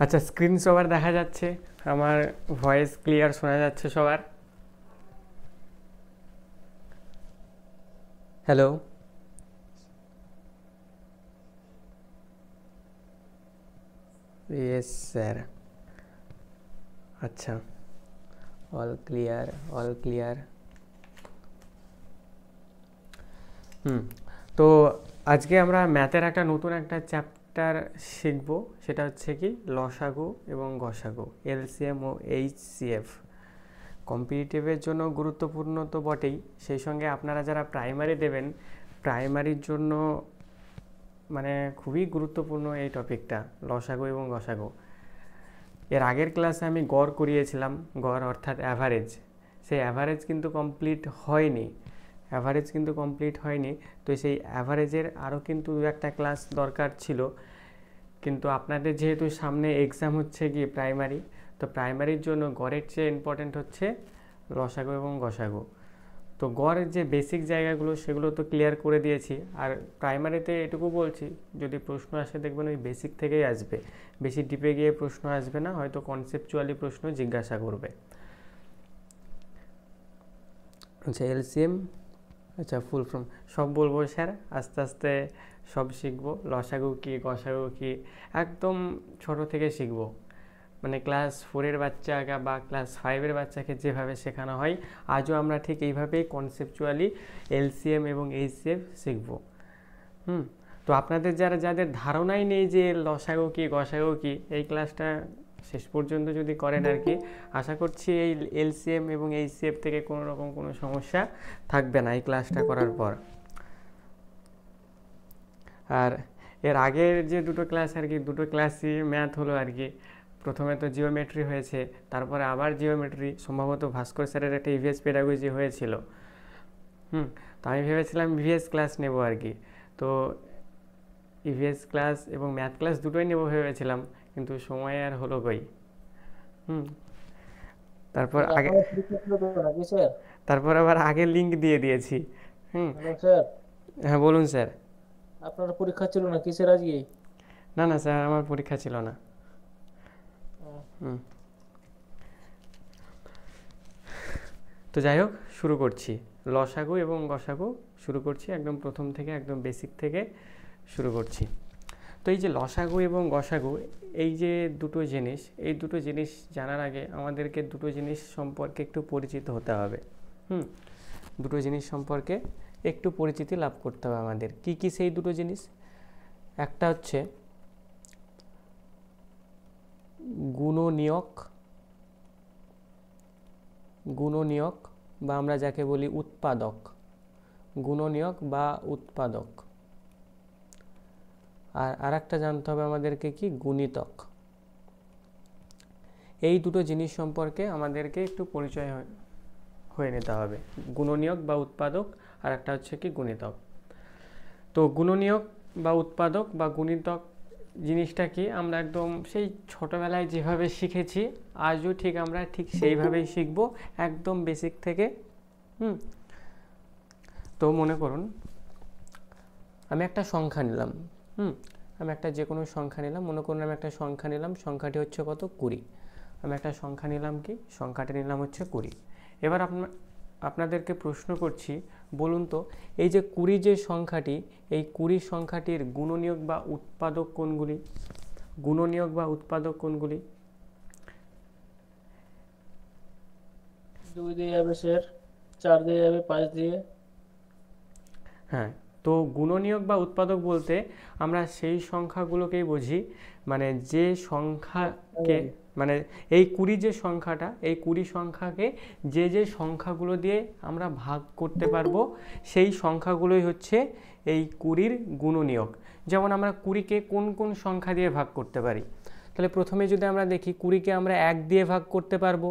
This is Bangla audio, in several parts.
अच्छा स्क्रीन सवार देखा जाएस क्लियर शना जा सवार हेलो यस सर अच्छा all clear all clear hmm तो आज के मैथर एक नतून एक चैप्ट একটার শিখব সেটা হচ্ছে কি লসাগু এবং গসাগু এলসিএম ও এইচসিএফ কম্পিটিটিভের জন্য গুরুত্বপূর্ণ তো বটেই সেই সঙ্গে আপনারা যারা প্রাইমারি দেবেন প্রাইমারির জন্য মানে খুবই গুরুত্বপূর্ণ এই টপিকটা লসাগু এবং গসাগু এর আগের ক্লাসে আমি গড় করিয়েছিলাম গড় অর্থাৎ অ্যাভারেজ সেই অ্যাভারেজ কিন্তু কমপ্লিট হয়নি অ্যাভারেজ কিন্তু কমপ্লিট হয়নি তো সেই অ্যাভারেজের আরও কিন্তু দু একটা ক্লাস দরকার ছিল কিন্তু আপনাদের যেহেতু সামনে এক্সাম হচ্ছে গিয়ে প্রাইমারি তো প্রাইমারির জন্য গড়ের চেয়ে ইম্পর্টেন্ট হচ্ছে রসাগো এবং গসাগো তো গড়ের যে বেসিক জায়গাগুলো সেগুলো তো ক্লিয়ার করে দিয়েছি আর প্রাইমারিতে এটুকু বলছি যদি প্রশ্ন আসে দেখবেন ওই বেসিক থেকেই আসবে বেশি ডিপে গিয়ে প্রশ্ন আসবে না হয়তো কনসেপচুয়ালি প্রশ্ন জিজ্ঞাসা করবে আচ্ছা এলসিএম আচ্ছা ফুল ফর্ম সব বলবো স্যার আস্তে আস্তে সব শিখবো লসাগু কী গসাগু কী একদম ছোট থেকে শিখবো মানে ক্লাস ফোরের বাচ্চা বা ক্লাস ফাইভের বাচ্চাকে যেভাবে শেখানো হয় আজও আমরা ঠিক এইভাবেই কনসেপচুয়ালি এলসিএম এবং এইচসিএফ শিখব হুম তো আপনাদের যারা যাদের ধারণাই নেই যে লসাগু কী গসাগু কি এই ক্লাসটা শেষ পর্যন্ত যদি করেন আর কি আশা করছি এই এলসিএম এবং এইচসিএফ থেকে কোনো রকম কোনো সমস্যা থাকবে না এই ক্লাসটা করার পর আর এর আগের যে দুটো ক্লাস আর কি দুটো ক্লাসই ম্যাথ হলো আর কি প্রথমে তো জিওমেট্রি হয়েছে তারপরে আবার জিওমেট্রি সম্ভবত ভাস্কর স্যারের একটা ইভিএস e পেডাগোজি হয়েছিল হুম তো আমি ভেবেছিলাম ইভিএস ক্লাস নেব আর কি তো ইভিএস e ক্লাস এবং ম্যাথ ক্লাস দুটোই নেব ভেবেছিলাম কিন্তু সময় আর হলো কই হুম তারপর আগে তারপর আবার আগে লিংক দিয়ে দিয়েছি হুম স্যার হ্যাঁ বলুন স্যার আপনার পরীক্ষা ছিল না কিসের আজকে না না স্যার আমার পরীক্ষা ছিল না তো যাই হোক শুরু করছি লসাগু এবং গসাগু শুরু করছি একদম প্রথম থেকে একদম বেসিক থেকে শুরু করছি তো এই যে লসাগু এবং গসাগু এই যে দুটো জিনিস এই দুটো জিনিস জানার আগে আমাদেরকে দুটো জিনিস সম্পর্কে একটু পরিচিত হতে হবে হুম দুটো জিনিস সম্পর্কে একটু পরিচিতি লাভ করতে হবে আমাদের কি কি সেই দুটো জিনিস একটা হচ্ছে গুণনীয়ক গুণনীয়ক বা আমরা যাকে বলি উৎপাদক গুণনীয়ক বা উৎপাদক আর আরেকটা জানতে হবে আমাদেরকে কি গুণিতক এই দুটো জিনিস সম্পর্কে আমাদেরকে একটু পরিচয় হয়ে নিতে হবে গুণনীয়ক বা উৎপাদক আর একটা হচ্ছে কি গুণিতক তো গুণনীয়ক বা উৎপাদক বা গুণিতক জিনিসটা কি আমরা একদম সেই ছোটোবেলায় যেভাবে শিখেছি আজও ঠিক আমরা ঠিক সেইভাবেই শিখব একদম বেসিক থেকে হুম তো মনে করুন আমি একটা সংখ্যা নিলাম হুম আমি একটা যে কোনো সংখ্যা নিলাম মনে করুন আমি একটা সংখ্যা নিলাম সংখ্যাটি হচ্ছে কত কুড়ি আমি একটা সংখ্যা নিলাম কি সংখ্যাটি নিলাম হচ্ছে কুড়ি এবার আপনা আপনাদেরকে প্রশ্ন করছি বলুন তো এই যে কুড়ি যে সংখ্যাটি এই কুড়ি সংখ্যাটির গুণনীয়ক বা উৎপাদক কোনগুলি গুণনীয়ক বা উৎপাদক কোনগুলি দুই দিয়ে যাবে স্যার চার দিয়ে যাবে পাঁচ দিয়ে হ্যাঁ তো গুণনীয়ক বা উৎপাদক বলতে আমরা সেই সংখ্যাগুলোকেই বুঝি মানে যে সংখ্যাকে মানে এই কুড়ি যে সংখ্যাটা এই কুড়ি সংখ্যাকে যে যে সংখ্যাগুলো দিয়ে আমরা ভাগ করতে পারবো সেই সংখ্যাগুলোই হচ্ছে এই কুড়ির গুণনীয়ক যেমন আমরা কুড়িকে কোন কোন সংখ্যা দিয়ে ভাগ করতে পারি তাহলে প্রথমে যদি আমরা দেখি কুড়িকে আমরা এক দিয়ে ভাগ করতে পারবো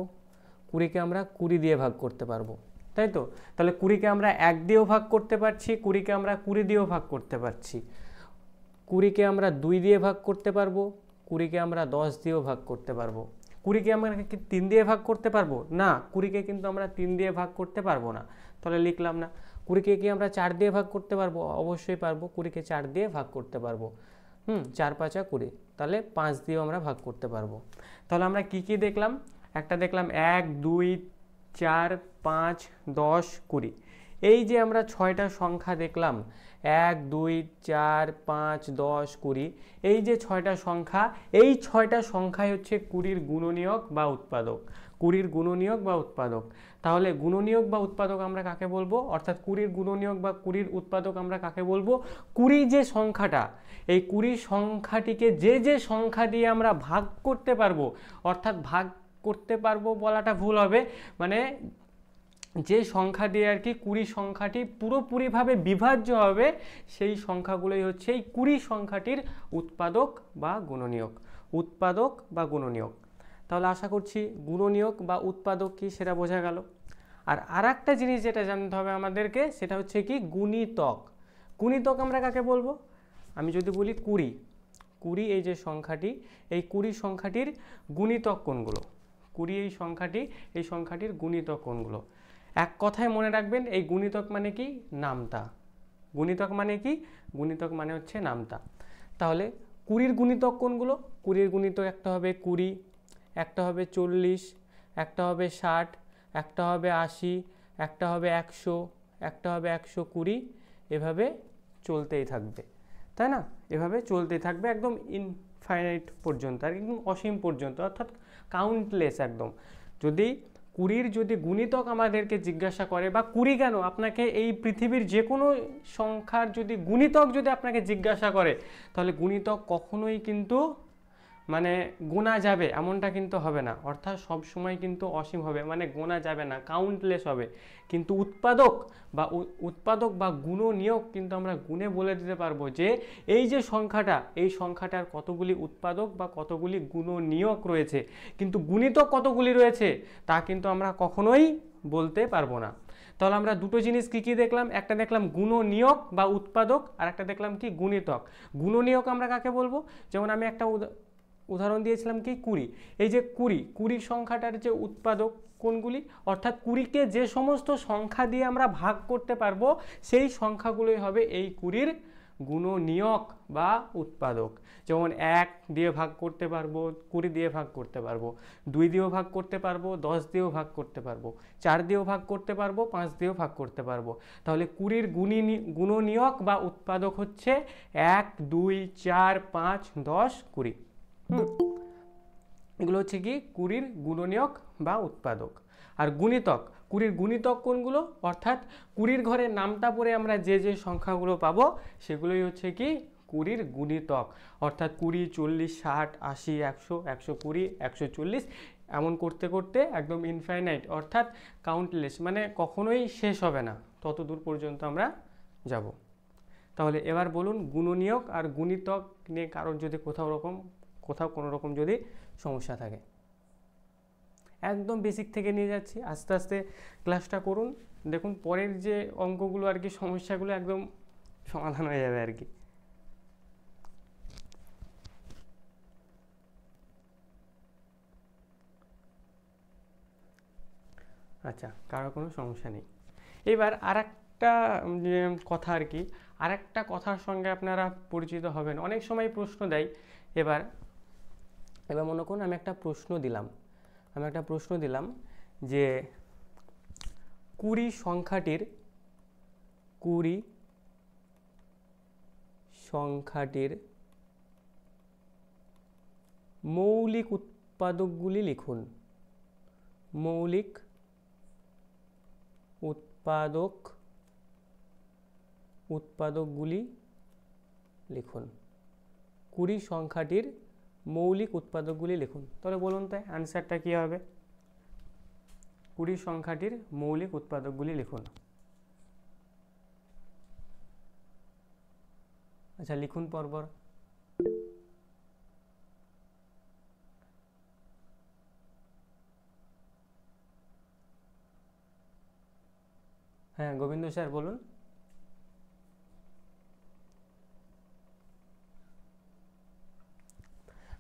কুড়িকে আমরা কুড়ি দিয়ে ভাগ করতে পারবো তাই তো তাহলে কুড়িকে আমরা এক দিয়েও ভাগ করতে পারছি কুড়িকে আমরা কুড়ি দিয়েও ভাগ করতে পারছি কুড়িকে আমরা দুই দিয়ে ভাগ করতে পারবো কুড়িকে আমরা দশ দিয়েও ভাগ করতে পারবো কুড়িকে আমরা কি তিন দিয়ে ভাগ করতে পারবো না কুড়িকে কিন্তু আমরা তিন দিয়ে ভাগ করতে পারবো না তাহলে লিখলাম না কুড়িকে কি আমরা চার দিয়ে ভাগ করতে পারবো অবশ্যই পারবো কুড়িকে চার দিয়ে ভাগ করতে পারবো হুম চার পাঁচা কুড়ি তাহলে পাঁচ দিয়েও আমরা ভাগ করতে পারবো তাহলে আমরা কি কি দেখলাম একটা দেখলাম এক দুই চার পাঁচ দশ কুড়ি এই যে আমরা ছয়টা সংখ্যা দেখলাম এক দুই চার পাঁচ দশ কুড়ি এই যে ছয়টা সংখ্যা এই ছয়টা সংখ্যাই হচ্ছে কুড়ির গুণনীয়ক বা উৎপাদক কুড়ির গুণনীয়ক বা উৎপাদক তাহলে গুণনীয়ক বা উৎপাদক আমরা কাকে বলবো অর্থাৎ কুড়ির গুণনীয়ক বা কুড়ির উৎপাদক আমরা কাকে বলবো কুড়ি যে সংখ্যাটা এই কুড়ি সংখ্যাটিকে যে যে সংখ্যা দিয়ে আমরা ভাগ করতে পারবো অর্থাৎ ভাগ করতে পারবো বলাটা ভুল হবে মানে যে সংখ্যা দিয়ে আর কি কুড়ি সংখ্যাটি পুরোপুরিভাবে বিভাজ্য হবে সেই সংখ্যাগুলোই হচ্ছে এই কুড়ি সংখ্যাটির উৎপাদক বা গুণনীয়ক উৎপাদক বা গুণনীয়ক তাহলে আশা করছি গুণনীয়ক বা উৎপাদক কি সেটা বোঝা গেল আর আর একটা জিনিস যেটা জানতে হবে আমাদেরকে সেটা হচ্ছে কি গুণিতক গুণিতক আমরা কাকে বলবো আমি যদি বলি কুড়ি কুড়ি এই যে সংখ্যাটি এই কুড়ি সংখ্যাটির গুণিতক কোনগুলো কুড়ি এই সংখ্যাটি এই সংখ্যাটির গুণিতক কোনগুলো এক কথায় মনে রাখবেন এই গুণিতক মানে কি নামতা গুণিতক মানে কি গুণিতক মানে হচ্ছে নামতা তাহলে কুড়ির গুণিতক কোনগুলো কুড়ির গুণিতক একটা হবে কুড়ি একটা হবে চল্লিশ একটা হবে ষাট একটা হবে আশি একটা হবে একশো একটা হবে একশো কুড়ি এভাবে চলতেই থাকবে তাই না এভাবে চলতেই থাকবে একদম ইনফাইনাইট পর্যন্ত আর একদম অসীম পর্যন্ত অর্থাৎ কাউন্টলেস একদম যদি কুড়ির যদি গুণিতক আমাদেরকে জিজ্ঞাসা করে বা কুড়ি কেন আপনাকে এই পৃথিবীর যে কোনো সংখ্যার যদি গুণিতক যদি আপনাকে জিজ্ঞাসা করে তাহলে গুণিতক কখনোই কিন্তু মানে গোনা যাবে এমনটা কিন্তু হবে না অর্থাৎ সব সময় কিন্তু অসীম হবে মানে গোনা যাবে না কাউন্টলেস হবে কিন্তু উৎপাদক বা উৎপাদক বা গুণ নিয়োগ কিন্তু আমরা গুণে বলে দিতে পারবো যে এই যে সংখ্যাটা এই সংখ্যাটার কতগুলি উৎপাদক বা কতগুলি গুণ নিয়োগ রয়েছে কিন্তু গুণিত কতগুলি রয়েছে তা কিন্তু আমরা কখনোই বলতে পারবো না তাহলে আমরা দুটো জিনিস কী কী দেখলাম একটা দেখলাম গুণ নিয়োগ বা উৎপাদক আর একটা দেখলাম কি গুণিতক গুণ নিয়োগ আমরা কাকে বলবো যেমন আমি একটা উদাহরণ দিয়েছিলাম কি কুড়ি এই যে কুড়ি কুড়ি সংখ্যাটার যে উৎপাদক কোনগুলি অর্থাৎ কুড়িকে যে সমস্ত সংখ্যা দিয়ে আমরা ভাগ করতে পারবো সেই সংখ্যাগুলোই হবে এই কুড়ির নিয়ক বা উৎপাদক যেমন এক দিয়ে ভাগ করতে পারবো কুড়ি দিয়ে ভাগ করতে পারবো দুই দিয়েও ভাগ করতে পারবো দশ দিয়েও ভাগ করতে পারবো চার দিয়েও ভাগ করতে পারবো পাঁচ দিয়েও ভাগ করতে পারবো তাহলে কুড়ির গুণী গুণনিয়ক বা উৎপাদক হচ্ছে এক দুই চার পাঁচ দশ কুড়ি এগুলো হচ্ছে কি কুড়ির গুণনীয়ক বা উৎপাদক আর গুণিতক কুড়ির গুণিতক কোনগুলো অর্থাৎ কুড়ির ঘরের নামটা পরে আমরা যে যে সংখ্যাগুলো পাব সেগুলোই হচ্ছে কি কুড়ির গুণিতক অর্থাৎ কুড়ি চল্লিশ ষাট আশি একশো একশো কুড়ি একশো চল্লিশ এমন করতে করতে একদম ইনফাইনাইট অর্থাৎ কাউন্টলেস মানে কখনোই শেষ হবে না তত দূর পর্যন্ত আমরা যাব তাহলে এবার বলুন গুণনীয়ক আর গুণিতক নিয়ে কারোর যদি কোথাও রকম কোথাও কোনো রকম যদি সমস্যা থাকে একদম বেসিক থেকে নিয়ে যাচ্ছি আস্তে আস্তে ক্লাসটা করুন দেখুন পরের যে অঙ্কগুলো আর কি সমস্যাগুলো একদম সমাধান হয়ে যাবে আর কি আচ্ছা কারো কোনো সমস্যা নেই এবার আর একটা কথা আর কি আর একটা কথার সঙ্গে আপনারা পরিচিত হবেন অনেক সময় প্রশ্ন দেয় এবার এবার মনে করুন আমি একটা প্রশ্ন দিলাম আমি একটা প্রশ্ন দিলাম যে কুড়ি সংখ্যাটির কুড়ি সংখ্যাটির মৌলিক উৎপাদকগুলি লিখুন মৌলিক উৎপাদক উৎপাদকগুলি লিখুন কুড়ি সংখ্যাটির মৌলিক উৎপাদকগুলি লিখুন তাহলে বলুন তাই আনসারটা কী হবে কুড়ি সংখ্যাটির মৌলিক উৎপাদকগুলি লিখুন আচ্ছা লিখুন পরপর হ্যাঁ গোবিন্দ স্যার বলুন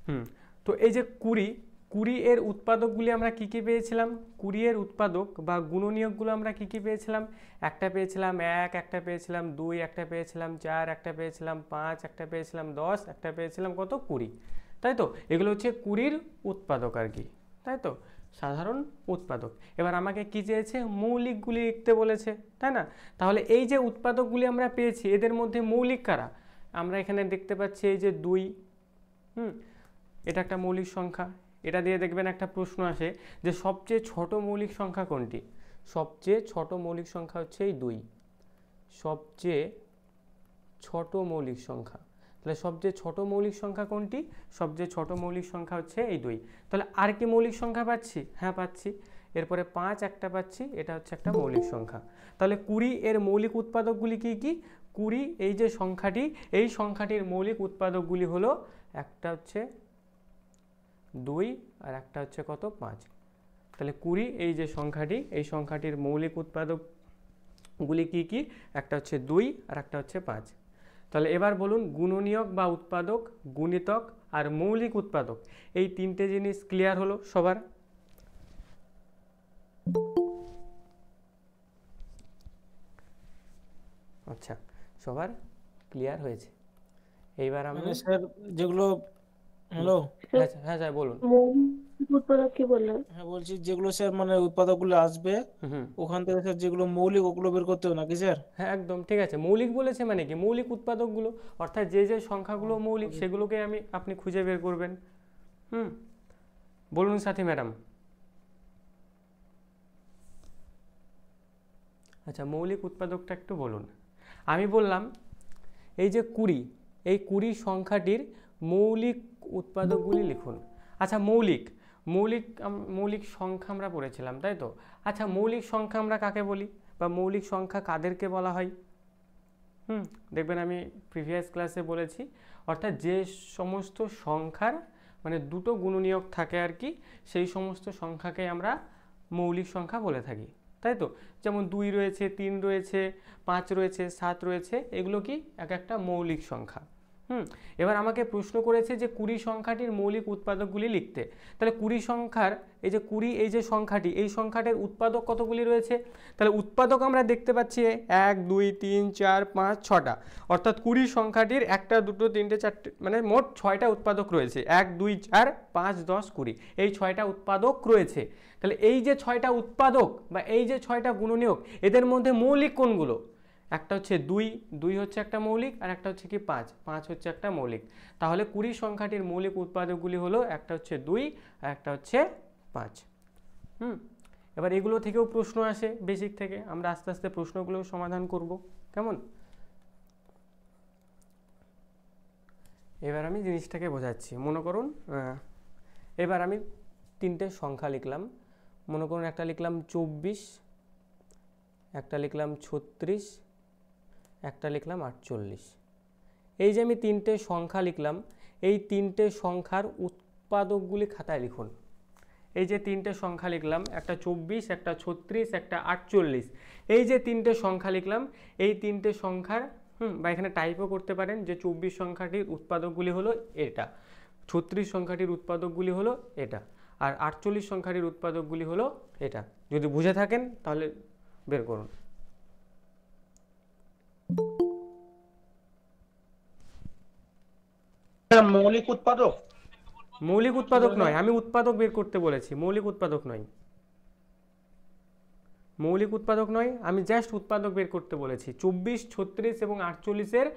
হুম তো এই যে কুড়ি কুড়ি এর উৎপাদকগুলি আমরা কী কী পেয়েছিলাম কুড়ি এর উৎপাদক বা গুণনিয়োগগুলো আমরা কী কী পেয়েছিলাম একটা পেয়েছিলাম এক একটা পেয়েছিলাম দুই একটা পেয়েছিলাম চার একটা পেয়েছিলাম পাঁচ একটা পেয়েছিলাম দশ একটা পেয়েছিলাম কত কুড়ি তাই তো এগুলো হচ্ছে কুড়ির উৎপাদক আর কি তাই তো সাধারণ উৎপাদক এবার আমাকে কী চেয়েছে মৌলিকগুলি লিখতে বলেছে তাই না তাহলে এই যে উৎপাদকগুলি আমরা পেয়েছি এদের মধ্যে মৌলিক কারা আমরা এখানে দেখতে পাচ্ছি এই যে দুই হুম এটা একটা মৌলিক সংখ্যা এটা দিয়ে দেখবেন একটা প্রশ্ন আসে যে সবচেয়ে ছোট মৌলিক সংখ্যা কোনটি সবচেয়ে ছোট মৌলিক সংখ্যা হচ্ছে এই দুই সবচেয়ে ছোট মৌলিক সংখ্যা তাহলে সবচেয়ে ছোট মৌলিক সংখ্যা কোনটি সবচেয়ে ছোট মৌলিক সংখ্যা হচ্ছে এই দুই তাহলে আর কি মৌলিক সংখ্যা পাচ্ছি হ্যাঁ পাচ্ছি এরপরে পাঁচ একটা পাচ্ছি এটা হচ্ছে একটা মৌলিক সংখ্যা তাহলে কুড়ি এর মৌলিক উৎপাদকগুলি কি কি কুড়ি এই যে সংখ্যাটি এই সংখ্যাটির মৌলিক উৎপাদকগুলি হলো একটা হচ্ছে দুই আর একটা হচ্ছে কত পাঁচ তাহলে কুড়ি এই যে সংখ্যাটি এই সংখ্যাটির মৌলিক উৎপাদকগুলি কি কি একটা হচ্ছে দুই আর একটা হচ্ছে পাঁচ তাহলে এবার বলুন গুণনীয়ক বা উৎপাদক গুণিতক আর মৌলিক উৎপাদক এই তিনটে জিনিস ক্লিয়ার হলো সবার আচ্ছা সবার ক্লিয়ার হয়েছে এইবার আমি মানে স্যার যেগুলো হ্যালো হ্যাঁ, হ্যাঁ, হ্যাঁ স্যার বলুন উৎপাদক কি বললেন হ্যাঁ বলছি যেগুলো স্যার মানে উৎপাদকগুলো আসবে ওখান থেকে স্যার যেগুলো মৌলিক ওগুলো বের করতে হবে নাকি স্যার হ্যাঁ একদম ঠিক আছে মৌলিক বলেছে মানে কি মৌলিক উৎপাদকগুলো অর্থাৎ যে যে সংখ্যাগুলো মৌলিক সেগুলোকে আমি আপনি খুঁজে বের করবেন হুম বলুন সাথী ম্যাডাম আচ্ছা মৌলিক উৎপাদকটা একটু বলুন আমি বললাম এই যে কুড়ি এই কুড়ি সংখ্যাটির মৌলিক উৎপাদকগুলি লিখুন আচ্ছা মৌলিক মৌলিক মৌলিক সংখ্যা আমরা পড়েছিলাম তাই তো আচ্ছা মৌলিক সংখ্যা আমরা কাকে বলি বা মৌলিক সংখ্যা কাদেরকে বলা হয় হুম দেখবেন আমি প্রিভিয়াস ক্লাসে বলেছি অর্থাৎ যে সমস্ত সংখ্যার মানে দুটো গুণনীয়ক থাকে আর কি সেই সমস্ত সংখ্যাকে আমরা মৌলিক সংখ্যা বলে থাকি তাই তো যেমন দুই রয়েছে তিন রয়েছে পাঁচ রয়েছে সাত রয়েছে এগুলো কি এক একটা মৌলিক সংখ্যা হুম এবার আমাকে প্রশ্ন করেছে যে কুড়ি সংখ্যাটির মৌলিক উৎপাদকগুলি লিখতে তাহলে কুড়ি সংখ্যার এই যে কুড়ি এই যে সংখ্যাটি এই সংখ্যাটির উৎপাদক কতগুলি রয়েছে তাহলে উৎপাদক আমরা দেখতে পাচ্ছি এক দুই তিন চার পাঁচ ছটা অর্থাৎ কুড়ি সংখ্যাটির একটা দুটো তিনটে চারটে মানে মোট ছয়টা উৎপাদক রয়েছে এক দুই চার পাঁচ দশ কুড়ি এই ছয়টা উৎপাদক রয়েছে তাহলে এই যে ছয়টা উৎপাদক বা এই যে ছয়টা গুণনীয়ক এদের মধ্যে মৌলিক কোনগুলো একটা হচ্ছে দুই দুই হচ্ছে একটা মৌলিক আর একটা হচ্ছে কি পাঁচ পাঁচ হচ্ছে একটা মৌলিক তাহলে কুড়ি সংখ্যাটির মৌলিক উৎপাদকগুলি হলো একটা হচ্ছে দুই আর একটা হচ্ছে পাঁচ হুম এবার এগুলো থেকেও প্রশ্ন আসে বেসিক থেকে আমরা আস্তে আস্তে প্রশ্নগুলো সমাধান করব কেমন এবার আমি জিনিসটাকে বোঝাচ্ছি মনে করুন এবার আমি তিনটে সংখ্যা লিখলাম মনে করুন একটা লিখলাম চব্বিশ একটা লিখলাম ছত্রিশ একটা লিখলাম আটচল্লিশ এই যে আমি তিনটে সংখ্যা লিখলাম এই তিনটে সংখ্যার উৎপাদকগুলি খাতায় লিখুন এই যে তিনটে সংখ্যা লিখলাম একটা চব্বিশ একটা ছত্রিশ একটা আটচল্লিশ এই যে তিনটে সংখ্যা লিখলাম এই তিনটে সংখ্যার হুম বা এখানে টাইপও করতে পারেন যে চব্বিশ সংখ্যাটির উৎপাদকগুলি হলো এটা ছত্রিশ সংখ্যাটির উৎপাদকগুলি হলো এটা আর আটচল্লিশ সংখ্যাটির উৎপাদকগুলি হলো এটা যদি বুঝে থাকেন তাহলে বের করুন মৌলিক উৎপাদক মৌলিক উৎপাদক নয় আমি উৎপাদক বের করতে বলেছি মৌলিক উৎপাদক নয় মৌলিক উৎপাদক নয় আমি জাস্ট উৎপাদক বের করতে বলেছি চব্বিশ ছত্রিশ এবং আটচল্লিশের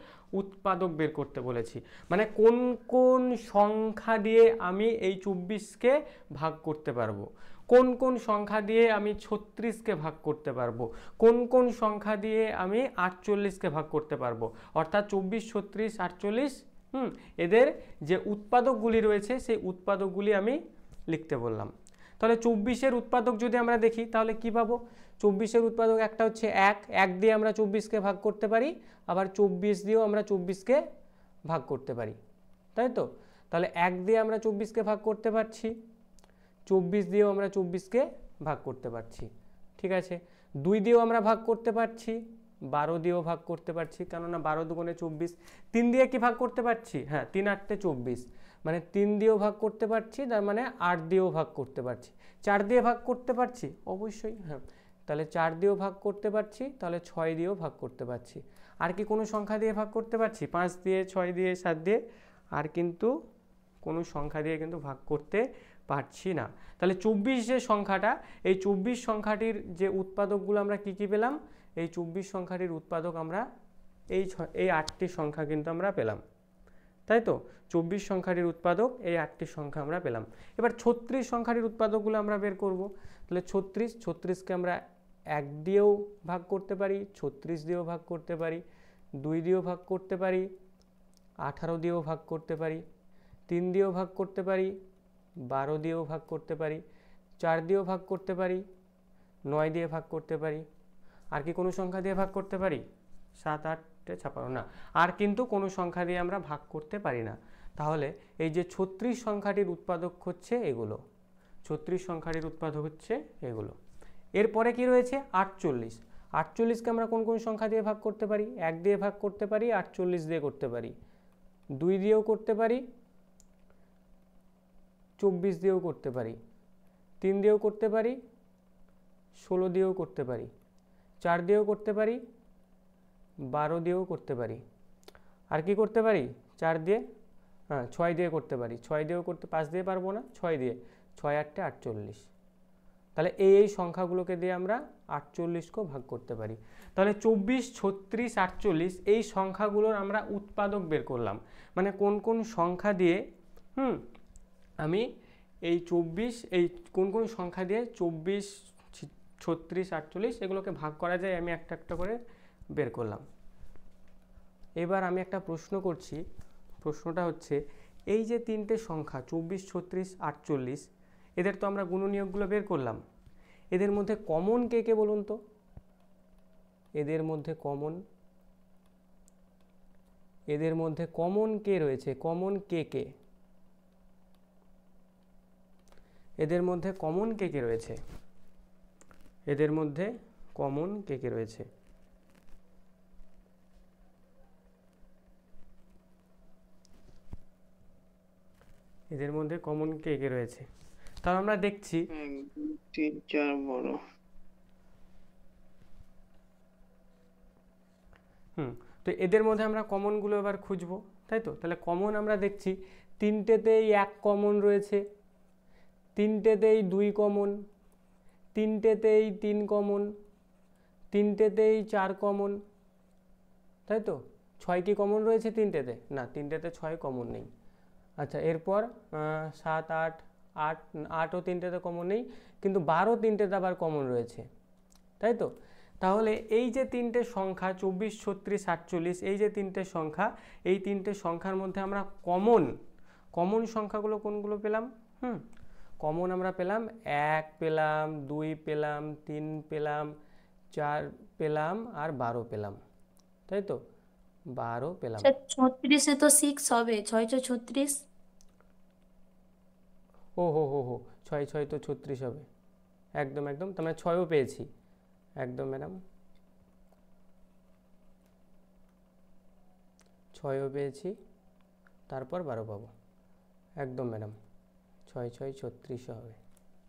উৎপাদক বের করতে বলেছি মানে কোন কোন সংখ্যা দিয়ে আমি এই চব্বিশকে ভাগ করতে পারবো কোন কোন সংখ্যা দিয়ে আমি ছত্রিশকে ভাগ করতে পারবো কোন কোন সংখ্যা দিয়ে আমি আটচল্লিশকে ভাগ করতে পারবো অর্থাৎ চব্বিশ ছত্রিশ আটচল্লিশ হুম এদের যে উৎপাদকগুলি রয়েছে সেই উৎপাদকগুলি আমি লিখতে বললাম তাহলে চব্বিশের উৎপাদক যদি আমরা দেখি তাহলে কি পাবো চব্বিশের উৎপাদক একটা হচ্ছে এক এক দিয়ে আমরা চব্বিশকে ভাগ করতে পারি আবার চব্বিশ দিয়েও আমরা চব্বিশকে ভাগ করতে পারি তাই তো তাহলে এক দিয়ে আমরা চব্বিশকে ভাগ করতে পারছি চব্বিশ দিয়েও আমরা চব্বিশকে ভাগ করতে পারছি ঠিক আছে দুই দিয়েও আমরা ভাগ করতে পারছি বারো দিয়েও ভাগ করতে পারছি কেননা বারো দুগুণে চব্বিশ তিন দিয়ে কি ভাগ করতে পারছি হ্যাঁ তিন আটটে চব্বিশ মানে তিন দিয়েও ভাগ করতে পারছি তার মানে আট দিয়েও ভাগ করতে পারছি চার দিয়ে ভাগ করতে পারছি অবশ্যই হ্যাঁ তাহলে চার দিয়েও ভাগ করতে পারছি তাহলে ছয় দিয়েও ভাগ করতে পারছি আর কি কোনো সংখ্যা দিয়ে ভাগ করতে পারছি পাঁচ দিয়ে ছয় দিয়ে সাত দিয়ে আর কিন্তু কোনো সংখ্যা দিয়ে কিন্তু ভাগ করতে পারছি না তাহলে চব্বিশ যে সংখ্যাটা এই চব্বিশ সংখ্যাটির যে উৎপাদকগুলো আমরা কি কি পেলাম এই চব্বিশ সংখ্যাটির উৎপাদক আমরা এই এই আটটি সংখ্যা কিন্তু আমরা পেলাম তাই তো চব্বিশ সংখ্যাটির উৎপাদক এই আটটি সংখ্যা আমরা পেলাম এবার ছত্রিশ সংখ্যাটির উৎপাদকগুলো আমরা বের করব তাহলে ছত্রিশ ছত্রিশকে আমরা এক দিয়েও ভাগ করতে পারি ছত্রিশ দিয়েও ভাগ করতে পারি দুই দিয়েও ভাগ করতে পারি আঠারো দিয়েও ভাগ করতে পারি তিন দিয়েও ভাগ করতে পারি বারো দিয়েও ভাগ করতে পারি চার দিয়েও ভাগ করতে পারি নয় দিয়ে ভাগ করতে পারি আর কি কোনো সংখ্যা দিয়ে ভাগ করতে পারি সাত আটে ছাপানো না আর কিন্তু কোনো সংখ্যা দিয়ে আমরা ভাগ করতে পারি না তাহলে এই যে ছত্রিশ সংখ্যাটির উৎপাদক হচ্ছে এগুলো ছত্রিশ সংখ্যাটির উৎপাদক হচ্ছে এগুলো এরপরে কি রয়েছে আটচল্লিশ আটচল্লিশকে আমরা কোন কোন সংখ্যা দিয়ে ভাগ করতে পারি এক দিয়ে ভাগ করতে পারি আটচল্লিশ দিয়ে করতে পারি দুই দিয়েও করতে পারি চব্বিশ দিয়েও করতে পারি তিন দিয়েও করতে পারি ষোলো দিয়েও করতে পারি চার দিয়েও করতে পারি বারো দিয়েও করতে পারি আর কি করতে পারি চার দিয়ে হ্যাঁ ছয় দিয়ে করতে পারি ছয় দিয়েও করতে পাঁচ দিয়ে পারবো না ছয় দিয়ে ছয় আটটা আটচল্লিশ তাহলে এই এই সংখ্যাগুলোকে দিয়ে আমরা আটচল্লিশকেও ভাগ করতে পারি তাহলে চব্বিশ ছত্রিশ আটচল্লিশ এই সংখ্যাগুলোর আমরা উৎপাদক বের করলাম মানে কোন কোন সংখ্যা দিয়ে হুম আমি এই চব্বিশ এই কোন কোন সংখ্যা দিয়ে চব্বিশ ছত্রিশ আটচল্লিশ এগুলোকে ভাগ করা যায় আমি একটা একটা করে বের করলাম এবার আমি একটা প্রশ্ন করছি প্রশ্নটা হচ্ছে এই যে তিনটে সংখ্যা চব্বিশ ছত্রিশ আটচল্লিশ এদের তো আমরা গুণনীয়কগুলো বের করলাম এদের মধ্যে কমন কে কে বলুন তো এদের মধ্যে কমন এদের মধ্যে কমন কে রয়েছে কমন কে কে এদের মধ্যে কমন কে কে রয়েছে এদের মধ্যে কমন কে কে রয়েছে এদের মধ্যে কমন কে কে রয়েছে তাহলে আমরা দেখছি তিন চার বড় হুম তো এদের মধ্যে আমরা কমনগুলো এবার খুঁজবো তাই তো তাহলে কমন আমরা দেখছি তিনটেতেই এক কমন রয়েছে তিনটেতেই দুই কমন তিনটেতেই তিন কমন তিনটেতেই চার কমন তাই তো ছয় কি কমন রয়েছে তিনটেতে না তিনটেতে ছয় কমন নেই আচ্ছা এরপর সাত আট আট আটও তিনটেতে কমন নেই কিন্তু বারো তিনটেতে আবার কমন রয়েছে তাই তো তাহলে এই যে তিনটে সংখ্যা চব্বিশ ছত্রিশ আটচল্লিশ এই যে তিনটে সংখ্যা এই তিনটে সংখ্যার মধ্যে আমরা কমন কমন সংখ্যাগুলো কোনগুলো পেলাম হুম কমন আমরা পেলাম এক পেলাম দুই পেলাম তিন পেলাম চার পেলাম আর বারো পেলাম তাই তো বারো পেলাম আচ্ছা, ছত্রিশে তো সিক্স হবে ছয় ছয় ছত্রিশ ও হো হো হো ছয় ছয় তো ছত্রিশ হবে একদম একদম তার মানে ছয়ও পেয়েছি একদম ম্যাডাম ছয়ও পেয়েছি তারপর বারো পাবো একদম ম্যাডাম ছয় ছয় ছত্রিশ হবে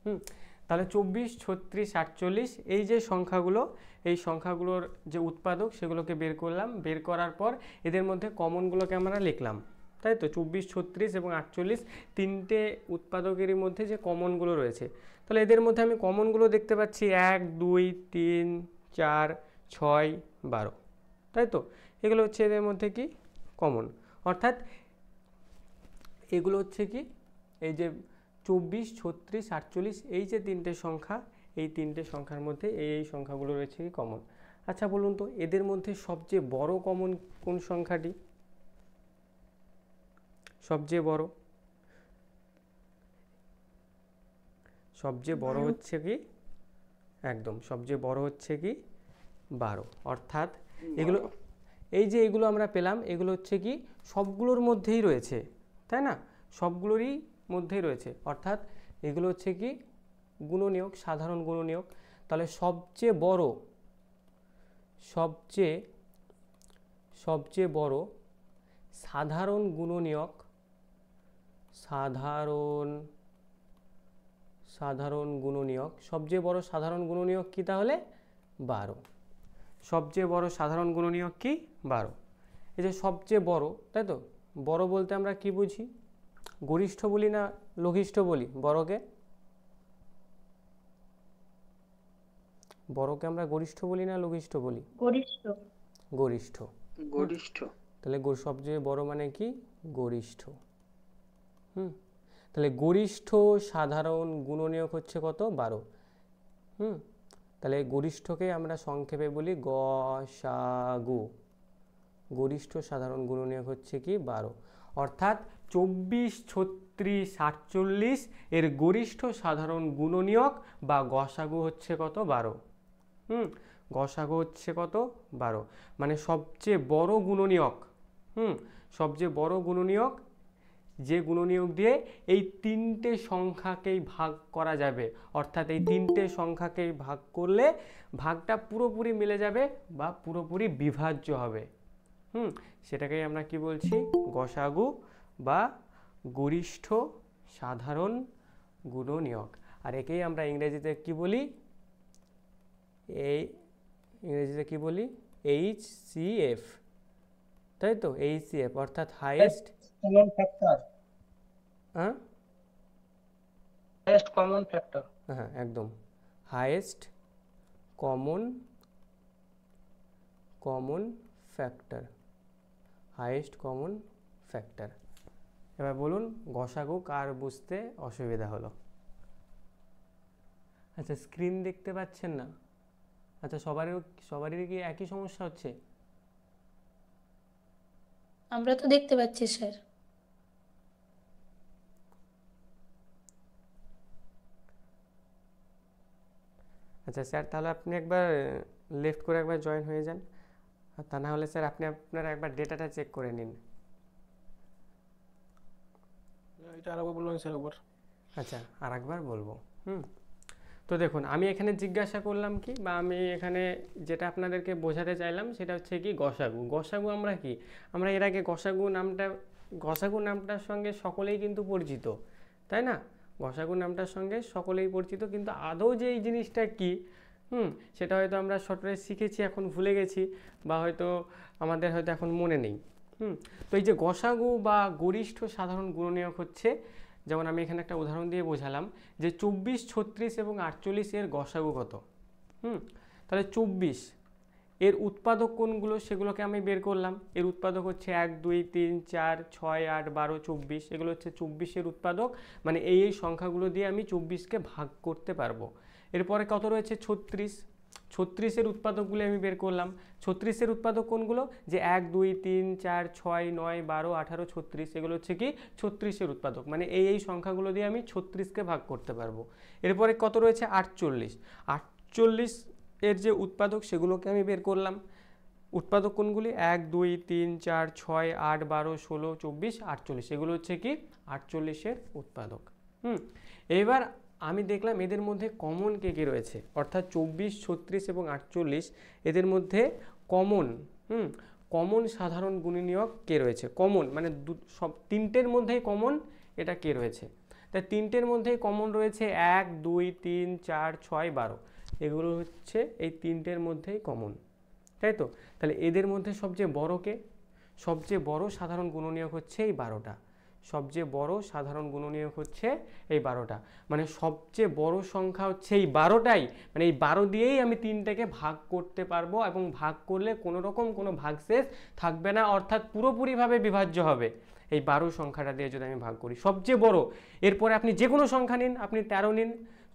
হুম তাহলে চব্বিশ ছত্রিশ আটচল্লিশ এই যে সংখ্যাগুলো এই সংখ্যাগুলোর যে উৎপাদক সেগুলোকে বের করলাম বের করার পর এদের মধ্যে কমনগুলোকে আমরা লিখলাম তাই তো চব্বিশ ছত্রিশ এবং আটচল্লিশ তিনটে উৎপাদকেরই মধ্যে যে কমনগুলো রয়েছে তাহলে এদের মধ্যে আমি কমনগুলো দেখতে পাচ্ছি এক দুই তিন চার ছয় বারো তাই তো এগুলো হচ্ছে এদের মধ্যে কি কমন অর্থাৎ এগুলো হচ্ছে কি এই যে চব্বিশ ছত্রিশ আটচল্লিশ এই যে তিনটে সংখ্যা এই তিনটে সংখ্যার মধ্যে এই এই সংখ্যাগুলো রয়েছে কি কমন আচ্ছা বলুন তো এদের মধ্যে সবচেয়ে বড় কমন কোন সংখ্যাটি সবচেয়ে বড় সবচেয়ে বড় হচ্ছে কি একদম সবচেয়ে বড় হচ্ছে কি বারো অর্থাৎ এগুলো এই যে এগুলো আমরা পেলাম এগুলো হচ্ছে কি সবগুলোর মধ্যেই রয়েছে তাই না সবগুলোরই মধ্যেই রয়েছে অর্থাৎ এগুলো হচ্ছে কি গুণনীয়ক সাধারণ গুণনীয়ক তাহলে সবচেয়ে বড় সবচেয়ে সবচেয়ে বড় সাধারণ গুণনীয়ক সাধারণ সাধারণ গুণনীয়ক সবচেয়ে বড় সাধারণ গুণনীয়ক কী তাহলে বারো সবচেয়ে বড় সাধারণ গুণনীয়ক কি বারো এই যে সবচেয়ে বড় তাই তো বড় বলতে আমরা কি বুঝি গরিষ্ঠ বলি না লঘিষ্ঠ বলি বড়কে বড়কে আমরা গরিষ্ঠ বলি না লঘিষ্ঠ বলি গরিষ্ঠ গরিষ্ঠ তাহলে সবচেয়ে বড় মানে কি গরিষ্ঠ হুম তাহলে গরিষ্ঠ সাধারণ গুণনীয়ক হচ্ছে কত বারো হুম তাহলে গরিষ্ঠকে আমরা সংক্ষেপে বলি গ সা গু গরিষ্ঠ সাধারণ গুণনীয়ক হচ্ছে কি বারো অর্থাৎ চব্বিশ ছত্রিশ সাতচল্লিশ এর গরিষ্ঠ সাধারণ গুণনীয়ক বা গসাগু হচ্ছে কত বারো হুম গসাগু হচ্ছে কত বারো মানে সবচেয়ে বড় গুণনীয়ক হুম সবচেয়ে বড় গুণনীয়ক যে গুণনীয়ক দিয়ে এই তিনটে সংখ্যাকেই ভাগ করা যাবে অর্থাৎ এই তিনটে সংখ্যাকেই ভাগ করলে ভাগটা পুরোপুরি মিলে যাবে বা পুরোপুরি বিভাজ্য হবে হুম সেটাকেই আমরা কি বলছি গসাগু বা গরিষ্ঠ সাধারণ গুণনীয়ক আর একেই আমরা ইংরেজিতে কি বলি এই ইংরেজিতে কি বলি এইচ সি এফ তাই তো এইচ সি এফ অর্থাৎ হাইয়েস্ট কমন ফ্যাক্টর হ্যাঁ হাইয়েস্ট কমন ফ্যাক্টর হ্যাঁ একদম highest common common factor highest common factor এবার বলুন ঘষাগু কার বুঝতে অসুবিধা হলো আচ্ছা স্ক্রিন দেখতে পাচ্ছেন না আচ্ছা সবারই সবারই কি একই সমস্যা হচ্ছে আমরা তো দেখতে পাচ্ছি স্যার আচ্ছা স্যার তাহলে আপনি একবার লেফট করে একবার জয়েন হয়ে যান তা না হলে স্যার আপনি আপনার একবার ডেটাটা চেক করে নিন এটা আরেকবার বললাম স্যার একবার আচ্ছা আর একবার বলবো হুম তো দেখুন আমি এখানে জিজ্ঞাসা করলাম কি বা আমি এখানে যেটা আপনাদেরকে বোঝাতে চাইলাম সেটা হচ্ছে কি গসাগু গসাগু আমরা কি আমরা এর আগে গসাগু নামটা গসাগু নামটার সঙ্গে সকলেই কিন্তু পরিচিত তাই না গসাগু নামটার সঙ্গে সকলেই পরিচিত কিন্তু আদৌ যে এই জিনিসটা কি হুম সেটা হয়তো আমরা শর্টরে শিখেছি এখন ভুলে গেছি বা হয়তো আমাদের হয়তো এখন মনে নেই হুম তো এই যে গসাগু বা গরিষ্ঠ সাধারণ গুণনীয়ক হচ্ছে যেমন আমি এখানে একটা উদাহরণ দিয়ে বোঝালাম যে চব্বিশ ছত্রিশ এবং আটচল্লিশ এর গসাগু কত হুম তাহলে চব্বিশ এর উৎপাদক কোনগুলো সেগুলোকে আমি বের করলাম এর উৎপাদক হচ্ছে এক দুই তিন চার ছয় আট বারো চব্বিশ এগুলো হচ্ছে চব্বিশের উৎপাদক মানে এই এই সংখ্যাগুলো দিয়ে আমি চব্বিশকে ভাগ করতে পারবো এরপরে কত রয়েছে ছত্রিশ ছত্রিশের উৎপাদকগুলি আমি বের করলাম ছত্রিশের উৎপাদক কোনগুলো যে এক দুই তিন চার ছয় নয় বারো আঠারো ছত্রিশ এগুলো হচ্ছে কি ছত্রিশের উৎপাদক মানে এই এই সংখ্যাগুলো দিয়ে আমি ছত্রিশকে ভাগ করতে পারবো এরপরে কত রয়েছে আটচল্লিশ আটচল্লিশ এর যে উৎপাদক সেগুলোকে আমি বের করলাম উৎপাদক কোনগুলি এক দুই তিন চার ছয় আট বারো ষোলো চব্বিশ আটচল্লিশ এগুলো হচ্ছে কি আটচল্লিশের উৎপাদক হুম এবার আমি দেখলাম এদের মধ্যে কমন কে কে রয়েছে অর্থাৎ চব্বিশ ছত্রিশ এবং আটচল্লিশ এদের মধ্যে কমন হুম কমন সাধারণ গুণনীয়ক কে রয়েছে কমন মানে দু সব তিনটের মধ্যেই কমন এটা কে রয়েছে তাই তিনটের মধ্যেই কমন রয়েছে এক দুই তিন চার ছয় বারো এগুলো হচ্ছে এই তিনটের মধ্যেই কমন তাই তো তাহলে এদের মধ্যে সবচেয়ে বড় কে সবচেয়ে বড় সাধারণ গুণনীয়ক হচ্ছে এই বারোটা সবচেয়ে বড় সাধারণ গুণনীয় হচ্ছে এই বারোটা মানে সবচেয়ে বড় সংখ্যা হচ্ছে এই বারোটাই মানে এই বারো দিয়েই আমি তিনটাকে ভাগ করতে পারবো এবং ভাগ করলে কোনো রকম কোনো ভাগশেষ থাকবে না অর্থাৎ পুরোপুরিভাবে বিভাজ্য হবে এই বারো সংখ্যাটা দিয়ে যদি আমি ভাগ করি সবচেয়ে বড় এরপরে আপনি যে কোনো সংখ্যা নিন আপনি তেরো নিন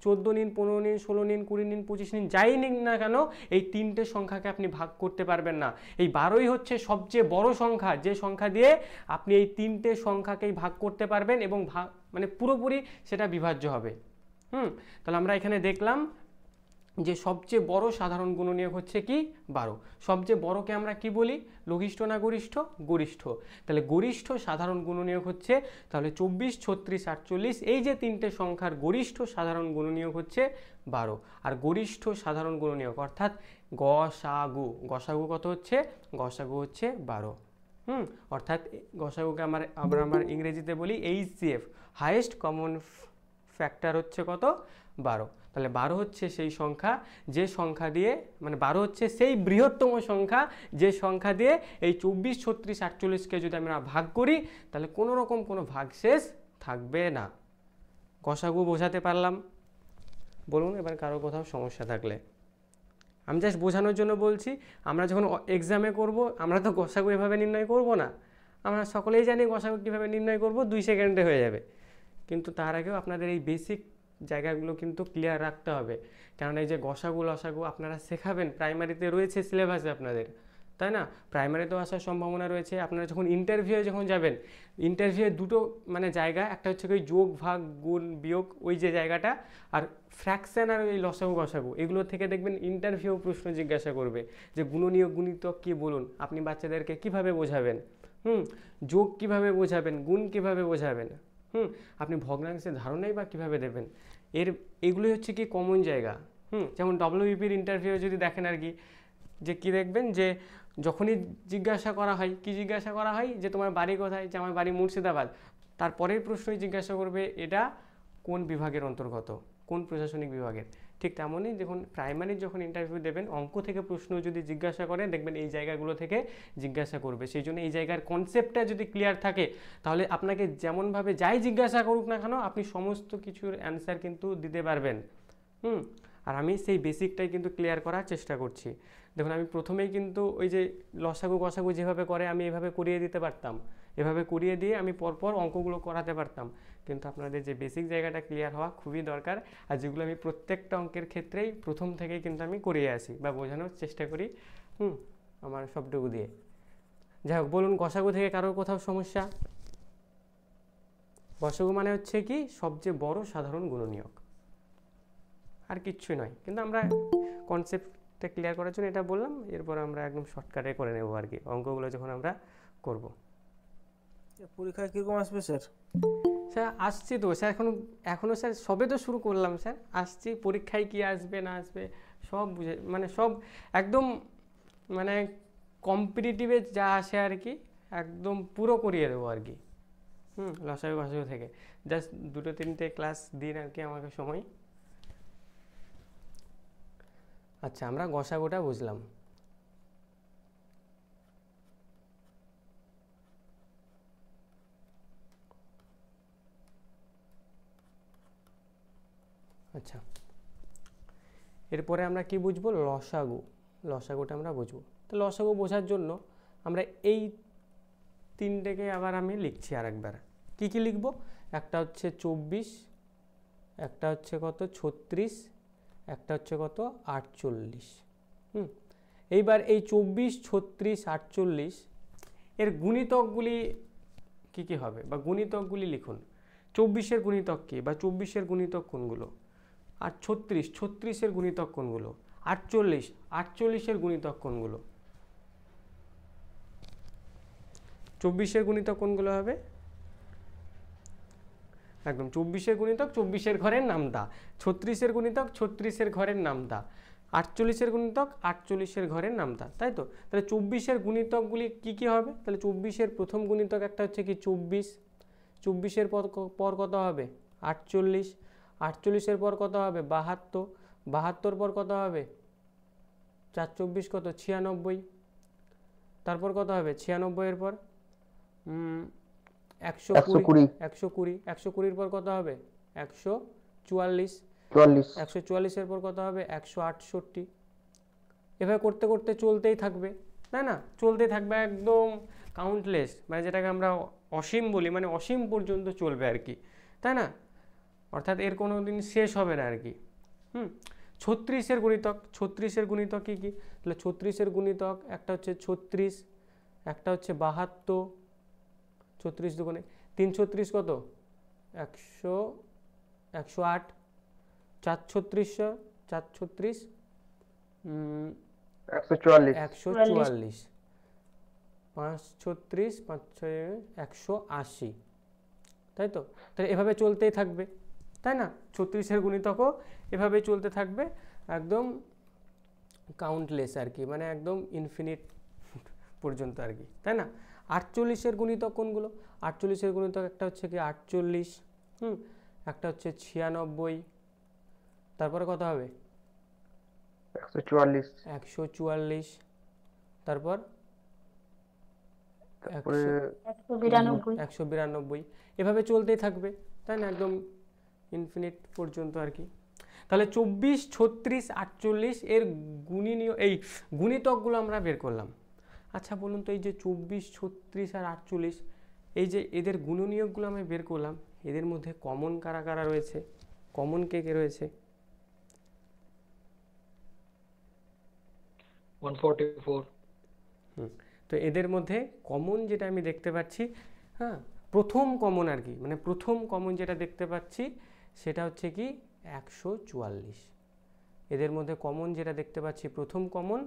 চোদ্দ নিন পনেরো নিন ষোলো নিন কুড়ি নিন পঁচিশ নিন যাই নিন না কেন এই তিনটে সংখ্যাকে আপনি ভাগ করতে পারবেন না এই বারোই হচ্ছে সবচেয়ে বড় সংখ্যা যে সংখ্যা দিয়ে আপনি এই তিনটে সংখ্যাকেই ভাগ করতে পারবেন এবং ভাগ মানে পুরোপুরি সেটা বিভাজ্য হবে হুম তাহলে আমরা এখানে দেখলাম যে সবচেয়ে বড় সাধারণ গুণনীয়ক হচ্ছে কি বারো সবচেয়ে বড়কে আমরা কি বলি লঘিষ্ঠ না গরিষ্ঠ গরিষ্ঠ তাহলে গরিষ্ঠ সাধারণ গুণনীয়ক হচ্ছে তাহলে চব্বিশ ছত্রিশ আটচল্লিশ এই যে তিনটে সংখ্যার গরিষ্ঠ সাধারণ গুণনীয়ক হচ্ছে বারো আর গরিষ্ঠ সাধারণ গুণনীয়ক অর্থাৎ গসাগু গসাগু কত হচ্ছে গসাগু হচ্ছে বারো হুম অর্থাৎ গসাগুকে আমার আমরা আমার ইংরেজিতে বলি এইচসিএফ হাইয়েস্ট কমন ফ্যাক্টর হচ্ছে কত বারো তাহলে বারো হচ্ছে সেই সংখ্যা যে সংখ্যা দিয়ে মানে বারো হচ্ছে সেই বৃহত্তম সংখ্যা যে সংখ্যা দিয়ে এই চব্বিশ ছত্রিশ আটচল্লিশকে যদি আমরা ভাগ করি তাহলে কোনো রকম কোনো ভাগশেষ থাকবে না কষাগু বোঝাতে পারলাম বলুন এবার কারো কোথাও সমস্যা থাকলে আমি জাস্ট বোঝানোর জন্য বলছি আমরা যখন এক্সামে করব আমরা তো কষাগু এভাবে নির্ণয় করব না আমরা সকলেই জানি কষাগু কীভাবে নির্ণয় করব দুই সেকেন্ডে হয়ে যাবে কিন্তু তার আগেও আপনাদের এই বেসিক জায়গাগুলো কিন্তু ক্লিয়ার রাখতে হবে কারণ এই যে গসাগু লসাগু আপনারা শেখাবেন প্রাইমারিতে রয়েছে সিলেবাসে আপনাদের তাই না তো আসার সম্ভাবনা রয়েছে আপনারা যখন ইন্টারভিউয়ে যখন যাবেন ইন্টারভিউয়ে দুটো মানে জায়গা একটা হচ্ছে ওই যোগ ভাগ গুণ বিয়োগ ওই যে জায়গাটা আর ফ্র্যাকশান আর ওই লসাগু গসাগু এগুলো থেকে দেখবেন ইন্টারভিউ প্রশ্ন জিজ্ঞাসা করবে যে গুণনীয় গুণিত কী বলুন আপনি বাচ্চাদেরকে কিভাবে বোঝাবেন হুম যোগ কিভাবে বোঝাবেন গুণ কিভাবে বোঝাবেন হুম আপনি ভগ্নাংশের ধারণাই বা কীভাবে দেবেন এর এগুলোই হচ্ছে কি কমন জায়গা হুম যেমন ডব্লিউপির e ইন্টারভিউ যদি দেখেন আর কি যে কি দেখবেন যে যখনই জিজ্ঞাসা করা হয় কি জিজ্ঞাসা করা হয় যে তোমার বাড়ি কোথায় যে আমার বাড়ি মুর্শিদাবাদ তারপরের প্রশ্নই জিজ্ঞাসা করবে এটা কোন বিভাগের অন্তর্গত কোন প্রশাসনিক বিভাগের ঠিক তেমনই দেখুন প্রাইমারি যখন ইন্টারভিউ দেবেন অঙ্ক থেকে প্রশ্ন যদি জিজ্ঞাসা করে দেখবেন এই জায়গাগুলো থেকে জিজ্ঞাসা করবে সেই জন্য এই জায়গার কনসেপ্টটা যদি ক্লিয়ার থাকে তাহলে আপনাকে যেমনভাবে যাই জিজ্ঞাসা করুক না কেন আপনি সমস্ত কিছুর অ্যান্সার কিন্তু দিতে পারবেন হুম আর আমি সেই বেসিকটাই কিন্তু ক্লিয়ার করার চেষ্টা করছি দেখুন আমি প্রথমেই কিন্তু ওই যে লসাগু গসাগু যেভাবে করে আমি এভাবে করিয়ে দিতে পারতাম এভাবে করিয়ে দিয়ে আমি পরপর অঙ্কগুলো করাতে পারতাম কিন্তু আপনাদের যে বেসিক জায়গাটা ক্লিয়ার হওয়া খুবই দরকার আর যেগুলো আমি প্রত্যেকটা অঙ্কের ক্ষেত্রেই প্রথম থেকেই কিন্তু আমি করিয়ে আসি বা বোঝানোর চেষ্টা করি হুম আমার সবটুকু দিয়ে যাই হোক বলুন গসাগু থেকে কারোর কোথাও সমস্যা গসাগু মানে হচ্ছে কি সবচেয়ে বড় সাধারণ গুণনীয়ক আর কিচ্ছুই নয় কিন্তু আমরা কনসেপ্টটা ক্লিয়ার করার জন্য এটা বললাম এরপর আমরা একদম শর্টকাটে করে নেব আর কি অঙ্কগুলো যখন আমরা করবো পরীক্ষায় কীরকম আসবে স্যার স্যার আসছি তো স্যার এখন এখনও স্যার সবে তো শুরু করলাম স্যার আসছি পরীক্ষায় কি আসবে না আসবে সব বুঝে মানে সব একদম মানে কম্পিটিটিভে যা আসে আর কি একদম পুরো করিয়ে দেবো আর কি হুম লসাই কষাগু থেকে জাস্ট দুটো তিনটে ক্লাস দিন আর কি আমাকে সময় আচ্ছা আমরা গোটা বুঝলাম আচ্ছা এরপরে আমরা কি বুঝবো লসাগু লসাগুটা আমরা বুঝবো তো লসাগু বোঝার জন্য আমরা এই তিনটেকে আবার আমি লিখছি আরেকবার কি কী কী লিখব একটা হচ্ছে চব্বিশ একটা হচ্ছে কত ছত্রিশ একটা হচ্ছে কত আটচল্লিশ হুম এইবার এই চব্বিশ ছত্রিশ আটচল্লিশ এর গুণিতকগুলি কি কি হবে বা গুণিতকগুলি লিখুন চব্বিশের গুণিতক কী বা চব্বিশের গুণিতক কোনগুলো আর ছত্রিশ ছত্রিশের গুণিতক কোনগুলো আটচল্লিশ আটচল্লিশের গুণিতক কোনগুলো চব্বিশের গুণিতক কোনগুলো হবে একদম চব্বিশের গুণিতক চব্বিশের ঘরের দা ছত্রিশের গুণিতক ছত্রিশের ঘরের দা আটচল্লিশের গুণিতক আটচল্লিশের ঘরের দা তাই তো তাহলে চব্বিশের গুণিতকগুলি কি কি হবে তাহলে চব্বিশের প্রথম গুণিতক একটা হচ্ছে কি চব্বিশ চব্বিশের পর পর কত হবে আটচল্লিশ আটচল্লিশের পর কত হবে বাহাত্তর বাহাত্তর পর কত হবে চার চব্বিশ কত ছিয়ানব্বই তারপর কত হবে ছিয়ানব্বইয়ের পর একশো কুড়ি একশো কুড়ি একশো কুড়ির পর কত হবে একশো চুয়াল্লিশ চুয়াল্লিশ একশো চুয়াল্লিশের পর কত হবে একশো আটষট্টি এভাবে করতে করতে চলতেই থাকবে তাই না চলতে থাকবে একদম কাউন্টলেস মানে যেটাকে আমরা অসীম বলি মানে অসীম পর্যন্ত চলবে আর কি তাই না অর্থাৎ এর কোনো দিন শেষ হবে না আর কি হুম ছত্রিশের গুণিতক ছত্রিশের গুণিতক কী কী তাহলে ছত্রিশের গুণিতক একটা হচ্ছে ছত্রিশ একটা হচ্ছে বাহাত্তর ছত্রিশ দুগুণে তিন ছত্রিশ কত একশো একশো আট চার ছত্রিশশো চার ছত্রিশ একশো একশো চুয়াল্লিশ পাঁচ ছত্রিশ পাঁচ ছয় একশো আশি তাই তো তাহলে এভাবে চলতেই থাকবে তাই না ছত্রিশের গুণিতকও এভাবে চলতে থাকবে একদম কাউন্টলেস আর কি মানে একদম ইনফিনিট পর্যন্ত আর কি তাই না আটচল্লিশের গুণিতক কোনগুলো আটচল্লিশের গুণিতক একটা হচ্ছে কি আটচল্লিশ হুম একটা হচ্ছে ছিয়ানব্বই তারপরে কত হবে একশো চুয়াল্লিশ একশো চুয়াল্লিশ তারপর একশো বিরানব্বই এভাবে চলতেই থাকবে তাই না একদম ইনফিনিট পর্যন্ত আর কি তাহলে চব্বিশ ছত্রিশ আটচল্লিশ এর গুণিনীয় এই গুণিতকগুলো আমরা বের করলাম আচ্ছা বলুন তো এই যে চব্বিশ ছত্রিশ আর আটচল্লিশ এই যে এদের গুণনীয়কগুলো আমি বের করলাম এদের মধ্যে কমন কারা কারা রয়েছে কমন কে কে রয়েছে তো এদের মধ্যে কমন যেটা আমি দেখতে পাচ্ছি হ্যাঁ প্রথম কমন আর কি মানে প্রথম কমন যেটা দেখতে পাচ্ছি সেটা হচ্ছে কি একশো চুয়াল্লিশ এদের মধ্যে কমন যেটা দেখতে পাচ্ছি প্রথম কমন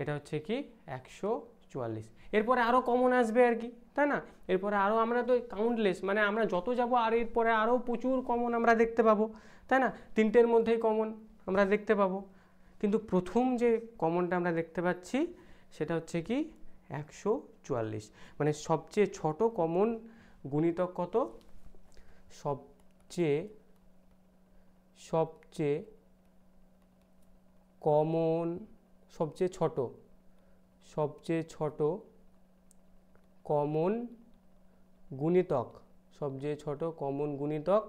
এটা হচ্ছে কি একশো চুয়াল্লিশ এরপরে আরও কমন আসবে আর কি তাই না এরপরে আরও আমরা তো কাউন্টলেস মানে আমরা যত যাব আর এরপরে আরও প্রচুর কমন আমরা দেখতে পাবো তাই না তিনটের মধ্যেই কমন আমরা দেখতে পাবো কিন্তু প্রথম যে কমনটা আমরা দেখতে পাচ্ছি সেটা হচ্ছে কি একশো চুয়াল্লিশ মানে সবচেয়ে ছোট কমন গুণিতক কত সবচেয়ে সবচেয়ে কমন সবচেয়ে ছোট সবচেয়ে ছোট কমন গুণিতক সবচেয়ে ছোট কমন গুণিতক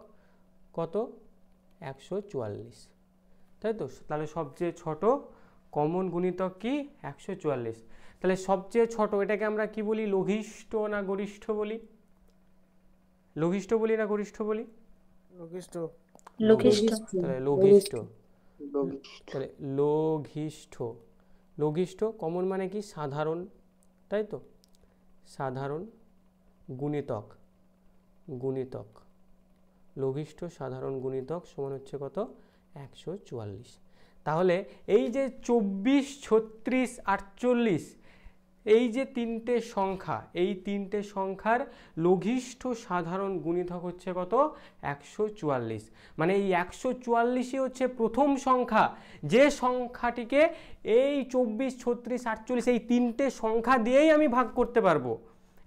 কত একশো চুয়াল্লিশ তাই তো তাহলে সবচেয়ে ছোট কমন গুণিতক কি একশো চুয়াল্লিশ তাহলে সবচেয়ে ছোট এটাকে আমরা কি বলি লঘিষ্ঠ না গরিষ্ঠ বলি লঘিষ্ঠ বলি না গরিষ্ঠ বলি লঘিষ্ঠ লোঘিষ্ঠ লোঘিষ্ঠ কমন মানে কি সাধারণ তাই তো সাধারণ গুণিতক গুণিতক লোঘিষ্ঠ সাধারণ গুণিতক সমান হচ্ছে কত একশো তাহলে এই যে চব্বিশ ছত্রিশ আটচল্লিশ এই যে তিনটে সংখ্যা এই তিনটে সংখ্যার লঘিষ্ঠ সাধারণ গুণিতক হচ্ছে কত একশো মানে এই একশো চুয়াল্লিশই হচ্ছে প্রথম সংখ্যা যে সংখ্যাটিকে এই চব্বিশ ছত্রিশ আটচল্লিশ এই তিনটে সংখ্যা দিয়েই আমি ভাগ করতে পারবো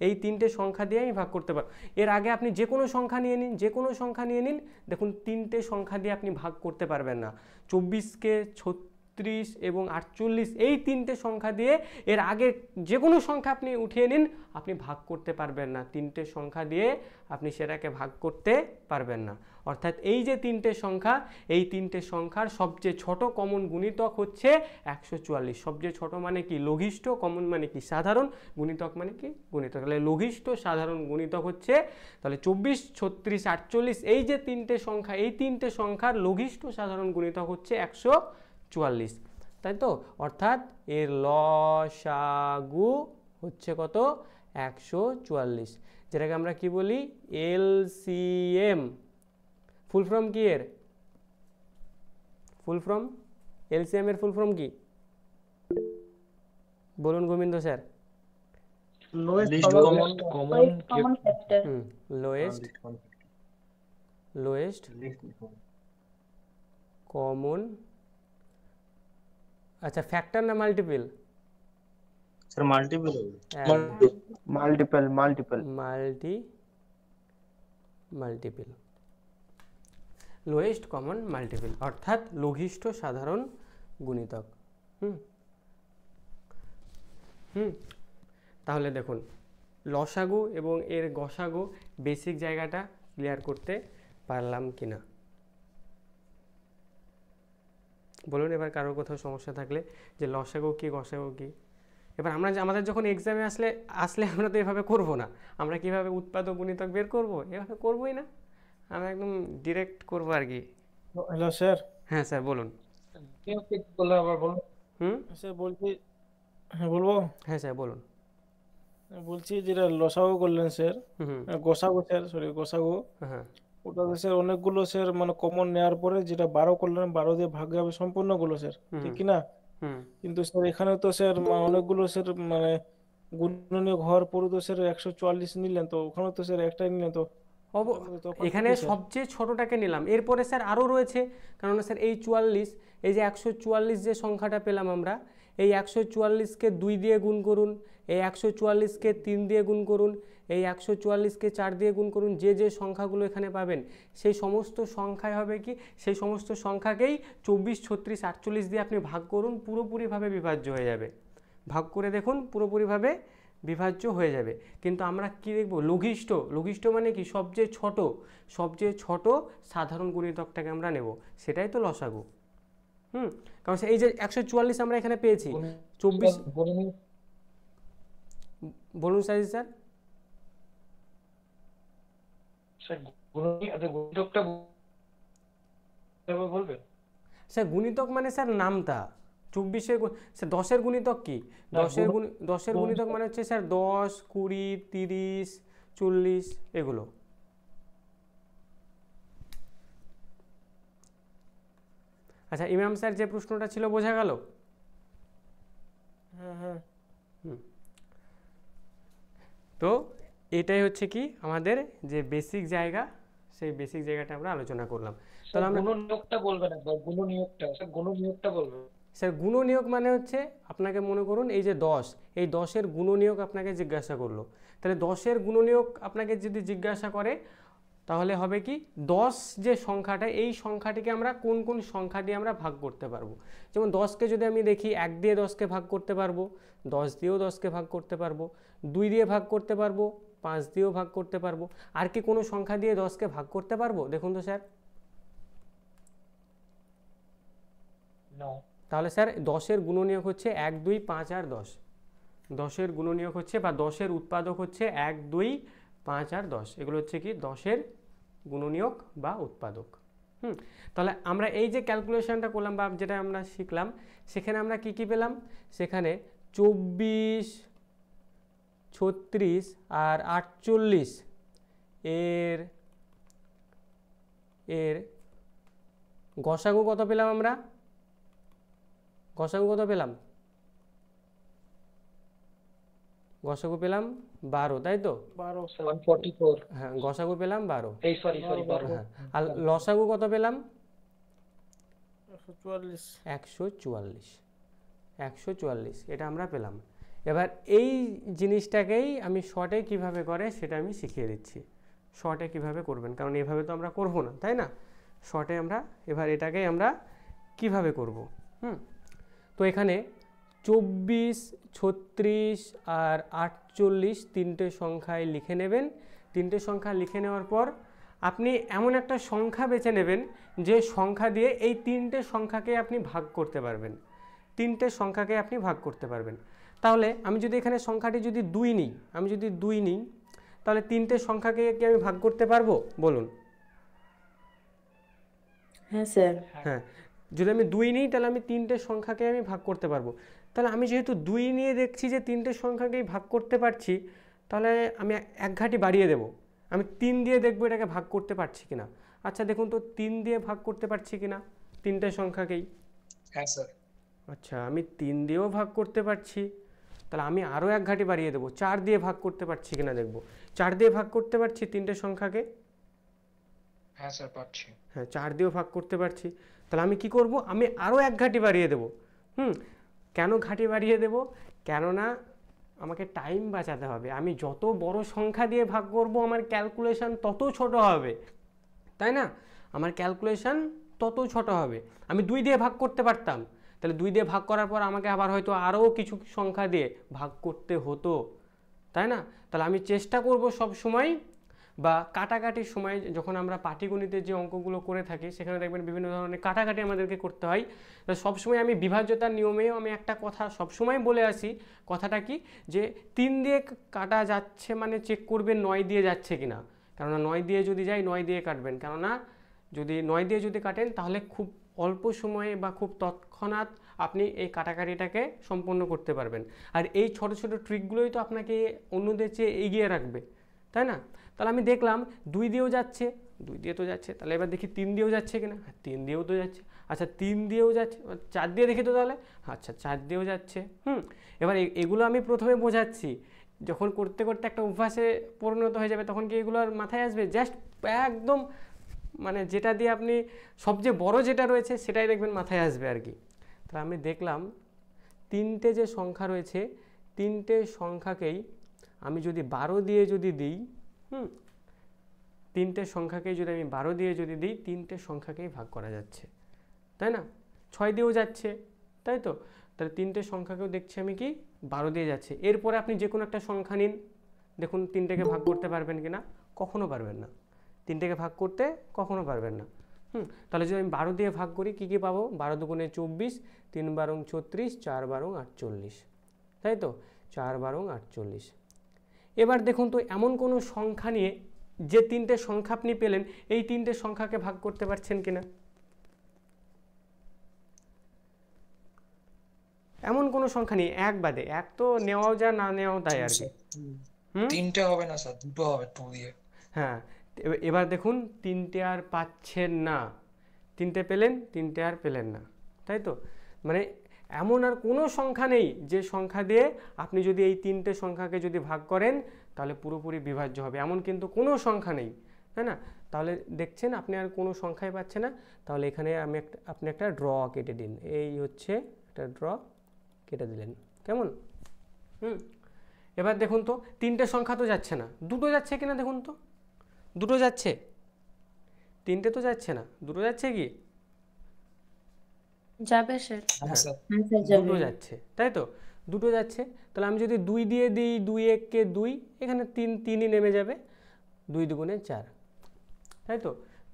এই তিনটে সংখ্যা দিয়ে আমি ভাগ করতে পারবো এর আগে আপনি যে কোনো সংখ্যা নিয়ে নিন যে কোনো সংখ্যা নিয়ে নিন দেখুন তিনটে সংখ্যা দিয়ে আপনি ভাগ করতে পারবেন না চব্বিশকে ছত্রিশ ত্রিশ এবং আটচল্লিশ এই তিনটে সংখ্যা দিয়ে এর আগের যে কোনো সংখ্যা আপনি উঠিয়ে নিন আপনি ভাগ করতে পারবেন না তিনটে সংখ্যা দিয়ে আপনি সেটাকে ভাগ করতে পারবেন না অর্থাৎ এই যে তিনটে সংখ্যা এই তিনটে সংখ্যার সবচেয়ে ছোট কমন গুণিতক হচ্ছে একশো চুয়াল্লিশ সবচেয়ে ছোট মানে কি লঘিষ্ঠ কমন মানে কি সাধারণ গুণিতক মানে কি গুণিতক তাহলে লঘিষ্ঠ সাধারণ গুণিতক হচ্ছে তাহলে চব্বিশ ছত্রিশ আটচল্লিশ এই যে তিনটে সংখ্যা এই তিনটে সংখ্যার লঘিষ্ঠ সাধারণ গুণিতক হচ্ছে একশো চুয়াল্লিশ তাই তো অর্থাৎ এর লসাগু হচ্ছে কত একশো চুয়াল্লিশ যেটাকে আমরা কি বলি এলসিএম ফুল ফর্ম কি এর ফুল ফর্ম এলসিএম এর ফুল ফর্ম কি বলুন Gobinda sir lowest lowest common আচ্ছা ফ্যাক্টর না multiple sir multiple multiple multiple multi multiple lowest common multiple অর্থাৎ লঘিষ্ঠ সাধারণ গুণিতক হুম হুম তাহলে দেখুন লসাগু এবং এর গসাগু বেসিক জায়গাটা ক্লিয়ার করতে পারলাম কিনা বলুন এবার কারোর কোথাও সমস্যা থাকলে যে লসাগো কি গসাগো কি এবার আমরা আমাদের যখন এক্সামে আসলে আসলে আমরা তো এভাবে করবো না আমরা কিভাবে উৎপাদক গুণিতক বের করব এভাবে করবোই না আমরা একদম ডিরেক্ট করবো আর কি হ্যালো স্যার হ্যাঁ স্যার বলুন আবার বলুন হুম স্যার বলছি হ্যাঁ বলবো হ্যাঁ স্যার বলুন বলছি যেটা লসাগো করলেন স্যার গোসাগো স্যার সরি গোসাগো হ্যাঁ ওটাতে স্যার অনেকগুলো স্যার মানে কমন নেওয়ার পরে যেটা বারো করলেন বারো দিয়ে ভাগ যাবে সম্পূর্ণ গুলো স্যার ঠিক কিনা কিন্তু স্যার এখানে তো স্যার অনেকগুলো স্যার মানে গুণনীয় ঘর পুরো তো স্যার একশো চুয়াল্লিশ নিলেন তো ওখানে তো স্যার একটাই নিলেন তো এখানে সবচেয়ে ছোটটাকে নিলাম এরপরে স্যার আরও রয়েছে কারণ স্যার এই চুয়াল্লিশ এই যে একশো চুয়াল্লিশ যে সংখ্যাটা পেলাম আমরা এই একশো চুয়াল্লিশকে দুই দিয়ে গুণ করুন এই একশো চুয়াল্লিশকে তিন দিয়ে গুণ করুন এই একশো চুয়াল্লিশকে চার দিয়ে গুণ করুন যে যে সংখ্যাগুলো এখানে পাবেন সেই সমস্ত সংখ্যায় হবে কি সেই সমস্ত সংখ্যাকেই চব্বিশ ছত্রিশ আটচল্লিশ দিয়ে আপনি ভাগ করুন পুরোপুরিভাবে বিভাজ্য হয়ে যাবে ভাগ করে দেখুন পুরোপুরিভাবে বিভাজ্য হয়ে যাবে কিন্তু আমরা কি দেখব লঘিষ্ঠ লঘিষ্ঠ মানে কি সবচেয়ে ছোট সবচেয়ে ছোট সাধারণ গুণিতকটাকে আমরা নেব সেটাই তো লসাগু হুম কারণ এই যে একশো চুয়াল্লিশ আমরা এখানে পেয়েছি চব্বিশ বলুন সাইজ স্যার স্যার গুণিতক আচ্ছা, মানে স্যার নামটা চব্বিশের স্যার দশের গুণিতক কি দশের গুণ দশের গুণিতক মানে হচ্ছে স্যার দশ কুড়ি তিরিশ চল্লিশ এগুলো আচ্ছা ইমাম স্যার যে প্রশ্নটা ছিল বোঝা গেল হ্যাঁ হ্যাঁ তো এটাই হচ্ছে কি আমাদের যে বেসিক জায়গা সেই বেসিক জায়গাটা আমরা আলোচনা করলাম তাহলে আমরা নিয়োগটা বলবেন একবার নিয়োগটা স্যার নিয়োগটা বলবেন স্যার নিয়োগ মানে হচ্ছে আপনাকে মনে করুন এই যে দশ এই দশের নিয়োগ আপনাকে জিজ্ঞাসা করলো তাহলে দশের নিয়োগ আপনাকে যদি জিজ্ঞাসা করে তাহলে হবে কি দশ যে সংখ্যাটা এই সংখ্যাটিকে আমরা কোন কোন সংখ্যা দিয়ে আমরা ভাগ করতে পারবো যেমন দশকে যদি আমি দেখি এক দিয়ে দশকে ভাগ করতে পারবো দশ দিয়েও দশকে ভাগ করতে পারবো দুই দিয়ে ভাগ করতে পারবো পাঁচ দিয়েও ভাগ করতে পারবো আর কি কোনো সংখ্যা দিয়ে দশকে ভাগ করতে পারবো দেখুন তো স্যার তাহলে স্যার দশের গুণনীয়ক হচ্ছে এক দুই পাঁচ আর দশ দশের গুণনীয়ক হচ্ছে বা দশের উৎপাদক হচ্ছে এক দুই পাঁচ আর দশ এগুলো হচ্ছে কি দশের গুণনীয়ক বা উৎপাদক হুম তাহলে আমরা এই যে ক্যালকুলেশনটা করলাম বা যেটা আমরা শিখলাম সেখানে আমরা কি কি পেলাম সেখানে চব্বিশ ছত্রিশ আর আটচল্লিশ এর এর গসাগু কত পেলাম আমরা গসাগু কত পেলাম গসাগু পেলাম বারো তাই তো হ্যাঁ গসাগু পেলাম বারো হ্যাঁ, আর লসাগু কত পেলাম একশো চুয়াল্লিশ একশো চুয়াল্লিশ এটা আমরা পেলাম এবার এই জিনিসটাকেই আমি শর্টে কিভাবে করে সেটা আমি শিখিয়ে দিচ্ছি শর্টে কিভাবে করবেন কারণ এভাবে তো আমরা করব না তাই না শর্টে আমরা এবার এটাকে আমরা কিভাবে করব হুম তো এখানে চব্বিশ ছত্রিশ আর আটচল্লিশ তিনটে সংখ্যায় লিখে নেবেন তিনটে সংখ্যা লিখে নেওয়ার পর আপনি এমন একটা সংখ্যা বেছে নেবেন যে সংখ্যা দিয়ে এই তিনটে সংখ্যাকে আপনি ভাগ করতে পারবেন তিনটে সংখ্যাকে আপনি ভাগ করতে পারবেন তাহলে আমি যদি এখানে সংখ্যাটি যদি দুই নিই আমি যদি দুই নিই তাহলে তিনটে সংখ্যাকে কি আমি ভাগ করতে পারবো বলুন হ্যাঁ স্যার হ্যাঁ যদি আমি দুই নিই তাহলে আমি তিনটে সংখ্যাকে আমি ভাগ করতে পারবো তাহলে আমি যেহেতু দুই নিয়ে দেখছি যে তিনটে সংখ্যাকেই ভাগ করতে পারছি তাহলে আমি এক ঘাটি বাড়িয়ে দেব আমি তিন দিয়ে দেখবো এটাকে ভাগ করতে পারছি কিনা আচ্ছা দেখুন তো তিন দিয়ে ভাগ করতে পারছি কিনা তিনটে সংখ্যাকেই হ্যাঁ স্যার আচ্ছা আমি তিন দিয়েও ভাগ করতে পারছি তাহলে আমি আরও এক ঘাটি বাড়িয়ে দেবো চার দিয়ে ভাগ করতে পারছি কিনা দেখব চার দিয়ে ভাগ করতে পারছি তিনটে সংখ্যাকে হ্যাঁ স্যার পারছি হ্যাঁ চার দিয়েও ভাগ করতে পারছি তাহলে আমি কি করব আমি আরও এক ঘাটি বাড়িয়ে দেবো হুম কেন ঘাটি বাড়িয়ে দেব কেননা আমাকে টাইম বাঁচাতে হবে আমি যত বড় সংখ্যা দিয়ে ভাগ করব আমার ক্যালকুলেশান তত ছোট হবে তাই না আমার ক্যালকুলেশান তত ছোট হবে আমি দুই দিয়ে ভাগ করতে পারতাম তাহলে দুই দিয়ে ভাগ করার পর আমাকে আবার হয়তো আরও কিছু সংখ্যা দিয়ে ভাগ করতে হতো তাই না তাহলে আমি চেষ্টা করব সব সময় বা কাটাকাটির সময় যখন আমরা পাটিগণিতে যে অঙ্কগুলো করে থাকি সেখানে দেখবেন বিভিন্ন ধরনের কাটাকাটি আমাদেরকে করতে হয় তো সবসময় আমি বিভাজ্যতার নিয়মেও আমি একটা কথা সবসময় বলে আসি কথাটা কি যে তিন দিয়ে কাটা যাচ্ছে মানে চেক করবেন নয় দিয়ে যাচ্ছে কি না কেননা নয় দিয়ে যদি যাই নয় দিয়ে কাটবেন কেননা যদি নয় দিয়ে যদি কাটেন তাহলে খুব অল্প সময়ে বা খুব তৎক্ষণাৎ আপনি এই কাটাকাটিটাকে সম্পন্ন করতে পারবেন আর এই ছোট ছোট ট্রিকগুলোই তো আপনাকে অন্যদের চেয়ে এগিয়ে রাখবে তাই না তাহলে আমি দেখলাম দুই দিয়েও যাচ্ছে দুই দিয়ে তো যাচ্ছে তাহলে এবার দেখি তিন দিয়েও যাচ্ছে কিনা হ্যাঁ তিন দিয়েও তো যাচ্ছে আচ্ছা তিন দিয়েও যাচ্ছে চার দিয়ে দেখি তো তাহলে আচ্ছা চার দিয়েও যাচ্ছে হুম এবার এগুলো আমি প্রথমে বোঝাচ্ছি যখন করতে করতে একটা অভ্যাসে পরিণত হয়ে যাবে তখন কি এগুলো আর মাথায় আসবে জাস্ট একদম মানে যেটা দিয়ে আপনি সবচেয়ে বড় যেটা রয়েছে সেটাই দেখবেন মাথায় আসবে আর কি তো আমি দেখলাম তিনটে যে সংখ্যা রয়েছে তিনটে সংখ্যাকেই আমি যদি বারো দিয়ে যদি দিই হুম তিনটে সংখ্যাকেই যদি আমি বারো দিয়ে যদি দিই তিনটে সংখ্যাকেই ভাগ করা যাচ্ছে তাই না ছয় দিয়েও যাচ্ছে তাই তো তাহলে তিনটে সংখ্যাকেও দেখছি আমি কি বারো দিয়ে যাচ্ছে এরপরে আপনি যে কোনো একটা সংখ্যা নিন দেখুন তিনটেকে ভাগ করতে পারবেন কি না কখনও পারবেন না তিনটেকে ভাগ করতে কখনো পারবেন না হুম তাহলে যদি আমি বারো দিয়ে ভাগ করি কি কী পাবো বারো দুগুণে চব্বিশ তিন বারং ছত্রিশ চার বারং আটচল্লিশ তাই তো চার বারং আটচল্লিশ এবার দেখুন তো এমন কোনো সংখ্যা নিয়ে যে তিনটে সংখ্যা আপনি পেলেন এই তিনটে সংখ্যাকে ভাগ করতে পারছেন কিনা এমন কোন সংখ্যা নেই এক বাদে এক তো নেওয়াও যা না নেওয়াও তাই আর কি তিনটে হবে না স্যার দুটো হবে টু দিয়ে হ্যাঁ এবার দেখুন তিনটে আর পাচ্ছেন না তিনটে পেলেন তিনটে আর পেলেন না তাই তো মানে এমন আর কোনো সংখ্যা নেই যে সংখ্যা দিয়ে আপনি যদি এই তিনটে সংখ্যাকে যদি ভাগ করেন তাহলে পুরোপুরি বিভাজ্য হবে এমন কিন্তু কোনো সংখ্যা নেই তাই না তাহলে দেখছেন আপনি আর কোনো সংখ্যাই পাচ্ছে না তাহলে এখানে আমি একটা আপনি একটা ড্র কেটে দিন এই হচ্ছে একটা ড্র কেটে দিলেন কেমন হুম এবার দেখুন তো তিনটে সংখ্যা তো যাচ্ছে না দুটো যাচ্ছে কিনা দেখুন তো দুটো যাচ্ছে তিনটে তো যাচ্ছে না দুটো যাচ্ছে কি যাবে হ্যাঁ, স্যার হ্যাঁ, দুটো যাচ্ছে তাই তো দুটো যাচ্ছে তাহলে আমি যদি দুই দিয়ে দিই দুই এককে দুই এখানে তিন তিনই নেমে যাবে দুই দুগুণে চার তাই তো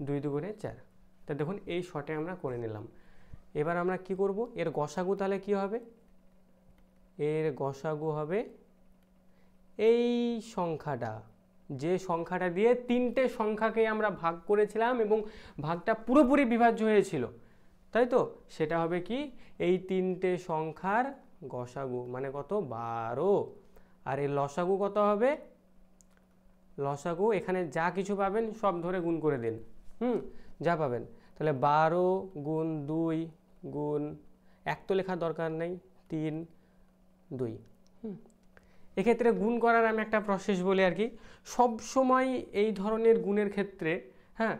দুই দুগুণে চার তা দেখুন এই শটে আমরা করে নিলাম এবার আমরা কি করব এর গসাগু তাহলে কি হবে এর গসাগু হবে এই সংখ্যাটা যে সংখ্যাটা দিয়ে তিনটে সংখ্যাকে আমরা ভাগ করেছিলাম এবং ভাগটা পুরোপুরি বিভাজ্য হয়েছিল তাই তো সেটা হবে কি এই তিনটে সংখ্যার গসাগু মানে কত বারো আর এই লসাগু কত হবে লসাগু এখানে যা কিছু পাবেন সব ধরে গুণ করে দিন হুম যা পাবেন তাহলে বারো গুণ দুই গুণ এক তো লেখার দরকার নেই তিন দুই হুম এক্ষেত্রে গুণ করার আমি একটা প্রসেস বলি আর কি সব সময় এই ধরনের গুণের ক্ষেত্রে হ্যাঁ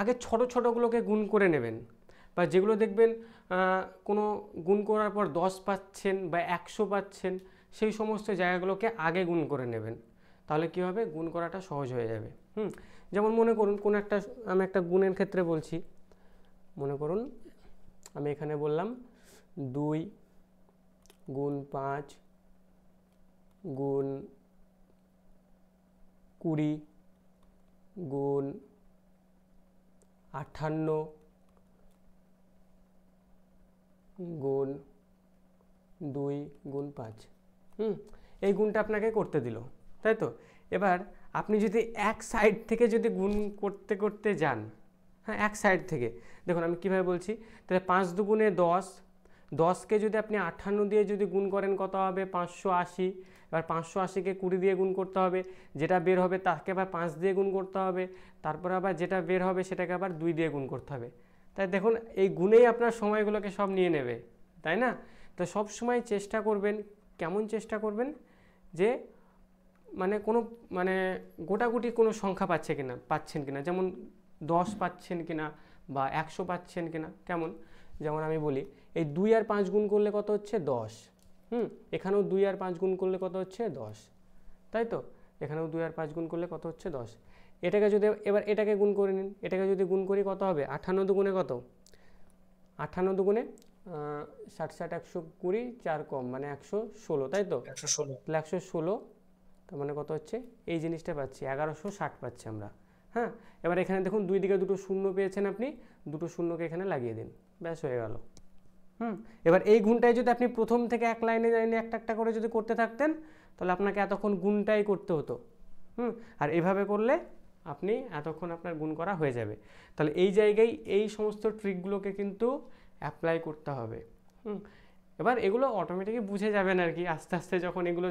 আগে ছোট ছোটোগুলোকে গুণ করে নেবেন বা যেগুলো দেখবেন কোনো গুণ করার পর দশ পাচ্ছেন বা একশো পাচ্ছেন সেই সমস্ত জায়গাগুলোকে আগে গুণ করে নেবেন তাহলে কী হবে গুণ করাটা সহজ হয়ে যাবে হুম যেমন মনে করুন কোন একটা আমি একটা গুণের ক্ষেত্রে বলছি মনে করুন আমি এখানে বললাম দুই গুণ পাঁচ গুণ কুড়ি গুণ আঠান্ন গুণ দুই গুণ পাঁচ হুম এই গুণটা আপনাকে করতে দিল তাই তো এবার আপনি যদি এক সাইড থেকে যদি গুণ করতে করতে যান হ্যাঁ এক সাইড থেকে দেখুন আমি কীভাবে বলছি তাহলে পাঁচ দুগুণে দশ দশকে যদি আপনি আঠান্ন দিয়ে যদি গুণ করেন কত হবে পাঁচশো আশি এবার পাঁচশো আশিকে কুড়ি দিয়ে গুণ করতে হবে যেটা বের হবে তাকে আবার পাঁচ দিয়ে গুণ করতে হবে তারপর আবার যেটা বের হবে সেটাকে আবার দুই দিয়ে গুণ করতে হবে তাই দেখুন এই গুণেই আপনার সময়গুলোকে সব নিয়ে নেবে তাই না তো সব সময় চেষ্টা করবেন কেমন চেষ্টা করবেন যে মানে কোনো মানে গোটাগুটি কোনো সংখ্যা পাচ্ছে কিনা পাচ্ছেন কিনা যেমন দশ পাচ্ছেন কিনা বা একশো পাচ্ছেন কিনা কেমন যেমন আমি বলি এই দুই আর পাঁচ গুণ করলে কত হচ্ছে দশ হুম এখানেও দুই আর পাঁচ গুণ করলে কত হচ্ছে দশ তাই তো এখানেও দুই আর পাঁচ গুণ করলে কত হচ্ছে দশ এটাকে যদি এবার এটাকে গুণ করে নিন এটাকে যদি গুণ করি কত হবে আঠান্ন দুগুণে কত আঠান্ন দুগুণে ষাট ষাট একশো কুড়ি চার কম মানে একশো ষোলো তাই তো একশো ষোলো তাহলে একশো ষোলো তার মানে কত হচ্ছে এই জিনিসটা পাচ্ছি এগারোশো ষাট পাচ্ছি আমরা হ্যাঁ এবার এখানে দেখুন দুই দিকে দুটো শূন্য পেয়েছেন আপনি দুটো শূন্যকে এখানে লাগিয়ে দিন ব্যাস হয়ে গেল হুম এবার এই গুণটাই যদি আপনি প্রথম থেকে এক লাইনে লাইনে একটা একটা করে যদি করতে থাকতেন তাহলে আপনাকে এতক্ষণ গুণটাই করতে হতো হুম আর এভাবে করলে আপনি এতক্ষণ আপনার গুণ করা হয়ে যাবে তাহলে এই জায়গায় এই সমস্ত ট্রিকগুলোকে কিন্তু অ্যাপ্লাই করতে হবে হুম এবার এগুলো অটোমেটিকই বুঝে যাবেন আর কি আস্তে আস্তে যখন এগুলো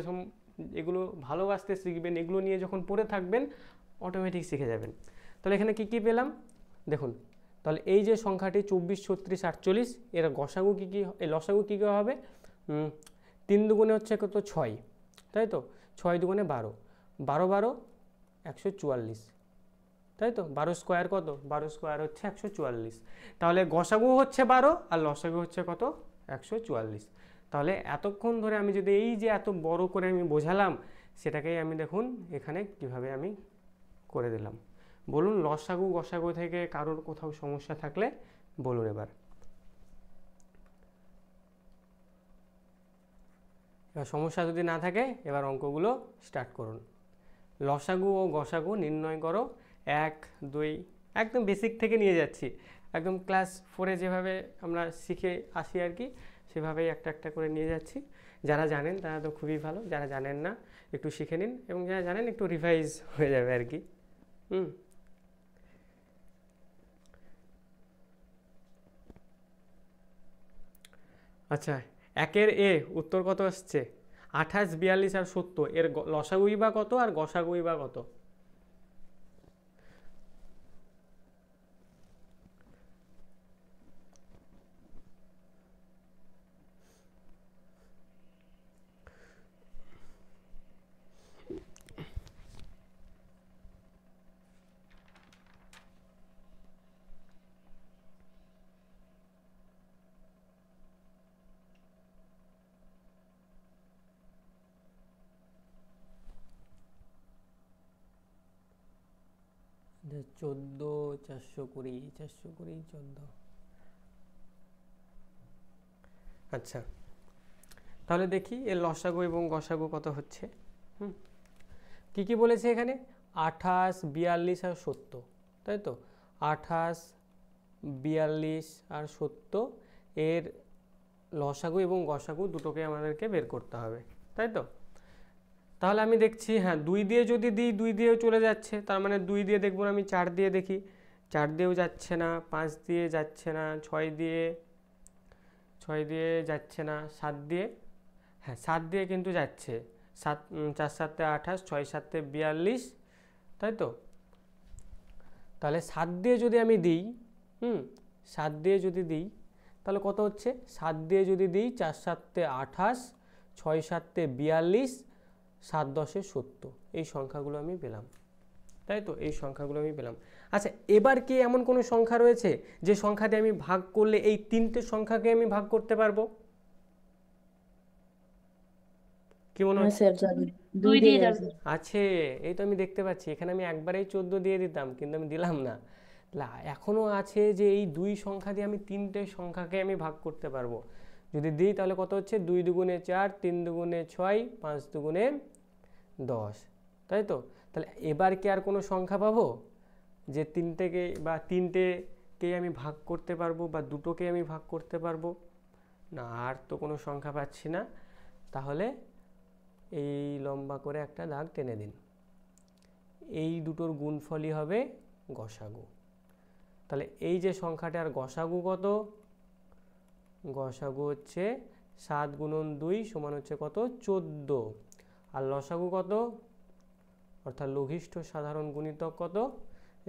এগুলো ভালোবাসতে শিখবেন এগুলো নিয়ে যখন পড়ে থাকবেন অটোমেটিক শিখে যাবেন তাহলে এখানে কি কি পেলাম দেখুন তাহলে এই যে সংখ্যাটি চব্বিশ ছত্রিশ আটচল্লিশ এর গসাগু কী কী লসাগু কী কী হবে তিন দুগুণে হচ্ছে কত ছয় তাই তো ছয় দুগুণে বারো বারো বারো একশো চুয়াল্লিশ তাই তো বারো স্কোয়ার কত বারো স্কোয়ার হচ্ছে একশো চুয়াল্লিশ তাহলে গসাগু হচ্ছে বারো আর লসাগু হচ্ছে কত একশো চুয়াল্লিশ তাহলে এতক্ষণ ধরে আমি যদি এই যে এত বড় করে আমি বোঝালাম সেটাকেই আমি দেখুন এখানে কিভাবে আমি করে দিলাম বলুন লসাগু গসাগু থেকে কারোর কোথাও সমস্যা থাকলে বলুন এবার এবার সমস্যা যদি না থাকে এবার অঙ্কগুলো স্টার্ট করুন লসাগু ও গসাগু নির্ণয় করো এক দুই একদম বেসিক থেকে নিয়ে যাচ্ছি একদম ক্লাস ফোরে যেভাবে আমরা শিখে আসি আর কি সেভাবেই একটা একটা করে নিয়ে যাচ্ছি যারা জানেন তারা তো খুবই ভালো যারা জানেন না একটু শিখে নিন এবং যারা জানেন একটু রিভাইজ হয়ে যাবে আর কি হুম আচ্ছা একের এ উত্তর কত আসছে আঠাশ বিয়াল্লিশ আর সত্তর এর লসাগুই বা কত আর গসাগুই বা কত চোদ্দো চারশো কুড়ি চারশো কুড়ি চোদ্দো আচ্ছা তাহলে দেখি এর লসাগু এবং গসাগু কত হচ্ছে হুম কী কী বলেছে এখানে আঠাশ বিয়াল্লিশ আর সত্য তাই তো আঠাশ বিয়াল্লিশ আর সত্য এর লসাগু এবং গসাগু দুটোকে আমাদেরকে বের করতে হবে তাই তো তাহলে আমি দেখছি হ্যাঁ দুই দিয়ে যদি দিই দুই দিয়েও চলে যাচ্ছে তার মানে দুই দিয়ে দেখব আমি চার দিয়ে দেখি চার দিয়েও যাচ্ছে না পাঁচ দিয়ে যাচ্ছে না ছয় দিয়ে ছয় দিয়ে যাচ্ছে না সাত দিয়ে হ্যাঁ সাত দিয়ে কিন্তু যাচ্ছে সাত চার সাতে আঠাশ ছয় সাতে বিয়াল্লিশ তাই তো তাহলে সাত দিয়ে যদি আমি দিই হুম সাত দিয়ে যদি দিই তাহলে কত হচ্ছে সাত দিয়ে যদি দিই চার সাতে আঠাশ ছয় সাতে বিয়াল্লিশ সাত দশে সত্য এই সংখ্যাগুলো আমি পেলাম তাই তো এই সংখ্যাগুলো আমি পেলাম আচ্ছা এবার কি এমন কোনো সংখ্যা রয়েছে যে সংখ্যাতে আমি ভাগ করলে এই তিনটে সংখ্যাকে আমি ভাগ করতে পারবো কি মনে হয় আছে এই তো আমি দেখতে পাচ্ছি এখানে আমি একবারেই চোদ্দ দিয়ে দিতাম কিন্তু আমি দিলাম না এখনও আছে যে এই দুই সংখ্যা দিয়ে আমি তিনটে সংখ্যাকে আমি ভাগ করতে পারবো যদি দিই তাহলে কত হচ্ছে দুই দুগুণে চার তিন দুগুণে ছয় পাঁচ দুগুণে দশ তাই তো তাহলে এবার কি আর কোনো সংখ্যা পাবো যে তিনটেকে বা তিনটেকে আমি ভাগ করতে পারবো বা দুটোকে আমি ভাগ করতে পারবো না আর তো কোনো সংখ্যা পাচ্ছি না তাহলে এই লম্বা করে একটা দাগ টেনে দিন এই দুটোর গুণফলই হবে গসাগু তাহলে এই যে সংখ্যাটা আর গসাগু কত গসাগু হচ্ছে সাত গুণন দুই সমান হচ্ছে কত চোদ্দ আর লসাগু কত অর্থাৎ লঘিষ্ঠ সাধারণ গুণিতক কত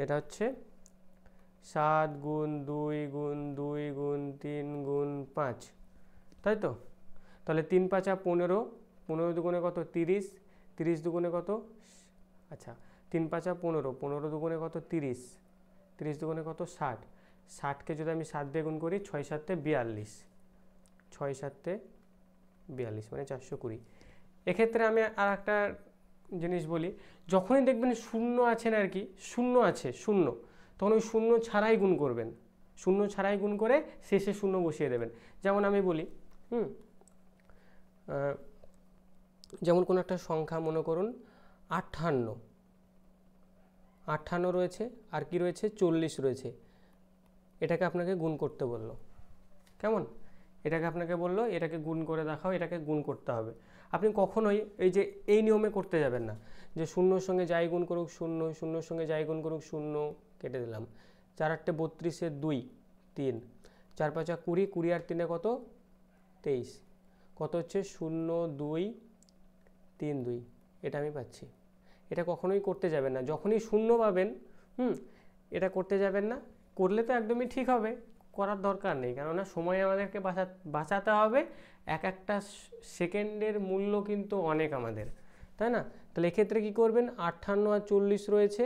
এটা হচ্ছে সাত গুণ দুই গুণ দুই গুণ তিন গুণ পাঁচ তাই তো তাহলে তিন পাঁচা পনেরো পনেরো দুগুণে কত তিরিশ তিরিশ দুগুণে কত আচ্ছা তিন পাঁচা পনেরো পনেরো দুগুণে কত তিরিশ তিরিশ দুগুণে কত ষাট ষাটকে যদি আমি সাত দিয়ে গুণ করি ছয় সাতে বিয়াল্লিশ ছয় সাতে বিয়াল্লিশ মানে চারশো কুড়ি এক্ষেত্রে আমি আর একটা জিনিস বলি যখনই দেখবেন শূন্য আছেন আর কি শূন্য আছে শূন্য তখন ওই শূন্য ছাড়াই গুণ করবেন শূন্য ছাড়াই গুণ করে শেষে শূন্য বসিয়ে দেবেন যেমন আমি বলি হুম যেমন কোনো একটা সংখ্যা মনে করুন আঠান্ন আঠান্ন রয়েছে আর কি রয়েছে চল্লিশ রয়েছে এটাকে আপনাকে গুণ করতে বললো কেমন এটাকে আপনাকে বললো এটাকে গুণ করে দেখাও এটাকে গুণ করতে হবে আপনি কখনোই এই যে এই নিয়মে করতে যাবেন না যে শূন্যর সঙ্গে যাই গুণ করুক শূন্য শূন্যর সঙ্গে যাই গুণ করুক শূন্য কেটে দিলাম চার আটটে বত্রিশে দুই তিন চার পাঁচা কুড়ি কুড়ি আর তিনে কত তেইশ কত হচ্ছে শূন্য দুই তিন দুই এটা আমি পাচ্ছি এটা কখনোই করতে যাবেন না যখনই শূন্য পাবেন হুম এটা করতে যাবেন না করলে তো একদমই ঠিক হবে করার দরকার নেই কেননা সময় আমাদেরকে বাঁচা বাঁচাতে হবে এক একটা সেকেন্ডের মূল্য কিন্তু অনেক আমাদের তাই না তাহলে এক্ষেত্রে কী করবেন আটান্ন আর চল্লিশ রয়েছে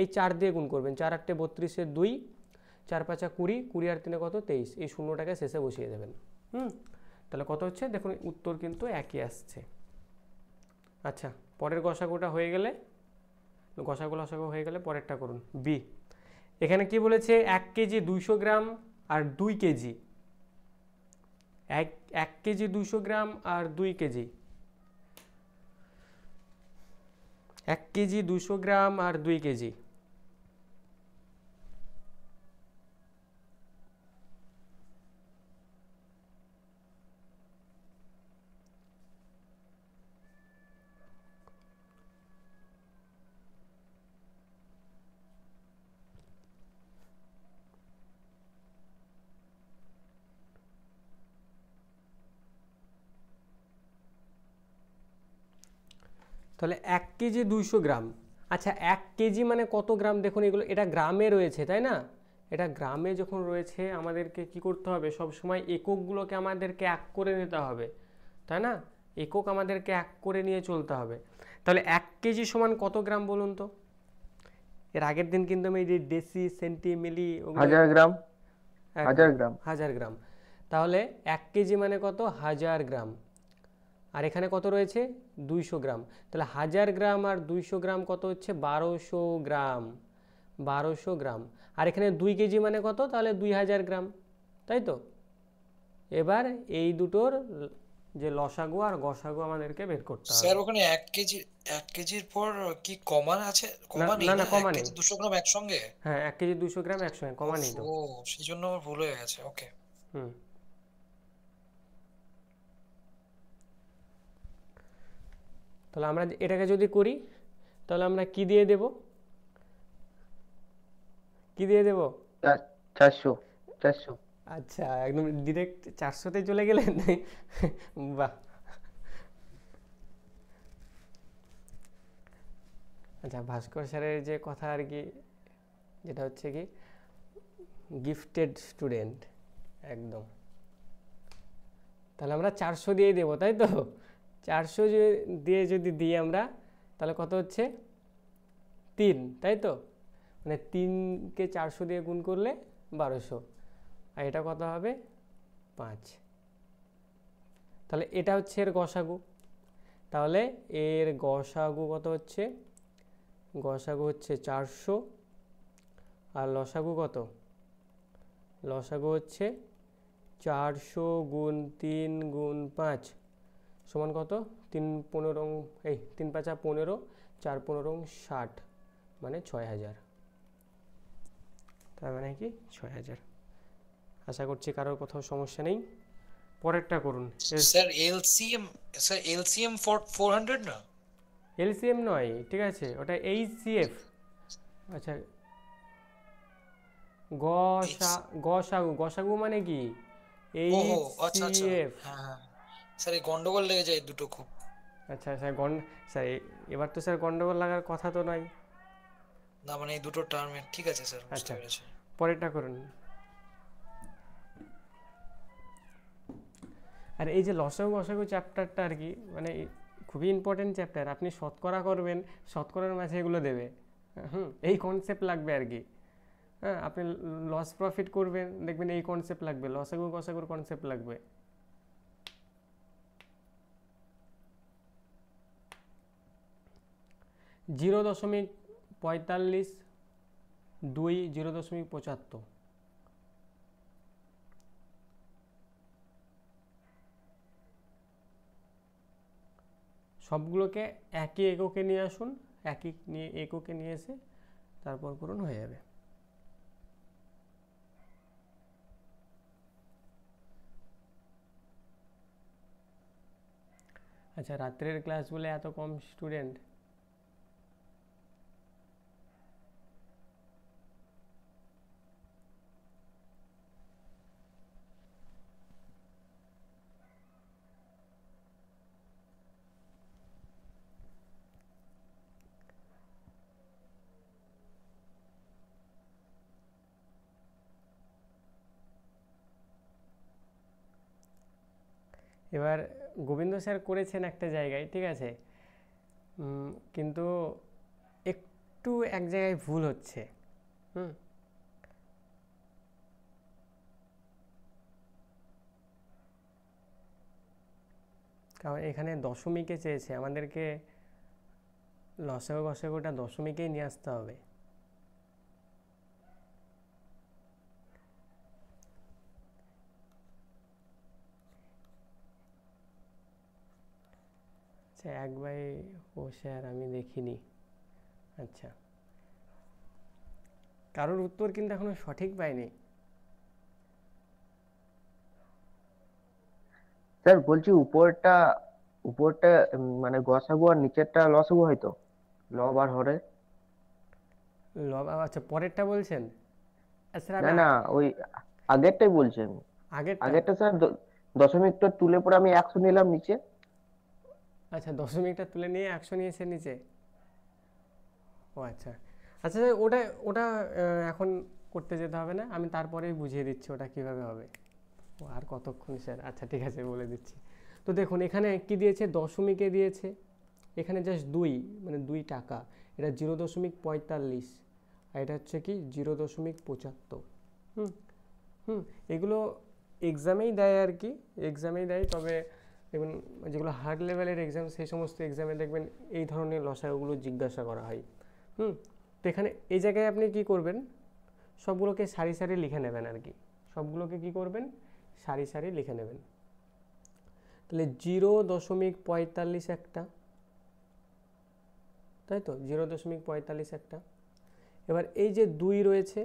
এই চার দিয়ে গুণ করবেন চার আটটে বত্রিশে দুই চার পাঁচা কুড়ি কুড়ি আর তিনে কত তেইশ এই শূন্যটাকে শেষে বসিয়ে দেবেন হুম তাহলে কত হচ্ছে দেখুন উত্তর কিন্তু একই আসছে আচ্ছা পরের গসাগোটা হয়ে গেলে গসাগোলা হয়ে গেলে পরেরটা করুন বি এখানে কি বলেছে এক কেজি দুইশো গ্রাম আর দুই কেজি এক এক কেজি দুইশো গ্রাম আর দুই কেজি এক কেজি দুশো গ্রাম আর দুই কেজি তাহলে এক কেজি দুইশো গ্রাম আচ্ছা এক কেজি মানে কত গ্রাম দেখুন এগুলো এটা গ্রামে রয়েছে তাই না এটা গ্রামে যখন রয়েছে আমাদেরকে কি করতে হবে সব সময় এককগুলোকে আমাদেরকে এক করে নিতে হবে তাই না একক আমাদেরকে এক করে নিয়ে চলতে হবে তাহলে এক কেজি সমান কত গ্রাম বলুন তো এর আগের দিন কিন্তু আমি যে দেশি সেন্টি মিলি হাজার গ্রাম হাজার গ্রাম হাজার গ্রাম তাহলে এক কেজি মানে কত হাজার গ্রাম আর এখানে কত রয়েছে দুইশো গ্রাম তাহলে হাজার গ্রাম আর দুইশো গ্রাম কত হচ্ছে বারোশো গ্রাম বারোশো গ্রাম আর এখানে দুই কেজি মানে কত তাহলে দুই হাজার গ্রাম তাই তো এবার এই দুটোর যে লসাগু আর গসাগু আমাদেরকে বের করতে হবে স্যার ওখানে 1 কেজি 1 কেজির পর কি কমান আছে কমা না না কমান নেই 200 গ্রাম একসঙ্গে হ্যাঁ 1 কেজি 200 গ্রাম একসঙ্গে কমান নেই তো ও সেজন্য ভুল হয়ে গেছে ওকে হুম তাহলে আমরা এটাকে যদি করি তাহলে আমরা কি দিয়ে দেব কি দিয়ে দেব চারশো চারশো আচ্ছা একদম ডিরেক্ট চারশোতে চলে গেলেন বাহ আচ্ছা ভাস্কর স্যারের যে কথা আর কি যেটা হচ্ছে কি গিফটেড স্টুডেন্ট একদম তাহলে আমরা চারশো দিয়ে দেবো তাই তো চারশো দিয়ে যদি দিই আমরা তাহলে কত হচ্ছে তিন তাই তো মানে তিনকে চারশো দিয়ে গুণ করলে বারোশো আর এটা কত হবে পাঁচ তাহলে এটা হচ্ছে এর গসাগু তাহলে এর গসাগু কত হচ্ছে গসাগু হচ্ছে চারশো আর লসাগু কত লসাগু হচ্ছে চারশো গুণ তিন গুণ পাঁচ সমান কত তিন পনেরো এই তিন পাঁচা পনেরো চার পনেরো ষাট মানে ছয় হাজার তার মানে কি ছয় হাজার আশা করছি কারোর কোথাও সমস্যা নেই পরেরটা করুন sir LCM sir LCM for four hundred না এলসিএম নয় ঠিক আছে ওটা এইচসিএফ আচ্ছা গসা গসাগু গসাগু মানে কি আচ্ছা, আচ্ছা। এইচসিএফ হ্যাঁ, হ্যাঁ। স্যার এই গন্ডগোল লেগে যায় দুটো খুব আচ্ছা স্যার গন্ড স্যার এবার তো স্যার গন্ডগোল লাগার কথা তো নয় না মানে এই দুটো টার্মে ঠিক আছে স্যার বুঝতে আচ্ছা, পেরেছি পরেরটা করুন আর এই যে লসগু অসগু চ্যাপ্টারটা আর কি মানে খুবই ইম্পর্টেন্ট চ্যাপ্টার আপনি শতকরা করবেন শতকরার মাঝে এগুলো দেবে হুম এই কনসেপ্ট লাগবে আর কি হ্যাঁ আপনি লস প্রফিট করবেন দেখবেন এই কনসেপ্ট লাগবে লসাগু কসাগুর কনসেপ্ট লাগবে জিরো দশমিক পঁয়তাল্লিশ দুই জিরো দশমিক পঁচাত্তর সবগুলোকে একই এককে নিয়ে আসুন একই নিয়ে এককে নিয়ে এসে তারপর করুন হয়ে যাবে আচ্ছা রাত্রের ক্লাসগুলো এত কম স্টুডেন্ট এবার গোবিন্দ স্যার করেছেন একটা জায়গায় ঠিক আছে কিন্তু একটু এক জায়গায় ভুল হচ্ছে হুম কারণ এখানে দশমিকে চেয়েছে আমাদেরকে লসেগো গসেগোটা দশমিকেই নিয়ে আসতে হবে আচ্ছা এক ভাই ও স্যার আমি দেখিনি আচ্ছা কারোর উত্তর কিন্তু এখনো সঠিক পাইনি স্যার বলছি উপরটা উপরটা মানে গসাগু আর নিচেরটা লসাগু হয়তো লব আর হরে লব আচ্ছা পরেরটা বলছেন না না ওই আগেরটাই বলছি আমি আগেরটা আগেরটা স্যার দশমিকটা তুলে পরে আমি একশো নিলাম নিচে আচ্ছা দশমিকটা তুলে নিয়ে একশো নিয়েছে নিচে ও আচ্ছা আচ্ছা ওটা ওটা এখন করতে যেতে হবে না আমি তারপরেই বুঝিয়ে দিচ্ছি ওটা কিভাবে হবে ও আর কতক্ষণ স্যার আচ্ছা ঠিক আছে বলে দিচ্ছি তো দেখুন এখানে কি দিয়েছে দশমিকে দিয়েছে এখানে জাস্ট দুই মানে দুই টাকা এটা জিরো দশমিক পঁয়তাল্লিশ আর এটা হচ্ছে কি জিরো দশমিক পঁচাত্তর হুম হুম এগুলো এক্সামেই দেয় আর কি এক্সামেই দেয় তবে দেখবেন যেগুলো হার্ড লেভেলের এক্সাম সেই সমস্ত এক্সামে দেখবেন এই ধরনের লসাগুলো জিজ্ঞাসা করা হয় হুম তো এখানে এই জায়গায় আপনি কি করবেন সবগুলোকে সারি সারি লিখে নেবেন আর কি সবগুলোকে কি করবেন সারি সারি লিখে নেবেন তাহলে জিরো দশমিক পঁয়তাল্লিশ একটা তাই তো জিরো দশমিক পঁয়তাল্লিশ একটা এবার এই যে দুই রয়েছে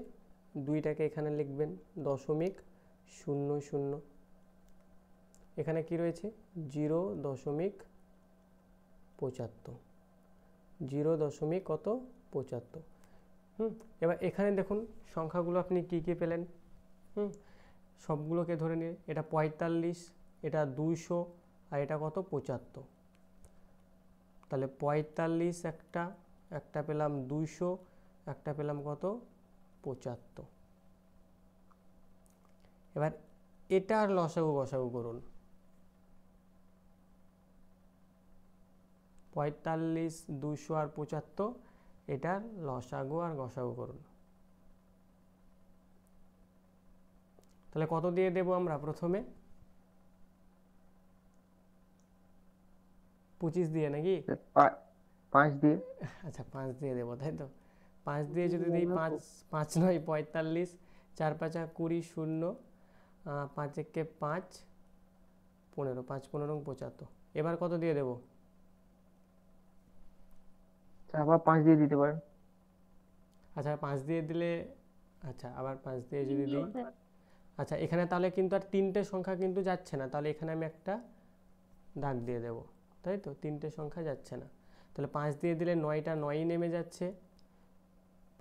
দুইটাকে এখানে লিখবেন দশমিক শূন্য শূন্য এখানে কি রয়েছে জিরো দশমিক পঁচাত্তর জিরো দশমিক কত পঁচাত্তর হুম এবার এখানে দেখুন সংখ্যাগুলো আপনি কী কী পেলেন হুম সবগুলোকে ধরে নিন এটা পঁয়তাল্লিশ এটা দুইশো আর এটা কত পঁচাত্তর তাহলে পঁয়তাল্লিশ একটা একটা পেলাম দুইশো একটা পেলাম কত পঁচাত্তর এবার এটা আর লসাগু গসাগু করুন পঁয়তাল্লিশ দুশো আর পঁচাত্তর এটার লসাগু আর গসাগু করুন তাহলে কত দিয়ে দেব আমরা প্রথমে পঁচিশ দিয়ে নাকি পাঁচ দিয়ে আচ্ছা পাঁচ দিয়ে দেবো তাই তো পাঁচ দিয়ে যদি দিই পাঁচ পাঁচ নয় পঁয়তাল্লিশ চার পাঁচা কুড়ি শূন্য পাঁচ একে পাঁচ পনেরো পাঁচ পনেরো পঁচাত্তর এবার কত দিয়ে দেবো আবার পাঁচ দিয়ে দিতে পারেন আচ্ছা পাঁচ দিয়ে দিলে আচ্ছা আবার পাঁচ দিয়ে যদি দিই আচ্ছা এখানে তাহলে কিন্তু আর তিনটে সংখ্যা কিন্তু যাচ্ছে না তাহলে এখানে আমি একটা দাগ দিয়ে দেব তাই তো তিনটে সংখ্যা যাচ্ছে না তাহলে পাঁচ দিয়ে দিলে নয়টা নয়ই নেমে যাচ্ছে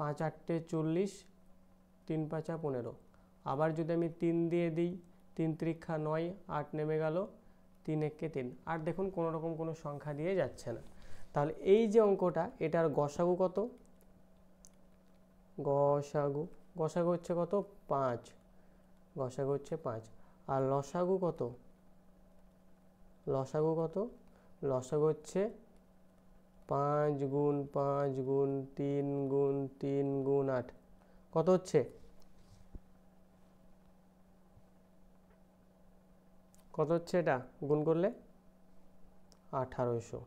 পাঁচ আটটে চল্লিশ তিন পাঁচা পনেরো আবার যদি আমি তিন দিয়ে দিই তিন ত্রিক্ষা নয় আট নেমে গেল তিন একে তিন আর দেখুন কোনো রকম কোনো সংখ্যা দিয়ে যাচ্ছে না তাহলে এই যে অঙ্কটা এটার গসাগু কত গসাগু গসাগু হচ্ছে কত পাঁচ গসাগু হচ্ছে পাঁচ আর লসাগু কত লসাগু কত লসাগু হচ্ছে পাঁচ গুণ পাঁচ গুণ তিন গুণ তিন গুণ আট কত হচ্ছে কত হচ্ছে এটা গুণ করলে আঠারোশো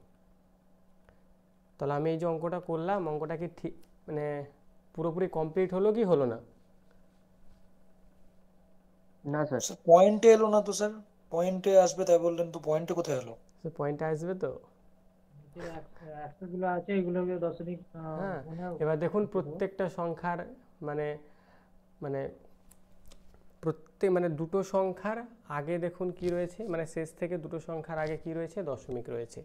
তাহলে আমি এই যে অঙ্কটা করলাম অঙ্কটা কি ঠিক মানে পুরোপুরি কমপ্লিট হলো কি হলো না না স্যার পয়েন্টে এলো না তো স্যার পয়েন্টে আসবে তাই বললেন তো পয়েন্টে কোথায় এলো স্যার পয়েন্টে আসবে তো একশোগুলো আছে এগুলোকে দশমিক হ্যাঁ এবার দেখুন প্রত্যেকটা সংখ্যার মানে মানে প্রত্যেক মানে দুটো সংখ্যার আগে দেখুন কি রয়েছে মানে শেষ থেকে দুটো সংখ্যার আগে কি রয়েছে দশমিক রয়েছে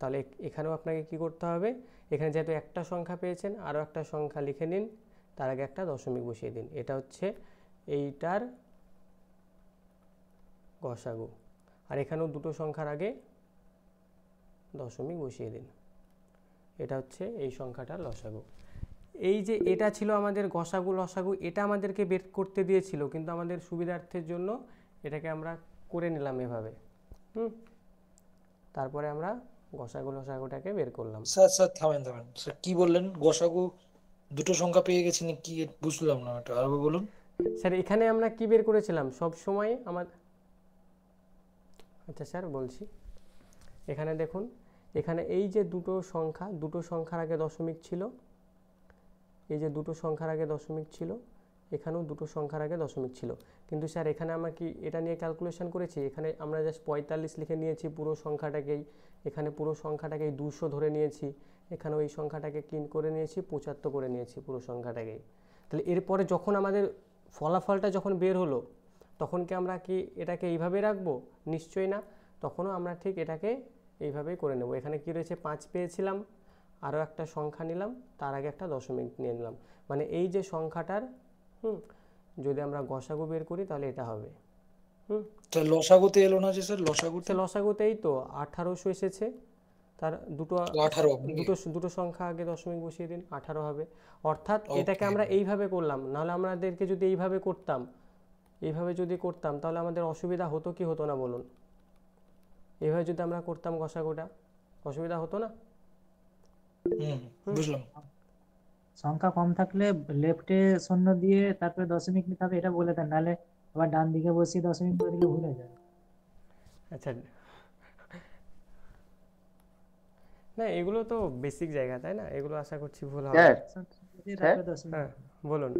তাহলে এখানেও আপনাকে কি করতে হবে এখানে যেহেতু একটা সংখ্যা পেয়েছেন আরও একটা সংখ্যা লিখে নিন তার আগে একটা দশমিক বসিয়ে দিন এটা হচ্ছে এইটার গসাগু আর এখানেও দুটো সংখ্যার আগে দশমিক বসিয়ে দিন এটা হচ্ছে এই সংখ্যাটা লসাগু এই যে এটা ছিল আমাদের গসাগু লসাগু এটা আমাদেরকে বের করতে দিয়েছিল কিন্তু আমাদের সুবিধার্থের জন্য এটাকে আমরা করে নিলাম এভাবে হুম তারপরে আমরা গসাগু লসাগুটাকে বের করলাম স্যার স্যার থামেন থামেন স্যার কি বললেন গসাগু দুটো সংখ্যা পেয়ে গেছি কি বুঝলাম না এটা আরো বলুন স্যার এখানে আমরা কি বের করেছিলাম সব সময় আমার আচ্ছা স্যার বলছি এখানে দেখুন এখানে এই যে দুটো সংখ্যা দুটো সংখ্যার আগে দশমিক ছিল এই যে দুটো সংখ্যার আগে দশমিক ছিল এখানেও দুটো সংখ্যার আগে দশমিক ছিল কিন্তু স্যার এখানে আমরা কি এটা নিয়ে ক্যালকুলেশন করেছি এখানে আমরা জাস্ট পঁয়তাল্লিশ লিখে নিয়েছি পুরো সংখ্যাটাকেই এখানে পুরো সংখ্যাটাকে এই দুশো ধরে নিয়েছি এখানে ওই সংখ্যাটাকে কিন করে নিয়েছি পঁচাত্তর করে নিয়েছি পুরো সংখ্যাটাকেই তাহলে এরপরে যখন আমাদের ফলাফলটা যখন বের হলো তখন কি আমরা কি এটাকে এইভাবে রাখবো নিশ্চয়ই না তখনও আমরা ঠিক এটাকে এইভাবেই করে নেব এখানে কি রয়েছে পাঁচ পেয়েছিলাম আরও একটা সংখ্যা নিলাম তার আগে একটা দশমিক নিয়ে নিলাম মানে এই যে সংখ্যাটার হুম যদি আমরা গসাগু বের করি তাহলে এটা হবে তা লসাগুতে এলো না যে স্যার লসাগুতে লসাগুতেই তো আঠারোশো এসেছে তার দুটো আঠারো দুটো দুটো সংখ্যা আগে দশমিক বসিয়ে দিন আঠারো হবে অর্থাৎ এটাকে আমরা এইভাবে করলাম নাহলে আমাদেরকে যদি এইভাবে করতাম এইভাবে যদি করতাম তাহলে আমাদের অসুবিধা হতো কি হতো না বলুন এইভাবে যদি আমরা করতাম কষাকোটা অসুবিধা হতো না বুঝলাম সংখ্যা কম থাকলে লেফটে শূন্য দিয়ে তারপরে দশমিক নিতে হবে এটা বলে দেন নাহলে আবার ডান দিকে বসিয়ে দশমিক পরে দিকে ভুলে যায় আচ্ছা না এগুলো তো বেসিক জায়গা তাই না এগুলো আশা করছি ভুল হবে স্যার হ্যাঁ, বলুন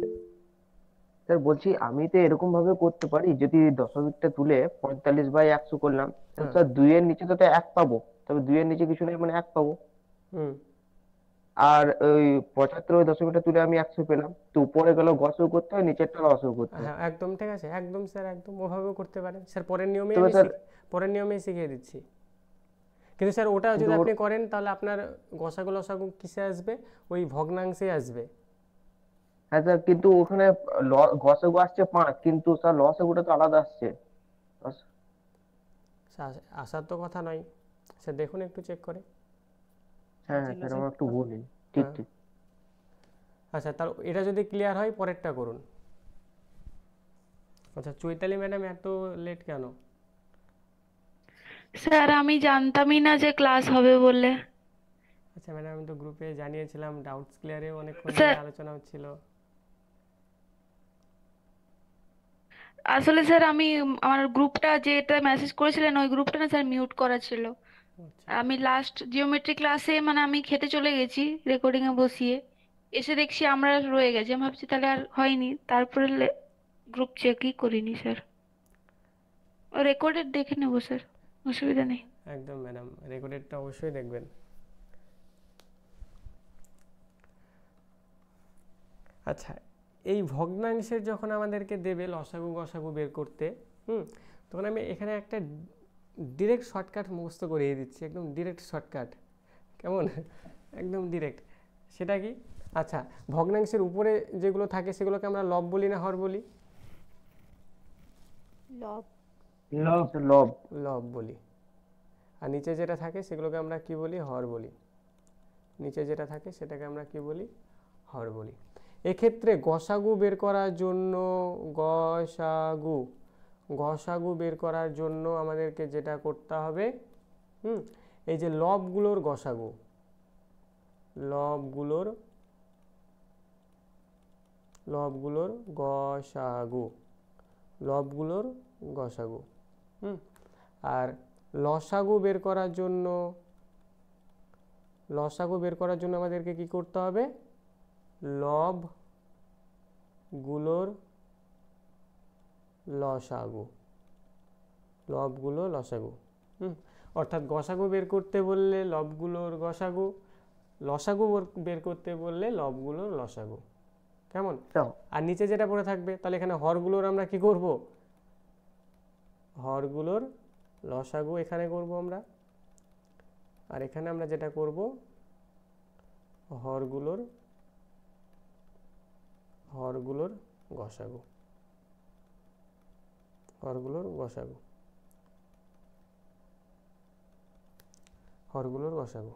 স্যার বলছি আমি তো এরকম ভাবে করতে পারি যদি দশমিকটা তুলে পঁয়তাল্লিশ বাই একশো করলাম হ্যাঁ। স্যার দুইয়ের নিচে তো এক পাবো তবে দুইয়ের নিচে কিছু নেই মানে এক পাবো হুম আর ওই পঁচাত্তর ওই দশমিকটা তুলে আমি একশো পেলাম তো উপরে গেল গসও করতে হয় নিচের নিচেরটা লসও করতে হয় হ্যাঁ, একদম ঠিক আছে একদম স্যার একদম ওভাবেও করতে পারেন স্যার পরের নিয়মে আমি পরের নিয়মে শিখিয়ে দিচ্ছি কিন্তু স্যার ওটা যদি আপনি করেন তাহলে আপনার গসাগু লসাগু কিসে আসবে ওই ভগ্নাংশে আসবে হ্যাঁ স্যার কিন্তু ওখানে গসাগু আসছে পাঁচ কিন্তু স্যার লসাগুটা তো আলাদা আসছে আচ্ছা, আসার তো কথা নয় স্যার দেখুন একটু চেক করে হ্যাঁ, হ্যাঁ। আচ্ছা তাহলে এটা যদি ক্লিয়ার হয় পরেরটা করুন আচ্ছা চৈতালি ম্যাডাম এত লেট কেন স্যার আমি জানতামই না যে ক্লাস হবে বলে আচ্ছা ম্যাডাম আমি তো গ্রুপে জানিয়েছিলাম ডাউটস ক্লিয়ারে অনেক আলোচনা হচ্ছিল আসলে স্যার আমি আমার গ্রুপটা যেটা মেসেজ করেছিলেন ওই গ্রুপটা না স্যার মিউট করা ছিল আমি লাস্ট জিওমেট্রি ক্লাসে মানে আমি খেতে চলে গেছি রেকর্ডিং এ বসিয়ে এসে দেখছি আমরা রয়ে গেছি আমি ভাবছি তাহলে আর হয়নি তারপরে গ্রুপ চেকই করিনি স্যার রেকর্ডেড দেখে নেব স্যার অসুবিধা নেই একদম ম্যাডাম রেকর্ডেডটা অবশ্যই দেখবেন আচ্ছা এই ভগ্নাংশের যখন আমাদেরকে দেবে লসাগু গসাগু বের করতে হুম তখন আমি এখানে একটা ডিরেক্ট শর্টকাট মুখস্থ করিয়ে দিচ্ছি একদম ডিরেক্ট শর্টকাট কেমন একদম ডিরেক্ট সেটা কি আচ্ছা ভগ্নাংশের উপরে যেগুলো থাকে সেগুলোকে আমরা লব বলি না হর বলি লব লব লব লব বলি আর নিচে যেটা থাকে সেগুলোকে আমরা কি বলি হর বলি নিচে যেটা থাকে সেটাকে আমরা কি বলি হর বলি এক্ষেত্রে গসাগু বের করার জন্য গসাগু ঘষাগু বের করার জন্য আমাদেরকে যেটা করতে হবে হুম এই যে লবগুলোর ঘষাগু লবগুলোর লবগুলোর ঘষাগু লবগুলোর গসাগু হুম আর লসাগু বের করার জন্য লসাগু বের করার জন্য আমাদেরকে কি করতে হবে লবগুলোর লসাগু লবগুলো লসাগু হুম অর্থাৎ গসাগু বের করতে বললে লবগুলোর গসাগু লসাগু বের করতে বললে লবগুলোর লসাগু কেমন আর নিচে যেটা পড়ে থাকবে তাহলে এখানে হরগুলোর আমরা কি করব হরগুলোর লসাগু এখানে করব আমরা আর এখানে আমরা যেটা করব হরগুলোর হরগুলোর গসাগু হরগুলোর গসাগু হরগুলোর গসাগু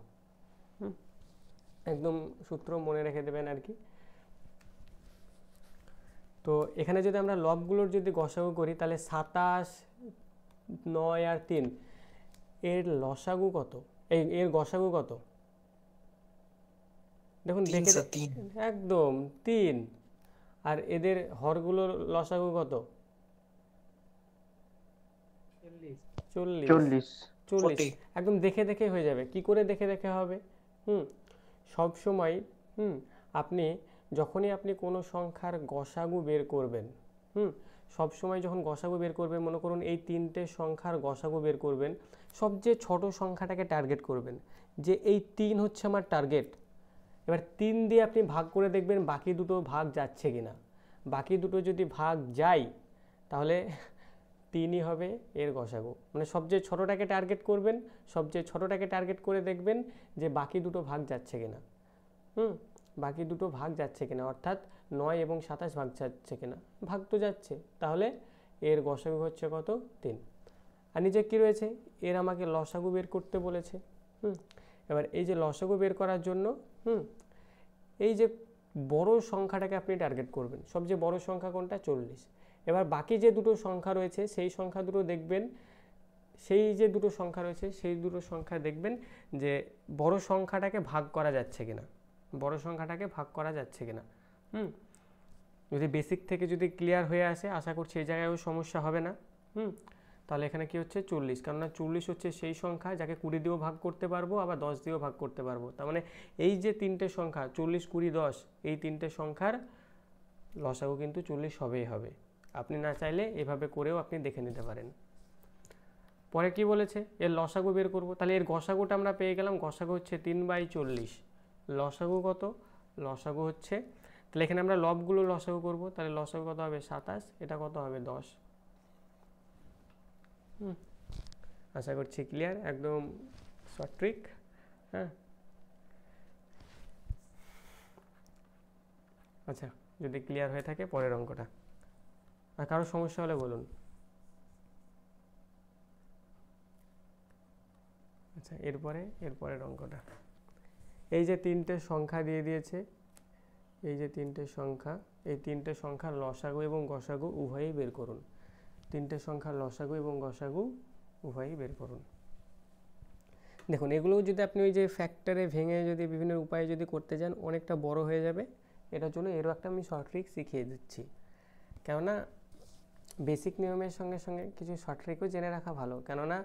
একদম সূত্র মনে রেখে দেবেন আর কি তো এখানে যদি আমরা লবগুলোর যদি গসাগু করি তাহলে সাতাশ নয় আর তিন এর লসাগু কত এই এর গসাগু কত দেখুন দেখে একদম তিন আর এদের হরগুলোর লসাগু কত চল্লিশ চল্লিশ একদম দেখে দেখে হয়ে যাবে কি করে দেখে দেখে হবে হুম সবসময় হুম আপনি যখনই আপনি কোনো সংখ্যার গসাগু বের করবেন হুম সবসময় যখন গসাগু বের করবেন মনে করুন এই তিনটে সংখ্যার গসাগু বের করবেন সবচেয়ে ছোট সংখ্যাটাকে টার্গেট করবেন যে এই তিন হচ্ছে আমার টার্গেট এবার তিন দিয়ে আপনি ভাগ করে দেখবেন বাকি দুটো ভাগ যাচ্ছে কি না বাকি দুটো যদি ভাগ যায় তাহলে তিনই হবে এর গসাগু মানে সবচেয়ে ছোটোটাকে টার্গেট করবেন সবচেয়ে ছোটোটাকে টার্গেট করে দেখবেন যে বাকি দুটো ভাগ যাচ্ছে কিনা হুম বাকি দুটো ভাগ যাচ্ছে কিনা অর্থাৎ নয় এবং সাতাশ ভাগ যাচ্ছে কিনা ভাগ তো যাচ্ছে তাহলে এর গসাগু হচ্ছে কত তিন আর নিজে কী রয়েছে এর আমাকে লসাগু বের করতে বলেছে হুম এবার এই যে লসাগু বের করার জন্য হুম এই যে বড় সংখ্যাটাকে আপনি টার্গেট করবেন সবচেয়ে বড় সংখ্যা কোনটা চল্লিশ এবার বাকি যে দুটো সংখ্যা রয়েছে সেই সংখ্যা দুটো দেখবেন সেই যে দুটো সংখ্যা রয়েছে সেই দুটো সংখ্যা দেখবেন যে বড় সংখ্যাটাকে ভাগ করা যাচ্ছে কিনা বড় সংখ্যাটাকে ভাগ করা যাচ্ছে কিনা হুম যদি বেসিক থেকে যদি ক্লিয়ার হয়ে আসে আশা করছি এই জায়গায়ও সমস্যা হবে না হুম তাহলে এখানে কি হচ্ছে চল্লিশ কেননা চল্লিশ হচ্ছে সেই সংখ্যা যাকে কুড়ি দিয়েও ভাগ করতে পারবো আবার দশ দিয়েও ভাগ করতে পারবো তার মানে এই যে তিনটে সংখ্যা চল্লিশ কুড়ি দশ এই তিনটে সংখ্যার লসাগু কিন্তু চল্লিশ হবেই হবে আপনি না চাইলে এভাবে করেও আপনি দেখে নিতে পারেন পরে কি বলেছে এর লসাগু বের করব তাহলে এর গসাগুটা আমরা পেয়ে গেলাম গসাগু হচ্ছে তিন বাই চল্লিশ লসাগু কত লসাগু হচ্ছে তাহলে এখানে আমরা লবগুলো লসাগু করব তাহলে লসাগু কত হবে সাতাশ এটা কত হবে দশ আশা করছি ক্লিয়ার একদম সট্রিক হ্যাঁ আচ্ছা যদি ক্লিয়ার হয়ে থাকে পরের অঙ্কটা আর কারো সমস্যা হলে বলুন আচ্ছা এরপরে এরপরের অঙ্কটা এই যে তিনটে সংখ্যা দিয়ে দিয়েছে এই যে তিনটে সংখ্যা এই তিনটে সংখ্যা লসাগু এবং গসাগু উভয়ই বের করুন তিনটে সংখ্যা লসাগু এবং গসাগু উভয়ই বের করুন দেখুন এগুলোও যদি আপনি ওই যে ফ্যাক্টরে ভেঙে যদি বিভিন্ন উপায়ে যদি করতে যান অনেকটা বড় হয়ে যাবে এটার জন্য এরও একটা আমি শর্ট ট্রিক শিখিয়ে দিচ্ছি কেননা বেসিক নিয়মের সঙ্গে সঙ্গে কিছু শর্ট ট্রিকও জেনে রাখা ভালো কেননা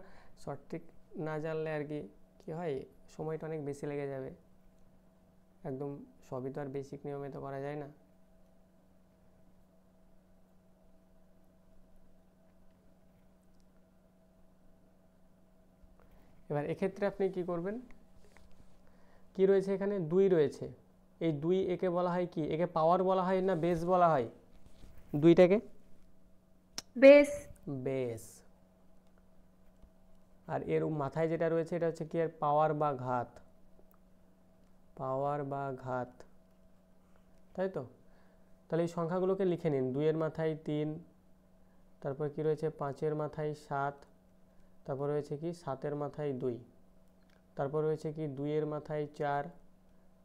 শর্ট ট্রিক না জানলে আর কি কী হয় সময়টা অনেক বেশি লেগে যাবে একদম সবই তো আর বেসিক নিয়মে তো করা যায় না এবার এক্ষেত্রে আপনি কি করবেন কি রয়েছে এখানে দুই রয়েছে এই দুই একে বলা হয় কি একে পাওয়ার বলা হয় না বেস বলা হয় দুইটাকে বেস বেস আর এর মাথায় যেটা রয়েছে এটা হচ্ছে কি আর পাওয়ার বা ঘাত পাওয়ার বা ঘাত তাই তো তাহলে এই সংখ্যাগুলোকে লিখে নিন দুইয়ের মাথায় তিন তারপর কি রয়েছে পাঁচের মাথায় সাত তারপর রয়েছে কি সাতের মাথায় দুই তারপর রয়েছে কি দুইয়ের মাথায় চার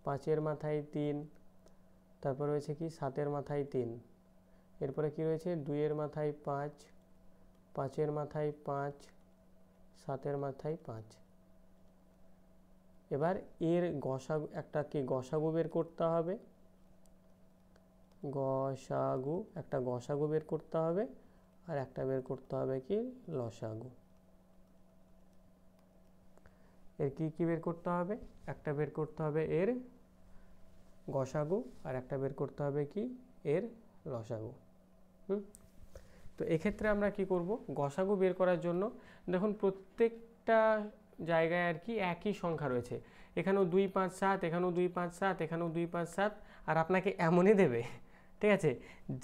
পাঁচের মাথায় তিন তারপর রয়েছে কি সাতের মাথায় তিন এরপরে কি রয়েছে দুইয়ের মাথায় পাঁচ পাঁচের মাথায় পাঁচ সাতের মাথায় পাঁচ এবার এর গসাগু একটা কি গসাগু বের করতে হবে গসাগু একটা গসাগু বের করতে হবে আর একটা বের করতে হবে কি লসাগু এর কি কি বের করতে হবে একটা বের করতে হবে এর গসাগু আর একটা বের করতে হবে কি এর লসাগু হুম তো এক্ষেত্রে আমরা কি করব গসাগু বের করার জন্য দেখুন প্রত্যেকটা জায়গায় আর কি একই সংখ্যা রয়েছে এখানেও দুই পাঁচ সাত এখানেও দুই পাঁচ সাত এখানেও দুই পাঁচ সাত আর আপনাকে এমনই দেবে ঠিক আছে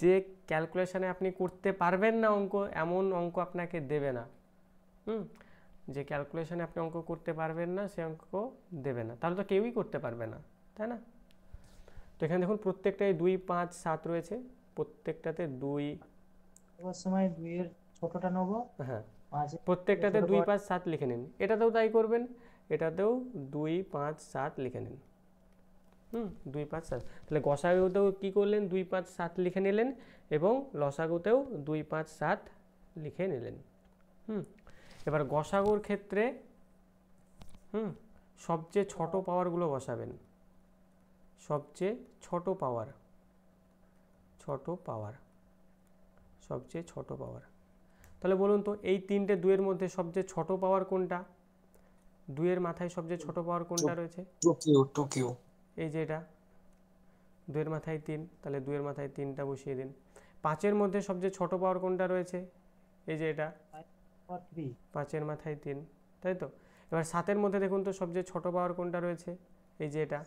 যে ক্যালকুলেশানে আপনি করতে পারবেন না অঙ্ক এমন অঙ্ক আপনাকে দেবে না হুম যে ক্যালকুলেশানে আপনি অঙ্ক করতে পারবেন না সে অঙ্ক দেবে না তাহলে তো কেউই করতে পারবে না তাই না তো এখানে দেখুন প্রত্যেকটাই দুই পাঁচ সাত রয়েছে প্রত্যেকটাতে দুই সময় এর ছোটটা নেবো হ্যাঁ প্রত্যেকটাতে দুই পাঁচ সাত লিখে নিন এটাতেও তাই করবেন এটাতেও দুই পাঁচ সাত লিখে নিন হুম দুই পাঁচ সাত তাহলে গসাগুতেও কী করলেন দুই পাঁচ সাত লিখে নিলেন এবং লসাগুতেও দুই পাঁচ সাত লিখে নিলেন হুম এবার গসাগুর ক্ষেত্রে হুম সবচেয়ে ছোট পাওয়ারগুলো বসাবেন সবচেয়ে ছোট পাওয়ার ছোট পাওয়ার সবচেয়ে ছোট পাওয়ার তাহলে বলুন তো এই তিনটে দুয়ের মধ্যে সবচেয়ে ছোট পাওয়ার কোনটা দুয়ের মাথায় সবচেয়ে ছোট পাওয়ার কোনটা রয়েছে এই যে এটা দুয়ের মাথায় তিন তাহলে দুয়ের মাথায় তিনটা বসিয়ে দিন পাঁচের মধ্যে সবচেয়ে ছোট পাওয়ার কোনটা রয়েছে এই যে এটা পাঁচের মাথায় তিন তাই তো এবার সাতের মধ্যে দেখুন তো সবচেয়ে ছোট পাওয়ার কোনটা রয়েছে এই যে এটা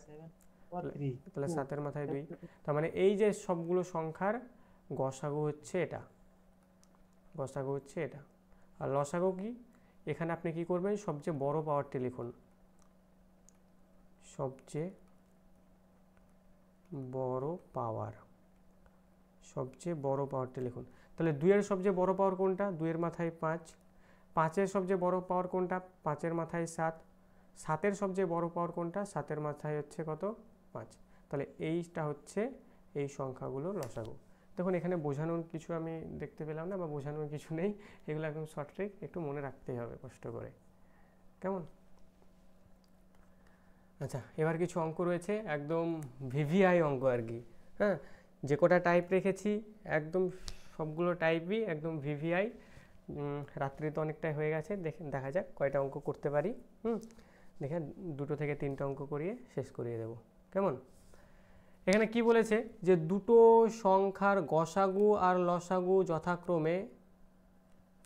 প্লাস সাতের মাথায় দুই তার মানে এই যে সবগুলো সংখ্যার গসাগু হচ্ছে এটা গসাগু হচ্ছে এটা আর লসাগু কি এখানে আপনি কি করবেন সবচেয়ে বড় পাওয়ারটি লিখুন সবচেয়ে বড় পাওয়ার সবচেয়ে বড় পাওয়ারটি লিখুন তাহলে দুইয়ের সবচেয়ে বড় পাওয়ার কোনটা দুইয়ের মাথায় পাঁচ পাঁচের সবচেয়ে বড় পাওয়ার কোনটা পাঁচের মাথায় সাত সাতের সবচেয়ে বড় পাওয়ার কোনটা সাতের মাথায় হচ্ছে কত পাঁচ তাহলে এইটা হচ্ছে এই সংখ্যাগুলো লসাগু দেখুন এখানে বোঝানোর কিছু আমি দেখতে পেলাম না বা বোঝানোর কিছু নেই এগুলো একদম শর্ট একটু মনে রাখতেই হবে কষ্ট করে কেমন আচ্ছা এবার কিছু অঙ্ক রয়েছে একদম ভিভিআই অঙ্ক আর কি হ্যাঁ যে কটা টাইপ রেখেছি একদম সবগুলো টাইপই একদম ভিভিআই রাত্রি তো অনেকটাই হয়ে গেছে দেখে দেখা যাক কয়টা অঙ্ক করতে পারি হুম দেখে দুটো থেকে তিনটা অঙ্ক করিয়ে শেষ করিয়ে দেবো কেমন এখানে কি বলেছে যে দুটো সংখ্যার গসাগু আর লসাগু যথাক্রমে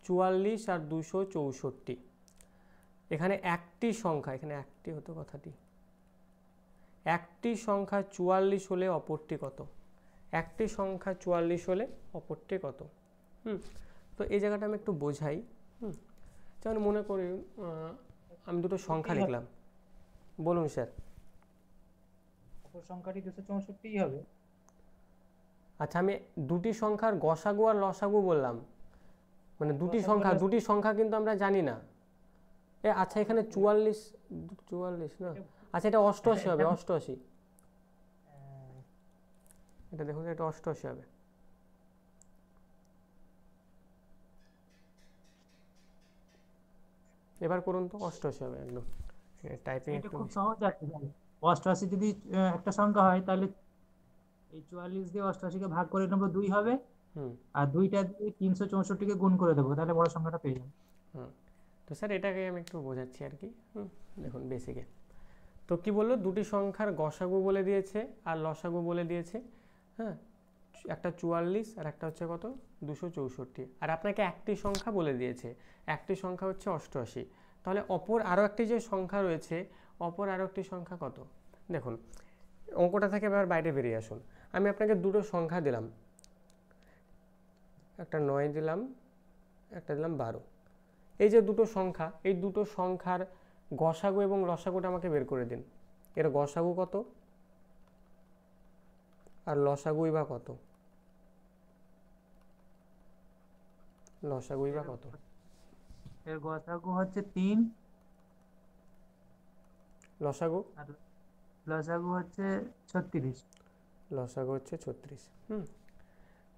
চুয়াল্লিশ আর দুশো চৌষট্টি এখানে একটি সংখ্যা এখানে একটি হতো কথাটি একটি সংখ্যা চুয়াল্লিশ হলে অপরটি কত একটি সংখ্যা চুয়াল্লিশ হলে অপরটি কত হুম তো এই জায়গাটা আমি একটু বোঝাই হুম যেমন মনে করি আমি দুটো সংখ্যা হ্যাঁ। লিখলাম বলুন স্যার আসল সংখ্যাটি দুশো চৌষট্টিই হবে আচ্ছা আমি দুটি সংখ্যার গসাগু আর লসাগু বললাম মানে দুটি সংখ্যা দুটি সংখ্যা কিন্তু আমরা জানি না এ আচ্ছা এখানে চুয়াল্লিশ চুয়াল্লিশ না আচ্ছা এটা অষ্টআশি হবে অষ্টআশি হ্যাঁ। এটা দেখুন এটা অষ্টআশি হবে এবার করুন তো অষ্টআশি হবে একদম টাইপিং একটু খুব সহজ আছে অষ্টআশি যদি একটা সংখ্যা হয় তাহলে এই চুয়াল্লিশ দিয়ে অষ্টআশিকে ভাগ করে নেবো দুই হবে আর দুইটা দিয়ে তিনশো চৌষট্টিকে গুণ করে দেবো তাহলে বড় সংখ্যাটা পেয়ে যাবো তো স্যার এটাকে আমি একটু বোঝাচ্ছি আর কি দেখুন বেসিকে তো কি বললো দুটি সংখ্যার গসাগু বলে দিয়েছে আর লসাগু বলে দিয়েছে হ্যাঁ একটা চুয়াল্লিশ আর একটা হচ্ছে কত দুশো চৌষট্টি আর আপনাকে একটি সংখ্যা বলে দিয়েছে একটি সংখ্যা হচ্ছে অষ্টআশি তাহলে অপর আরও একটি যে সংখ্যা রয়েছে অপর আরও একটি সংখ্যা কত দেখুন অঙ্কটা থেকে এবার বাইরে বেরিয়ে আসুন আমি আপনাকে দুটো সংখ্যা দিলাম একটা নয় দিলাম একটা দিলাম বারো এই যে দুটো সংখ্যা এই দুটো সংখ্যার গসাগু এবং লসাগুটা আমাকে বের করে দিন এর গসাগু কত আর লসাগুই বা কত লসাগুই বা কত এর গসাগু হচ্ছে তিন লসাগু লসাগু হচ্ছে ছত্রিশ লসাগু হচ্ছে ছত্রিশ হুম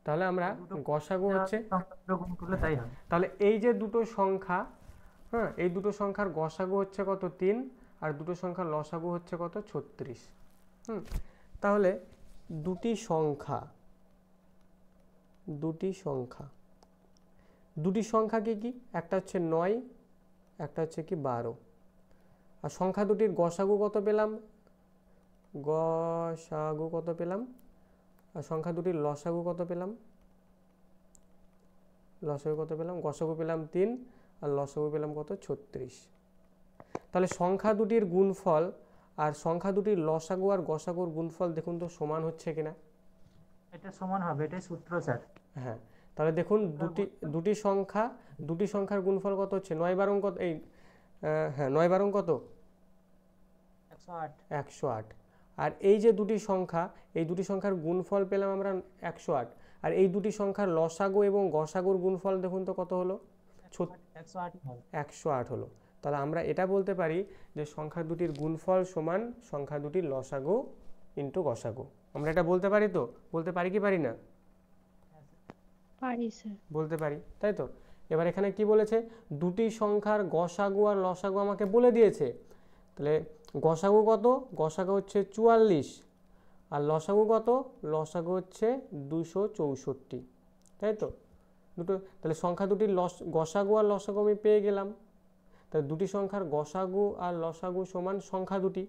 তাহলে আমরা গসাগু হচ্ছে তাই হয় তাহলে এই যে দুটো সংখ্যা হ্যাঁ এই দুটো সংখ্যার গসাগু হচ্ছে কত তিন আর দুটো সংখ্যার লসাগু হচ্ছে কত ছত্রিশ হুম তাহলে দুটি সংখ্যা দুটি সংখ্যা দুটি সংখ্যা কি কি একটা হচ্ছে নয় একটা হচ্ছে কি বারো আর সংখ্যা দুটির গসাগু কত পেলাম গসাগু কত পেলাম আর সংখ্যা দুটির লসাগু কত পেলাম লসাগু কত পেলাম গসাগু পেলাম তিন আর লসাগু পেলাম কত ছত্রিশ তাহলে সংখ্যা দুটির গুণফল আর সংখ্যা দুটির লসাগু আর গসাগুর গুণফল দেখুন তো সমান হচ্ছে কিনা এটা সমান হবে এটাই সূত্র স্যার হ্যাঁ তাহলে দেখুন দুটি দুটি সংখ্যা দুটি সংখ্যার গুণফল কত হচ্ছে নয় বারং কত এই হ্যাঁ, হ্যাঁ নয় বারং কত একশো আট আর এই যে দুটি সংখ্যা এই দুটি সংখ্যার গুণফল পেলাম আমরা একশো আট আর এই দুটি সংখ্যার লসাগো এবং গসাগুর গুণফল দেখুন তো কত হলো একশো আট হলো তাহলে আমরা এটা বলতে পারি যে সংখ্যা দুটির গুণফল সমান সংখ্যা দুটির লসাগু ইন্টু গসাগু আমরা এটা বলতে পারি তো বলতে পারি কি পারি না বলতে পারি তাই তো এবার এখানে কি বলেছে দুটি সংখ্যার গসাগু আর লসাগু আমাকে বলে দিয়েছে তাহলে গসাগু কত গসাগু হচ্ছে চুয়াল্লিশ আর লসাগু কত লসাগু হচ্ছে দুশো চৌষট্টি তাই তো দুটো তাহলে সংখ্যা দুটির লস গসাগু আর লসাগু আমি পেয়ে গেলাম তাহলে দুটি সংখ্যার গসাগু আর লসাগু সমান সংখ্যা দুটি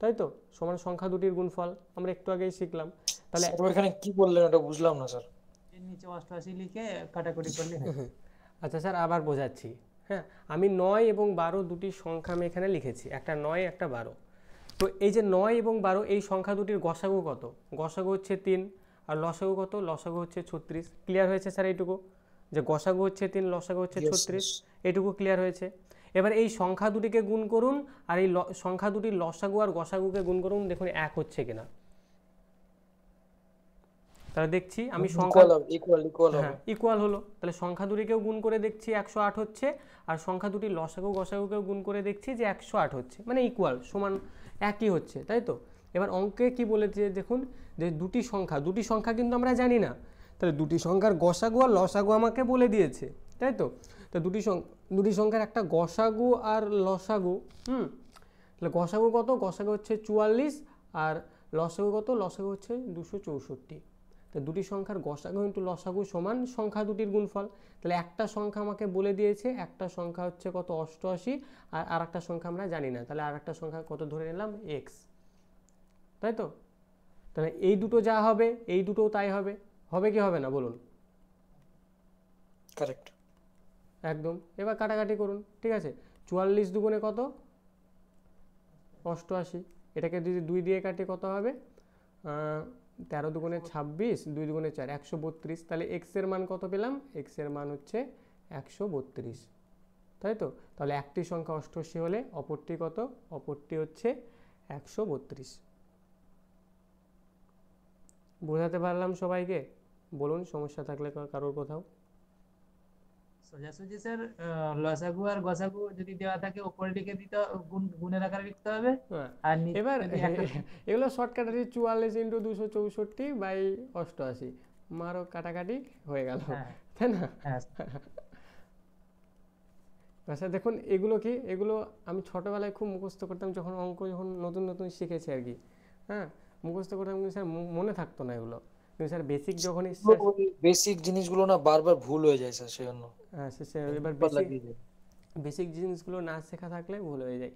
তাই তো সমান সংখ্যা দুটির গুণফল আমরা একটু আগেই শিখলাম তাহলে এখানে কি বললেন ওটা বুঝলাম না স্যার নিচে অষ্টআশি লিখে কাটাকুটি করলে আচ্ছা স্যার আবার বোঝাচ্ছি হ্যাঁ আমি নয় এবং বারো দুটি সংখ্যা আমি এখানে লিখেছি একটা নয় একটা বারো তো এই যে নয় এবং বারো এই সংখ্যা দুটির গসাগু কত গসাগু হচ্ছে তিন আর লসাগু কত লসাগু হচ্ছে ছত্রিশ ক্লিয়ার হয়েছে স্যার এইটুকু যে গসাগু হচ্ছে তিন লসাগু হচ্ছে ছত্রিশ এটুকু ক্লিয়ার হয়েছে এবার এই সংখ্যা দুটিকে গুণ করুন আর এই সংখ্যা দুটির লসাগু আর গসাগুকে গুণ করুন দেখুন এক হচ্ছে কিনা তাহলে দেখছি আমি সংখ্যা ইকুয়াল হ্যাঁ, হলো তাহলে সংখ্যা দুটিকেও গুণ করে দেখছি একশো আট হচ্ছে আর সংখ্যা দুটি লসাগু গসাগুকেও গুণ করে দেখছি যে একশো আট হচ্ছে মানে ইকুয়াল সমান একই হচ্ছে তাই তো এবার অঙ্কে কি বলেছে দেখুন যে দুটি সংখ্যা দুটি সংখ্যা কিন্তু আমরা জানি না তাহলে দুটি সংখ্যার গসাগু আর লসাগু আমাকে বলে দিয়েছে তাই তো তো দুটি দুটি সংখ্যার একটা গসাগু আর লসাগু হুম তাহলে গসাগু কত গসাগু হচ্ছে চুয়াল্লিশ আর লসাগু কত লসাগু হচ্ছে দুশো চৌষট্টি তো দুটি সংখ্যার গসাগু ইন্টু লসাগু সমান সংখ্যা দুটির গুণফল তাহলে একটা সংখ্যা আমাকে বলে দিয়েছে একটা সংখ্যা হচ্ছে কত অষ্টআশি আর আর একটা সংখ্যা আমরা জানি না তাহলে আর একটা সংখ্যা কত ধরে নিলাম এক্স তাই তো তাহলে এই দুটো যা হবে এই দুটোও তাই হবে হবে কি হবে না বলুন কারেক্ট একদম এবার কাটাকাটি করুন ঠিক আছে চুয়াল্লিশ দুগুণে কত অষ্টআশি এটাকে যদি দুই দিয়ে কাটি কত হবে তেরো দুগুণে ছাব্বিশ দুই দুগুণে চার একশো বত্রিশ তাহলে এক্সের মান কত পেলাম এক্সের মান হচ্ছে একশো বত্রিশ তাই তো তাহলে একটি সংখ্যা অষ্টআশি হলে অপরটি কত অপরটি হচ্ছে একশো বত্রিশ বোঝাতে পারলাম সবাইকে বলুন সমস্যা থাকলে কারোর কোথাও সোজাসুজি স্যার লসাগু আর গসাগু যদি দেওয়া থাকে উপরের দিকে দিতে গুণের আকারে লিখতে হবে হ্যাঁ। আর এবার এগুলো শর্টকাট আছে চুয়াল্লিশ ইন্টু দুশো চৌষট্টি বাই অষ্টআশি মারো কাটাকাটি হয়ে গেল হ্যাঁ। তাই না হ্যাঁ। আচ্ছা দেখুন এগুলো কি এগুলো আমি ছোটোবেলায় খুব মুখস্থ করতাম যখন অঙ্ক যখন নতুন নতুন শিখেছি আর কি হ্যাঁ মুখস্থ করতাম কিন্তু স্যার মনে থাকতো না এগুলো স্যার বেসিক যখন বেসিক জিনিসগুলো না বারবার ভুল হয়ে যায় স্যার সেজন্য হ্যাঁ স্যার এবার বেসিক বেসিক জিনিসগুলো না শেখা থাকলে ভুল হয়ে যায়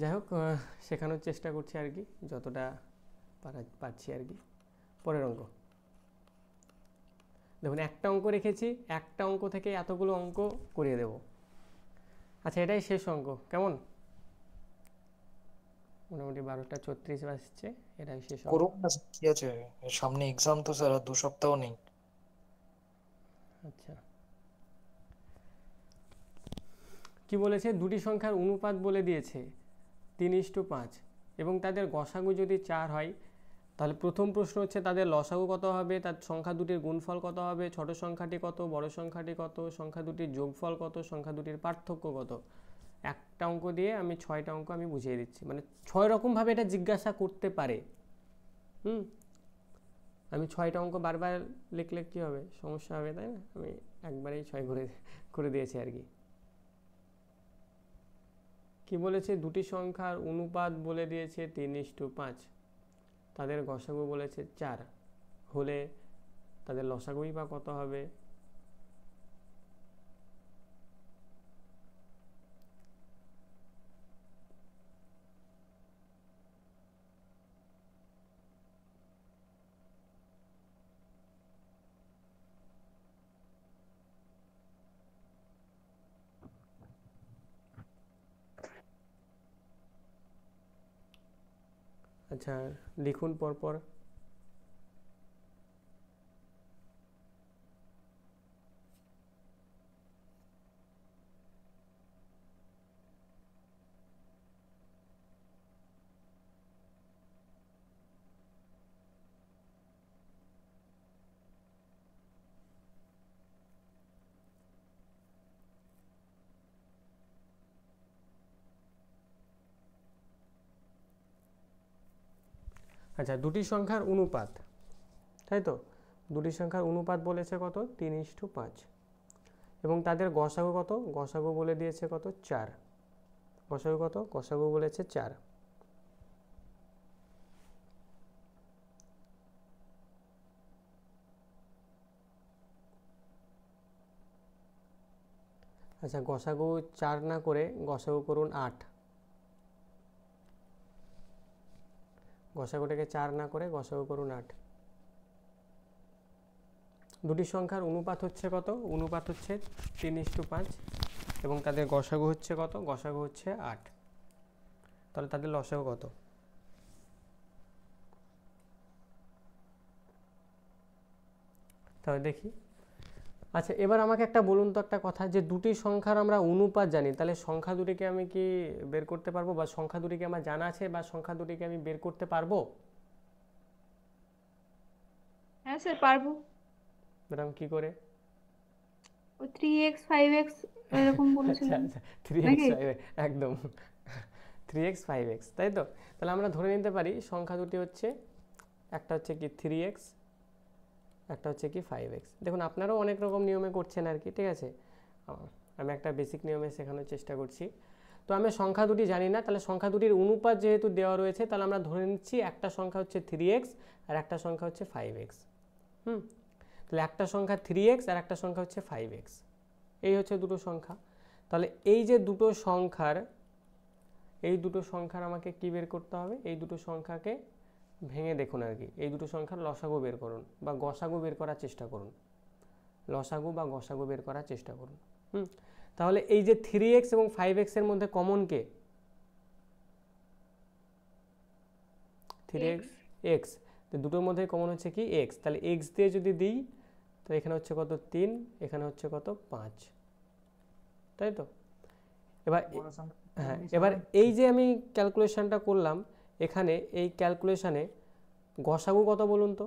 যাই হোক শেখানোর চেষ্টা করছি আর কি যতটা পারছি আর কি পরের অঙ্ক দেখুন একটা অঙ্ক রেখেছি একটা অঙ্ক থেকে এতগুলো অঙ্ক করিয়ে দেব আচ্ছা এটাই শেষ অঙ্ক কেমন মোটামুটি বারোটা ছত্রিশ বাজছে এটাই শেষ হবে করোনা কি আছে সামনে এক্সাম তো স্যার দু সপ্তাহ নেই আচ্ছা কি বলেছে দুটি সংখ্যার অনুপাত বলে দিয়েছে তিন ইস্টু পাঁচ এবং তাদের গসাগু যদি চার হয় তাহলে প্রথম প্রশ্ন হচ্ছে তাদের লসাগু কত হবে তার সংখ্যা দুটির গুণফল কত হবে ছোট সংখ্যাটি কত বড় সংখ্যাটি কত সংখ্যা দুটির যোগফল কত সংখ্যা দুটির পার্থক্য কত একটা অঙ্ক দিয়ে আমি ছয়টা অঙ্ক আমি বুঝিয়ে দিচ্ছি মানে ছয় রকমভাবে এটা জিজ্ঞাসা করতে পারে হুম আমি ছয়টা অঙ্ক বারবার লিখলে কী হবে সমস্যা হবে তাই না আমি একবারেই ছয় করে করে দিয়েছি আর কি কি বলেছে দুটি সংখ্যার অনুপাত বলে দিয়েছে তিন ইস্টু পাঁচ তাদের গসাগু বলেছে চার হলে তাদের লসাগুই বা কত হবে আচ্ছা লিখুন পরপর আচ্ছা দুটি সংখ্যার অনুপাত তাই তো দুটি সংখ্যার অনুপাত বলেছে কত তিন ইস্টু পাঁচ এবং তাদের গসাগু কত গসাগু বলে দিয়েছে কত চার গসাগু কত গসাগু বলেছে চার আচ্ছা গসাগু চার না করে গসাগু করুন আট গসাগুটাকে চার না করে গসাগু করুন আট দুটি সংখ্যার অনুপাত হচ্ছে কত অনুপাত হচ্ছে তিন ইস্টু পাঁচ এবং তাদের গসাগু হচ্ছে কত গসাগু হচ্ছে আট তাহলে তাদের লসাগু কত তাহলে দেখি আচ্ছা এবার আমাকে একটা বলুন তো একটা কথা যে দুটি সংখ্যার আমরা অনুপাত জানি তাহলে সংখ্যা দুটিকে আমি কি বের করতে পারবো বা সংখ্যা দুটিকে আমার জানা আছে বা সংখ্যা দুটিকে আমি বের করতে পারবো হ্যাঁ স্যার পারবো ম্যাডাম কি করে 3x 5x এরকম বলেছিলেন 3x 5x একদম 3x 5x তাই তো তাহলে আমরা ধরে নিতে পারি সংখ্যা দুটি হচ্ছে একটা হচ্ছে কি 3x একটা হচ্ছে কি ফাইভ এক্স দেখুন আপনারাও অনেক রকম নিয়মে করছেন আর কি ঠিক আছে আমি একটা বেসিক নিয়মে শেখানোর চেষ্টা করছি তো আমি সংখ্যা দুটি জানি না তাহলে সংখ্যা দুটির অনুপাত যেহেতু দেওয়া রয়েছে তাহলে আমরা ধরে নিচ্ছি একটা সংখ্যা হচ্ছে থ্রি এক্স আর একটা সংখ্যা হচ্ছে ফাইভ এক্স হুম তাহলে একটা সংখ্যা থ্রি এক্স আর একটা সংখ্যা হচ্ছে ফাইভ এক্স এই হচ্ছে দুটো সংখ্যা তাহলে এই যে দুটো সংখ্যার এই দুটো সংখ্যার আমাকে কী বের করতে হবে এই দুটো সংখ্যাকে ভেঙে দেখুন আর কি এই দুটো সংখ্যার লসাগু বের করুন বা গসাগু বের করার চেষ্টা করুন লসাগু বা গসাগু বের করার চেষ্টা করুন হুম তাহলে এই যে থ্রি এক্স এবং ফাইভ এক্সের মধ্যে কমন কে থ্রি এক্স এক্স তো দুটোর মধ্যে কমন হচ্ছে কি এক্স তাহলে এক্স দিয়ে যদি দিই তো এখানে হচ্ছে কত তিন এখানে হচ্ছে কত পাঁচ তাই তো এবার হ্যাঁ এবার এই যে আমি ক্যালকুলেশনটা করলাম এখানে এই ক্যালকুলেশানে গসাগু কত বলুন তো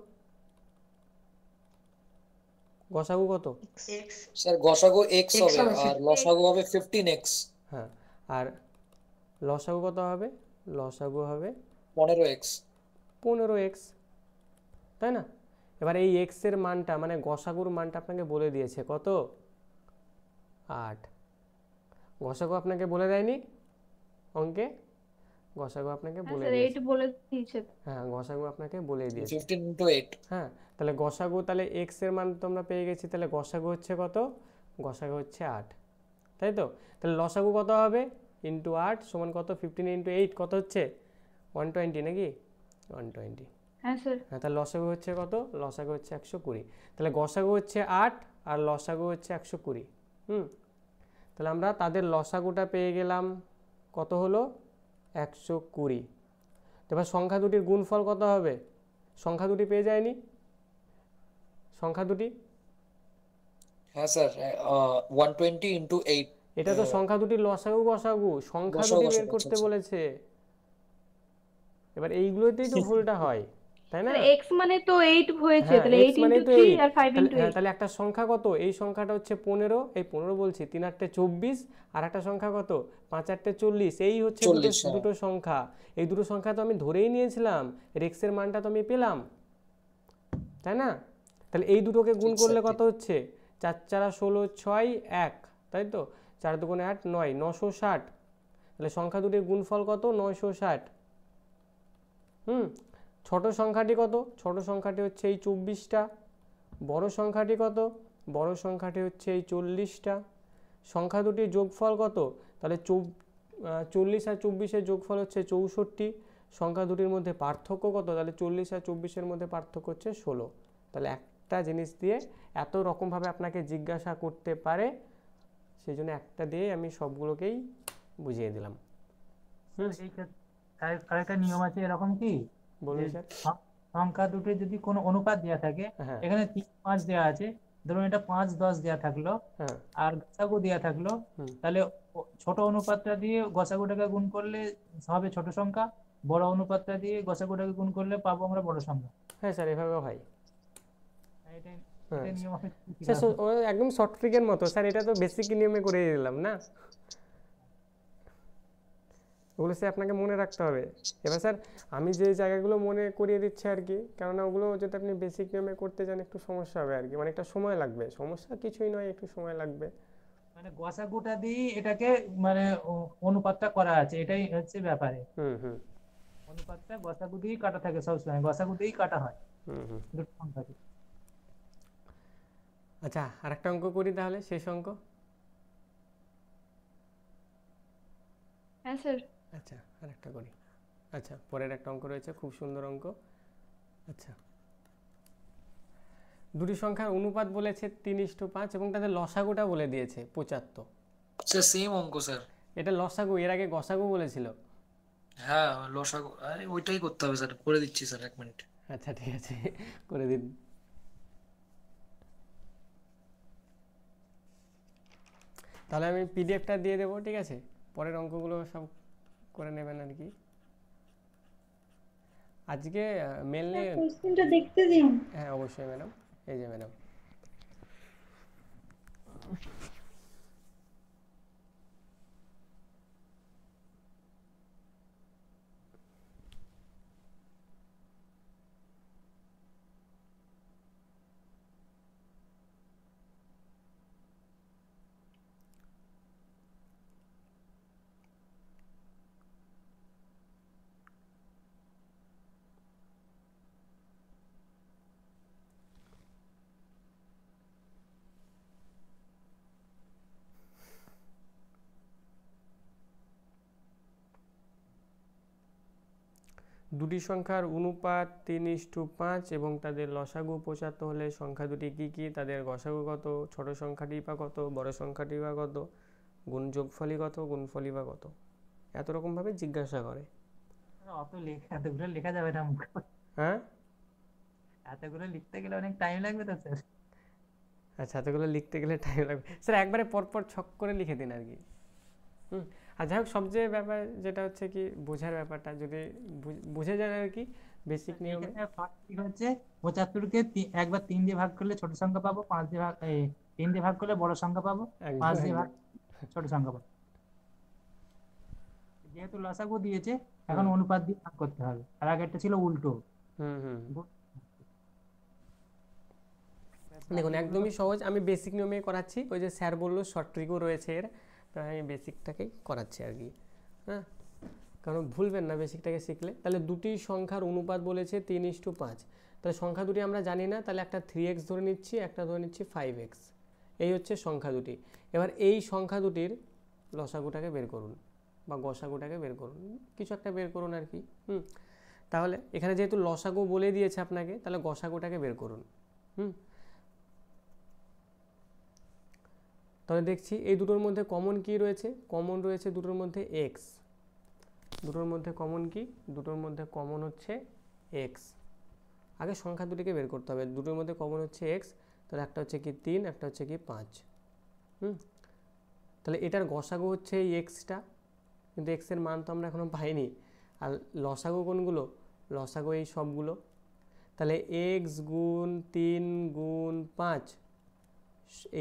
গসাগু কত স্যার গসাগু x হবে আর লসাগু হবে 15x হ্যাঁ আর লসাগু কত হবে লসাগু হবে 15x 15x তাই না এবার এই x এর মানটা মানে গসাগুর মানটা আপনাকে বলে দিয়েছে কত 8 গসাগু আপনাকে বলে দেয়নি অঙ্কে গসাগু হ্যাঁ, হ্যাঁ, আপনাকে বলে দিয়েছে বলে হ্যাঁ গসাগু আপনাকে বলে দিয়েছে 15 8 হ্যাঁ তাহলে গসাগু তাহলে x এর মান তোমরা পেয়ে গেছি তাহলে গসাগু হচ্ছে কত গসাগু হচ্ছে 8 তাই তো তাহলে লসাগু কত হবে ইনটু 8 সমান কত 15 ইনটু 8 কত হচ্ছে 120 নাকি 120 হ্যাঁ স্যার হ্যাঁ তাহলে লসাগু হচ্ছে কত লসাগু হচ্ছে 120 তাহলে গসাগু হচ্ছে 8 আর লসাগু হচ্ছে 120 হুম তাহলে আমরা তাদের লসাগুটা পেয়ে গেলাম কত হলো একশো কুড়ি এবার সংখ্যা দুটির গুণফল কত হবে সংখ্যা দুটি পেয়ে যায়নি সংখ্যা দুটি হ্যাঁ sir one twenty into eight এটা তো সংখ্যা দুটি লসাগু বসাগু সংখ্যা দুটি বের করতে আচ্ছা, আচ্ছা। বলেছে এবার এইগুলোতেই তো ভুলটা হয় তাই না x মানে তো 8 হয়েছে হ্যাঁ, তাহলে 8 3 মানে আর 5 into 8 হ্যাঁ, তাহলে একটা সংখ্যা কত এই সংখ্যাটা হচ্ছে 15 এই 15 বলছি 3 8 24 আর একটা সংখ্যা কত 5 8 40 এই হচ্ছে হ্যাঁ। দুটো সংখ্যা এই দুটো সংখ্যা তো আমি ধরেই নিয়েছিলাম x এর মানটা তো আমি পেলাম তাই না তাহলে এই দুটোকে গুণ করলে কত হচ্ছে 4 4 16 6 1 তাই তো 4 2 8 9 960 তাহলে সংখ্যা দুটির গুণফল কত 960 হুম ছোট সংখ্যাটি কত ছোট সংখ্যাটি হচ্ছে এই চব্বিশটা বড় সংখ্যাটি কত বড় সংখ্যাটি হচ্ছে এই চল্লিশটা সংখ্যা দুটির যোগফল কত তাহলে চল্লিশ আর চব্বিশের যোগফল হচ্ছে চৌষট্টি সংখ্যা দুটির মধ্যে পার্থক্য কত তাহলে চল্লিশ আর চব্বিশের মধ্যে পার্থক্য হচ্ছে ষোলো তাহলে একটা জিনিস দিয়ে এত রকমভাবে আপনাকে জিজ্ঞাসা করতে পারে সেই জন্য একটা দিয়ে আমি সবগুলোকেই বুঝিয়ে দিলাম আরেকটা নিয়ম আছে এরকম কি বলুন সংখ্যা দুটো যদি কোন অনুপাত দেওয়া থাকে হ্যাঁ। এখানে তিন পাঁচ দেওয়া আছে ধরুন এটা পাঁচ দশ দেওয়া থাকলো হ্যাঁ। আর গসাগু দেওয়া থাকলো তাহলে ছোট অনুপাতটা দিয়ে গসাগুটাকে গুণ করলে হবে ছোট সংখ্যা বড় অনুপাতটা দিয়ে গসাগুটাকে গুণ করলে পাবো আমরা বড় সংখ্যা হ্যাঁ স্যার এভাবে হয় হ্যাঁ, একদম শর্ট ট্রিকের মতো স্যার এটা তো বেসিক নিয়মে করে দিলাম না ওগুলো সে আপনাকে মনে রাখতে হবে এবার স্যার আমি যে জায়গাগুলো মনে করিয়ে দিচ্ছি আর কি কেননা ওগুলো যদি আপনি বেসিক নিয়মে করতে যান একটু সমস্যা হবে আর কি মানে একটা সময় লাগবে সমস্যা কিছুই নয় একটু সময় লাগবে মানে গোসা গোটা দিয়ে এটাকে মানে অনুপাতটা করা আছে এটাই হচ্ছে ব্যাপারে হুম হুম অনুপাতটা গোসা গুদিই কাটা থাকে সবসময় গোসা গুদিই কাটা হয় হুম হুম দুটো থাকে আচ্ছা আর একটা অঙ্ক করি তাহলে শেষ অঙ্ক হ্যাঁ স্যার আচ্ছা আর একটা করি আচ্ছা পরের একটা অঙ্ক রয়েছে খুব সুন্দর অঙ্ক আচ্ছা দুটি সংখ্যার অনুপাত বলেছে তিন ইস্টু পাঁচ এবং তাদের লসাগুটা বলে দিয়েছে পঁচাত্তর সেম আচ্ছা, অঙ্ক স্যার এটা লসাগু এর আগে গসাগু বলেছিল হ্যাঁ লসাগু আরে ওইটাই করতে হবে স্যার করে দিচ্ছি স্যার এক মিনিট আচ্ছা ঠিক আছে করে দিন তাহলে আমি পিডিএফটা দিয়ে দেবো ঠিক আছে পরের অঙ্কগুলো সব করে নেবেন আর কি আজকে মেনলি কোশ্চেনটা দেখতে দিন হ্যাঁ অবশ্যই ম্যাডাম এই যে ম্যাডাম দুটি সংখ্যার অনুপাত তিন ইষ্টু পাঁচ এবং তাদের লসাগু পঁচাত্তর হলে সংখ্যা দুটি কি কি তাদের গসাগু কত ছোট সংখ্যাটি বা কত বড় সংখ্যাটি বা কত গুণ যোগফলই কত গুণফলই বা কত এত রকমভাবে জিজ্ঞাসা করে অত লেখা এতগুলো লেখা যাবে না হ্যাঁ এতগুলো লিখতে গেলে অনেক টাইম লাগবে তো স্যার আচ্ছা এতগুলো লিখতে গেলে টাইম লাগবে স্যার একবারে পরপর ছক করে লিখে দিন আর কি হুম আর যাই হোক সবচেয়ে ব্যাপার যেটা হচ্ছে কি বোঝার ব্যাপারটা যদি বুঝে যায় আর কি বেসিক নিয়ম হচ্ছে পঁচাত্তর কে একবার তিন দিয়ে ভাগ করলে ছোট সংখ্যা পাবো পাঁচ দিয়ে ভাগ তিন দিয়ে ভাগ করলে বড় সংখ্যা পাবো পাঁচ দিয়ে ভাগ ছোট সংখ্যা পাবো যেহেতু লসাগু দিয়েছে হ্যাঁ। এখন অনুপাত দিয়ে ভাগ করতে হবে আর আগেরটা ছিল উল্টো হুম হুম দেখুন একদমই সহজ আমি বেসিক নিয়মে করাচ্ছি ওই যে স্যার বললো শর্ট ট্রিকও রয়েছে এর তাই আমি বেসিকটাকেই করাচ্ছি আর কি হ্যাঁ কারণ ভুলবেন না বেসিকটাকে শিখলে তাহলে দুটি সংখ্যার অনুপাত বলেছে তিন ইস টু পাঁচ তাহলে সংখ্যা দুটি আমরা জানি না তাহলে একটা থ্রি এক্স ধরে নিচ্ছি একটা ধরে নিচ্ছি ফাইভ এক্স এই হচ্ছে সংখ্যা দুটি এবার এই সংখ্যা দুটির লসাগুটাকে বের করুন বা গসাগুটাকে বের করুন কিছু একটা বের করুন আর কি হুম তাহলে এখানে যেহেতু লসাগু বলে দিয়েছে আপনাকে তাহলে গসাগুটাকে বের করুন হুম তাহলে দেখছি এই দুটোর মধ্যে কমন কি রয়েছে কমন রয়েছে দুটোর মধ্যে এক্স দুটোর মধ্যে কমন কি দুটোর মধ্যে কমন হচ্ছে এক্স আগে সংখ্যা দুটিকে বের করতে হবে দুটোর মধ্যে কমন হচ্ছে এক্স তাহলে একটা হচ্ছে কি তিন একটা হচ্ছে কি পাঁচ হুম তাহলে এটার গসাগু হচ্ছে এই এক্সটা কিন্তু এক্সের মান তো আমরা এখনও পাইনি আর লসাগু কোনগুলো লসাগু এই সবগুলো তাহলে এক্স গুণ তিন গুণ পাঁচ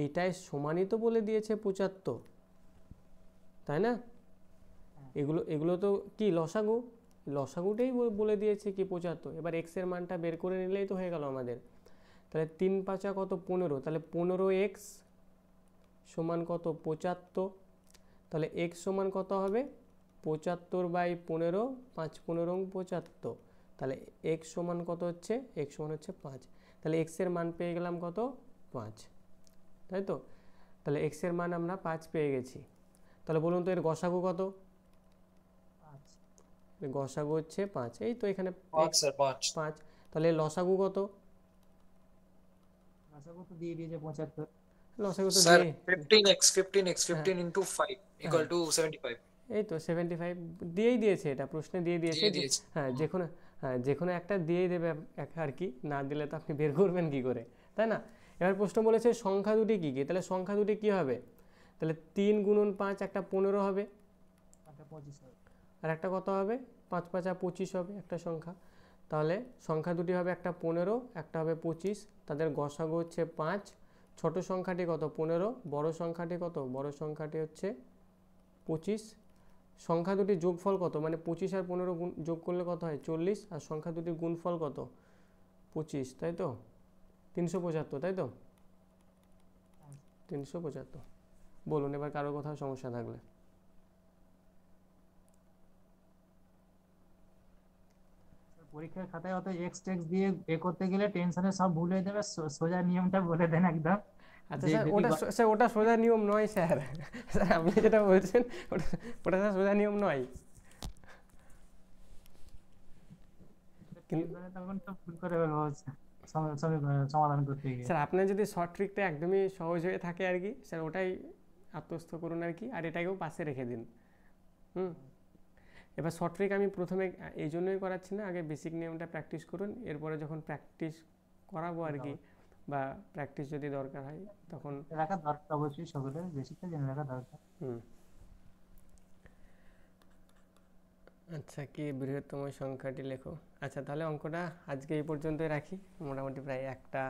এইটাই সমানই তো বলে দিয়েছে পঁচাত্তর তাই না এগুলো এগুলো তো কি লসাগু লসাগুটাই বলে দিয়েছে কি পঁচাত্তর এবার এক্সের মানটা বের করে নিলেই তো হয়ে গেল আমাদের তাহলে তিন পাঁচা কত পনেরো তাহলে পনেরো এক্স সমান কত পঁচাত্তর তাহলে এক্স সমান কত হবে পঁচাত্তর বাই পনেরো পাঁচ পনেরো পঁচাত্তর তাহলে এক্স সমান কত হচ্ছে এক্স সমান হচ্ছে পাঁচ তাহলে এক্সের মান পেয়ে গেলাম কত পাঁচ তাই তো তাহলে এক্স এর মান আমরা পাঁচ পেয়ে গেছি তাহলে বলুন তো এর গসাগু কত গসাগু হচ্ছে পাঁচ এই তো এখানে পাঁচ তাহলে লসাগু কত লসাগু তো দিয়ে দেবে আর কি না দিলে তো আপনি বের করবেন কি করে তাই না এবার প্রশ্ন বলেছে সংখ্যা দুটি কী কী তাহলে সংখ্যা দুটি কী হবে তাহলে তিন গুণন পাঁচ একটা পনেরো হবে আর একটা কত হবে পাঁচ পাঁচ পঁচিশ হবে একটা সংখ্যা তাহলে সংখ্যা দুটি হবে একটা পনেরো একটা হবে পঁচিশ তাদের গসাগো হচ্ছে পাঁচ ছোট সংখ্যাটি কত পনেরো বড় সংখ্যাটি কত বড় সংখ্যাটি হচ্ছে পঁচিশ সংখ্যা দুটি যোগফল কত মানে পঁচিশ আর পনেরো গুণ যোগ করলে কত হয় চল্লিশ আর সংখ্যা দুটি গুণফল কত পঁচিশ তাই তো তিনশো পঁচাত্তর তাই তো তিনশো পঁচাত্তর বলুন এবার কারো কোথাও সমস্যা থাকলে পরীক্ষার খাতায় অত এক্স টেক্স দিয়ে এ করতে গেলে টেনশনে সব ভুলে দেবে সোজা নিয়মটা বলে দেন একদম আচ্ছা, ওটা সোজা নিয়ম নয় স্যার স্যার আপনি যেটা বলছেন ওটা স্যার সোজা নিয়ম নয় তখন তো ভুল করে সমাধান করতে গিয়ে স্যার আপনার যদি শর্ট ট্রিকটা একদমই সহজ হয়ে থাকে আর কি স্যার ওটাই আত্মস্থ করুন আর কি আর এটাকেও পাশে রেখে দিন হুম এবার শর্ট ট্রিক আমি প্রথমে এই জন্যই করাচ্ছি না আগে বেসিক নিয়মটা প্র্যাকটিস করুন এরপরে যখন প্র্যাকটিস করাবো আর কি বা প্র্যাকটিস যদি দরকার হয় তখন রাখা দরকার অবশ্যই সকলের বেসিকটা জেনে রাখা দরকার হুম আচ্ছা কি বৃহত্তম সংখ্যাটি লেখো আচ্ছা তাহলে অঙ্কটা আজকে এই পর্যন্তই রাখি মোটামুটি প্রায় একটা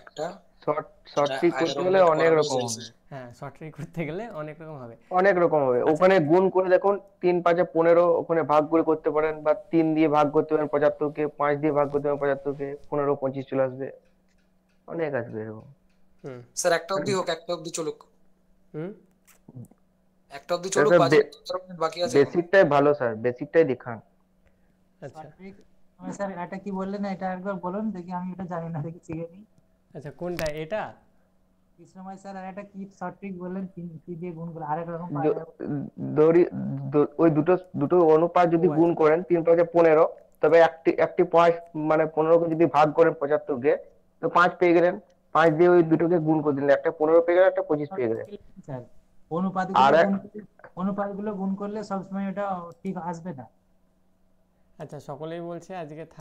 একটা শর্ট শর্ট করতে গেলে অনেক রকম হবে হ্যাঁ শর্ট করতে গেলে অনেক রকম হবে অনেক রকম হবে আচ্ছা। ওখানে গুণ করে দেখুন তিন পাঁচে পনেরো ওখানে ভাগ করে করতে পারেন বা তিন দিয়ে ভাগ করতে পারেন পাঁচ দিয়ে ভাগ করতে পারেন পনেরো পঁচিশ চলে আসবে অনেক আসবে স্যার একটা অবধি হোক একটা অবধি চলুক হুম একটা অবধি চলুক বাজেট মিনিট বাকি আছে বেসিকটাই ভালো স্যার বেসিকটাই দেখান আচ্ছা স্যার এটা কি বললেন না এটা একবার বলুন দেখি আমি এটা জানি না দেখি শিখে নিই আচ্ছা কোনটা এটা কৃষ্ণময় স্যার আর একটা কি শর্ট ট্রিক বললেন কি দিয়ে গুণ করে আরেক রকম দড়ি ওই দুটো দুটো অনুপাত যদি গুণ আচ্ছা। করেন তিন পাঁচে 15 তবে একটি একটি পাঁচ মানে 15 কে যদি ভাগ করেন 75 কে তো পাঁচ পেয়ে গেলেন পাঁচ দিয়ে ওই দুটোকে গুণ করে দিলেন একটা পনেরো পেয়ে গেলেন একটা পঁচিশ পেয়ে স্যার অনুপাতগুলো গুণ করলে সবসময় এটা ঠিক আসবে না আচ্ছা সকলেই বলছে আজকে